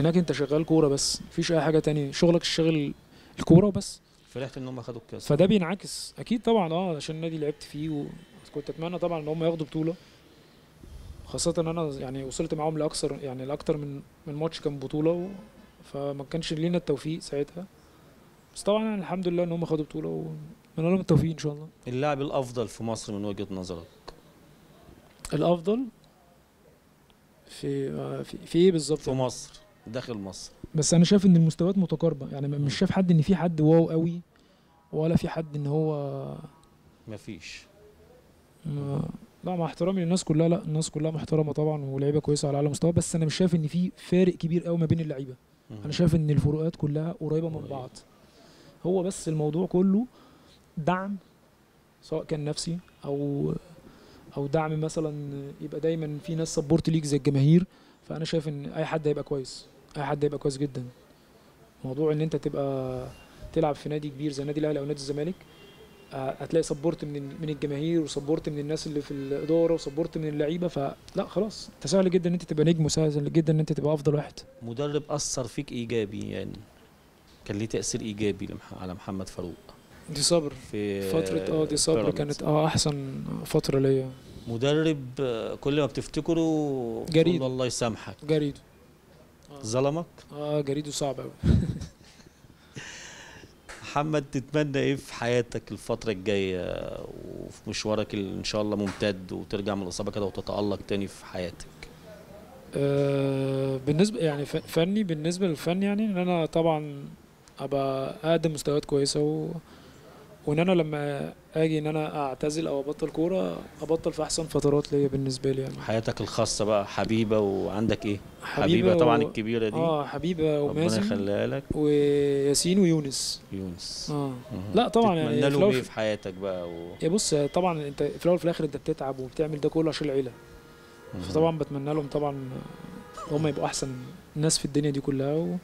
هناك انت شغال كوره بس مفيش اي حاجه تانية شغلك الشغل الكوره وبس فرحت ان هم خدوا الكاس فده بينعكس اكيد طبعا اه عشان النادي لعبت فيه وكنت اتمنى طبعا ان هم ياخدوا بطوله خاصة ان انا يعني وصلت معاهم لاكثر يعني لاكثر من من ماتش كان بطولة و... فما كانش لينا التوفيق ساعتها بس طبعا يعني الحمد لله ان هم خدوا بطولة ومن لهم التوفيق ان شاء الله اللاعب الافضل في مصر من وجهة نظرك الافضل في آه، في, في ايه بالظبط في مصر داخل مصر بس انا شايف ان المستويات متقاربه يعني مش شايف حد ان في حد واو قوي ولا في حد ان هو مفيش ما لا مع احترامي للناس كلها لا الناس كلها محترمه طبعا ولاعيبه كويسه على اعلى مستوى بس انا مش شايف ان في فارق كبير قوي ما بين اللعيبه انا شايف ان الفروقات كلها قريبه من بعض هو بس الموضوع كله دعم سواء كان نفسي او او دعم مثلا يبقى دايما في ناس سبورت ليك زي الجماهير فانا شايف ان اي حد هيبقى كويس اي حد هيبقى كويس جدا موضوع ان انت تبقى تلعب في نادي كبير زي النادي الاهلي او نادي الزمالك آه، هتلاقي سبورت من من الجماهير وسبورت من الناس اللي في الاداره وسبورت من اللعيبه فلا خلاص انت سهل جدا ان انت تبقى نجم وسهل جدا ان انت تبقى افضل واحد مدرب اثر فيك ايجابي يعني كان ليه تاثير ايجابي على محمد فاروق دي صبر في فتره اه دي صبر كانت اه احسن فتره ليا مدرب آه، كل ما بتفتكره جريد الله يسامحك جريد ظلمك؟ اه, آه جريده صعب قوي <laughs> محمد تتمنى ايه في حياتك الفترة الجاية وفي مشوارك اللي ان شاء الله ممتد وترجع من الاصابة كده وتتألق تاني في حياتك؟ آه بالنسبة يعني فني بالنسبة للفن يعني ان انا طبعا ابقى اقدم مستويات كويسة و وان انا لما اجي ان انا اعتزل او ابطل كوره ابطل في احسن فترات ليا بالنسبه لي يعني. حياتك الخاصه بقى حبيبه وعندك ايه حبيبه, حبيبة و... طبعا الكبيره دي اه حبيبه ومازن ربنا يخليها لك وياسين ويونس يونس اه مه. لا طبعا يعني تتمنى لهم ايه في حياتك بقى و... يا بص طبعا انت في الاول وفي الاخر انت بتتعب وبتعمل ده كله عشان العيله فطبعا بتمنى لهم طبعا هم يبقوا احسن ناس في الدنيا دي كلها و...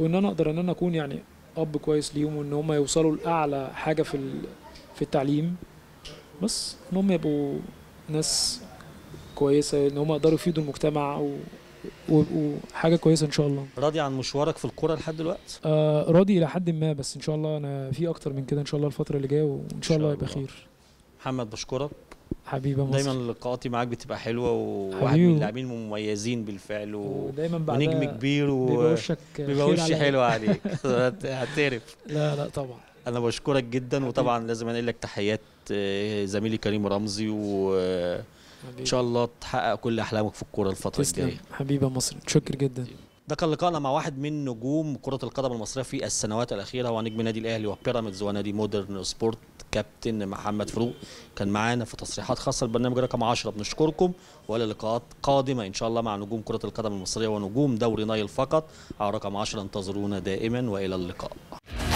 وان انا اقدر ان انا اكون يعني اب كويس ليهم وان هم يوصلوا لاعلى حاجه في في التعليم بس ان هم يبقوا ناس كويسه ان هم يقدروا يفيدوا المجتمع وحاجه كويسه ان شاء الله راضي عن مشوارك في الكوره لحد دلوقتي آه راضي الى حد ما بس ان شاء الله انا في اكتر من كده ان شاء الله الفتره اللي جايه وان شاء, شاء الله يبقى خير محمد بشكرك حبيبي مصر دايما لقاءاتي معاك بتبقى حلوه وواحد من اللاعبين المميزين بالفعل و... ودايما ونجم كبير و... بيبقى وشك بيبقى وشي حلو عليك اعترف <laughs> لا لا طبعا انا بشكرك جدا حبيب. وطبعا لازم انقل لك تحيات آه، زميلي كريم رمزي و ان شاء الله تحقق كل احلامك في الكوره الفتره الجايه حبيبي مصر شكر جدا ده كان لقائنا مع واحد من نجوم كرة القدم المصرية في السنوات الأخيرة هو نجم النادي الأهلي وبيراميدز ونادي مودرن سبورت كابتن محمد فروق كان معانا في تصريحات خاصة البرنامج رقم 10 بنشكركم وإلى لقاءات قادمة إن شاء الله مع نجوم كرة القدم المصرية ونجوم دوري نايل فقط على رقم 10 انتظرونا دائما وإلى اللقاء